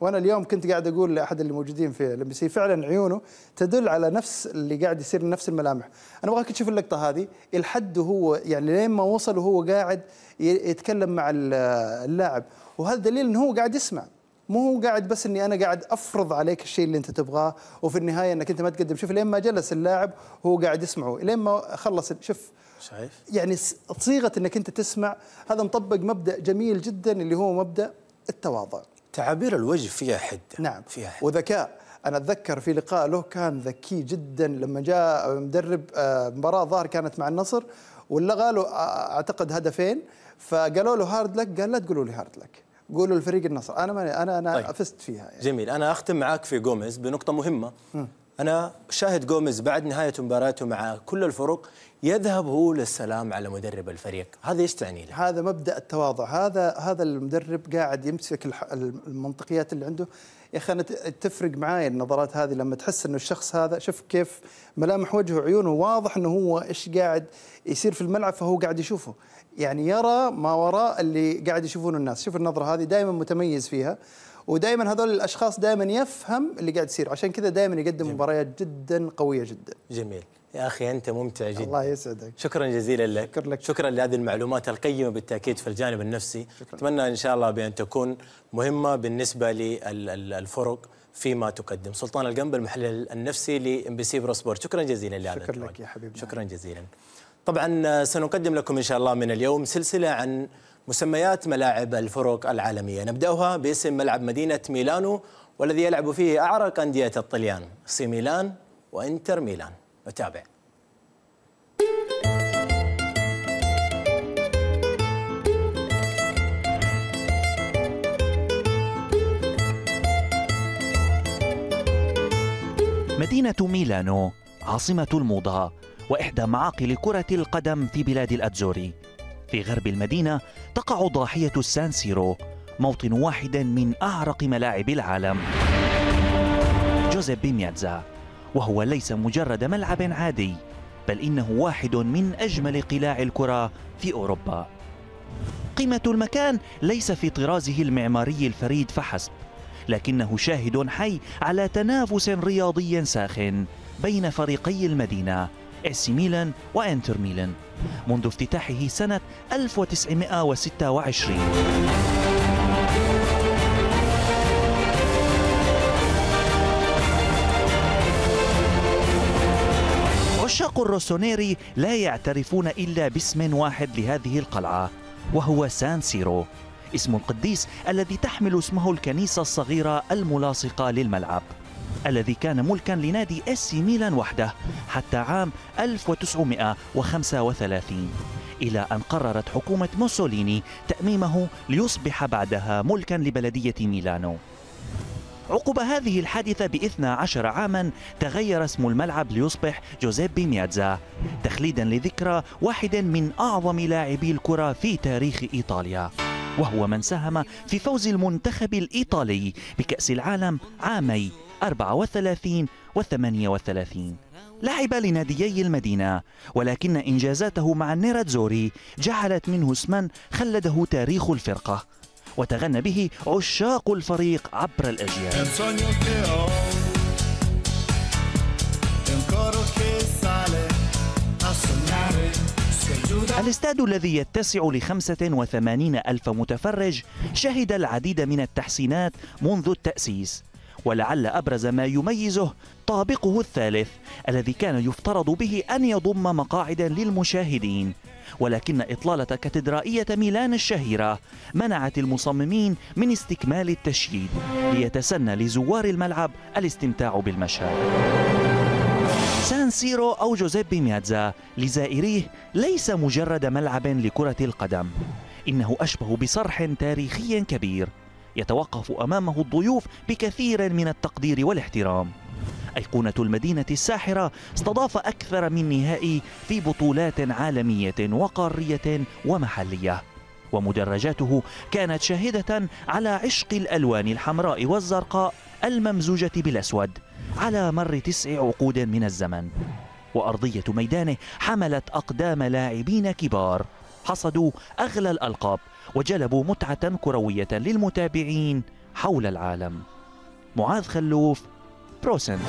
وانا اليوم كنت قاعد اقول لاحد اللي موجودين في الام سي فعلا عيونه تدل على نفس اللي قاعد يصير نفس الملامح انا ابغاك تشوف اللقطه هذه الحد هو يعني لين ما وصل وهو قاعد يتكلم مع اللاعب وهذا دليل انه هو قاعد يسمع مو هو قاعد بس اني انا قاعد افرض عليك الشيء اللي انت تبغاه وفي النهايه انك انت ما تقدم شوف لين ما جلس اللاعب هو قاعد يسمعه لين ما خلص شوف شايف يعني صيغه انك انت تسمع هذا مطبق مبدا جميل جدا اللي هو مبدا التواضع تعابير الوجه فيها حدة نعم فيها حدة. وذكاء انا اتذكر في لقاء له كان ذكي جدا لما جاء مدرب آه، مباراه ظهر كانت مع النصر ولغى له آه، اعتقد هدفين فقالوا له هارد لك قال لا تقولوا لي هارد لك قولوا لفريق النصر انا ماني انا انا طيب. فزت فيها يعني. جميل انا اختم معاك في جوميز بنقطه مهمه م. أنا شاهد جوميز بعد نهاية مباراته مع كل الفرق يذهب هو للسلام على مدرب الفريق هذا ايش تعني له؟ هذا مبدا التواضع هذا هذا المدرب قاعد يمسك المنطقيات اللي عنده يا اخي انا تفرق معاي النظرات هذه لما تحس انه الشخص هذا شوف كيف ملامح وجهه وعيونه واضح انه هو ايش قاعد يصير في الملعب فهو قاعد يشوفه يعني يرى ما وراء اللي قاعد يشوفونه الناس شوف النظره هذه دائما متميز فيها ودائما هذول الاشخاص دائما يفهم اللي قاعد يصير عشان كذا دائما يقدم مباريات جدا قويه جدا جميل يا اخي انت ممتع جدا الله يسعدك شكرا جزيلا لك شكرا لك شكرا لهذه المعلومات القيمه بالتاكيد في الجانب النفسي شكرا. اتمنى ان شاء الله بان تكون مهمه بالنسبه للفرق فيما تقدم سلطان القنب المحلل النفسي لام بي سي برو سبورت شكرا جزيلا لهذا شكرا لك يا حبيبي شكرا جزيلا طبعا سنقدم لكم ان شاء الله من اليوم سلسله عن مسميات ملاعب الفرق العالمية نبدأها باسم ملعب مدينة ميلانو والذي يلعب فيه أعرق أندية الطليان سي ميلان وإنتر ميلان نتابع مدينة ميلانو عاصمة الموضة وإحدى معاقل كرة القدم في بلاد الأتزوري في غرب المدينة تقع ضاحية السانسيرو موطن واحد من أعرق ملاعب العالم جوزيف بيمياتزا وهو ليس مجرد ملعب عادي بل إنه واحد من أجمل قلاع الكرة في أوروبا قيمة المكان ليس في طرازه المعماري الفريد فحسب لكنه شاهد حي على تنافس رياضي ساخن بين فريقي المدينة اس ميلان وانتر ميلان منذ افتتاحه سنة 1926 عشاق الروسونيري لا يعترفون إلا باسم واحد لهذه القلعة وهو سان سيرو اسم القديس الذي تحمل اسمه الكنيسة الصغيرة الملاصقة للملعب الذي كان ملكا لنادي اس ميلان وحده حتى عام 1935 إلى أن قررت حكومة موسوليني تأميمه ليصبح بعدها ملكا لبلدية ميلانو عقب هذه الحادثة بإثنى عشر عاما تغير اسم الملعب ليصبح جوزيبي ميادزا تخليدا لذكرى واحد من أعظم لاعبي الكرة في تاريخ إيطاليا وهو من ساهم في فوز المنتخب الإيطالي بكأس العالم عامي 34 و 38 لعب لناديي المدينة ولكن إنجازاته مع النيراتزوري جعلت منه اسما خلده تاريخ الفرقة وتغنى به عشاق الفريق عبر الأجيال الاستاد الذي يتسع لخمسة وثمانين ألف متفرج شهد العديد من التحسينات منذ التأسيس ولعل أبرز ما يميزه طابقه الثالث الذي كان يفترض به أن يضم مقاعد للمشاهدين ولكن إطلالة كاتدرائية ميلان الشهيرة منعت المصممين من استكمال التشييد ليتسنى لزوار الملعب الاستمتاع بالمشهد سان سيرو أو جوزيبي ميادزا لزائريه ليس مجرد ملعب لكرة القدم إنه أشبه بصرح تاريخي كبير يتوقف أمامه الضيوف بكثير من التقدير والاحترام أيقونة المدينة الساحرة استضاف أكثر من نهائي في بطولات عالمية وقارية ومحلية ومدرجاته كانت شاهدة على عشق الألوان الحمراء والزرقاء الممزوجة بالأسود على مر تسع عقود من الزمن وأرضية ميدانه حملت أقدام لاعبين كبار حصدوا أغلى الألقاب وجلبوا متعة كروية للمتابعين حول العالم معاذ خلوف برو سنتر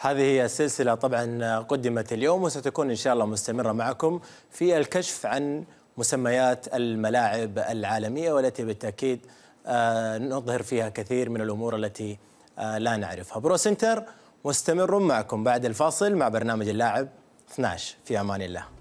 هذه هي السلسلة طبعا قدمت اليوم وستكون إن شاء الله مستمرة معكم في الكشف عن مسميات الملاعب العالمية والتي بالتأكيد آه، نظهر فيها كثير من الأمور التي آه، لا نعرفها برو سنتر مستمر معكم بعد الفاصل مع برنامج اللاعب 12 في امان الله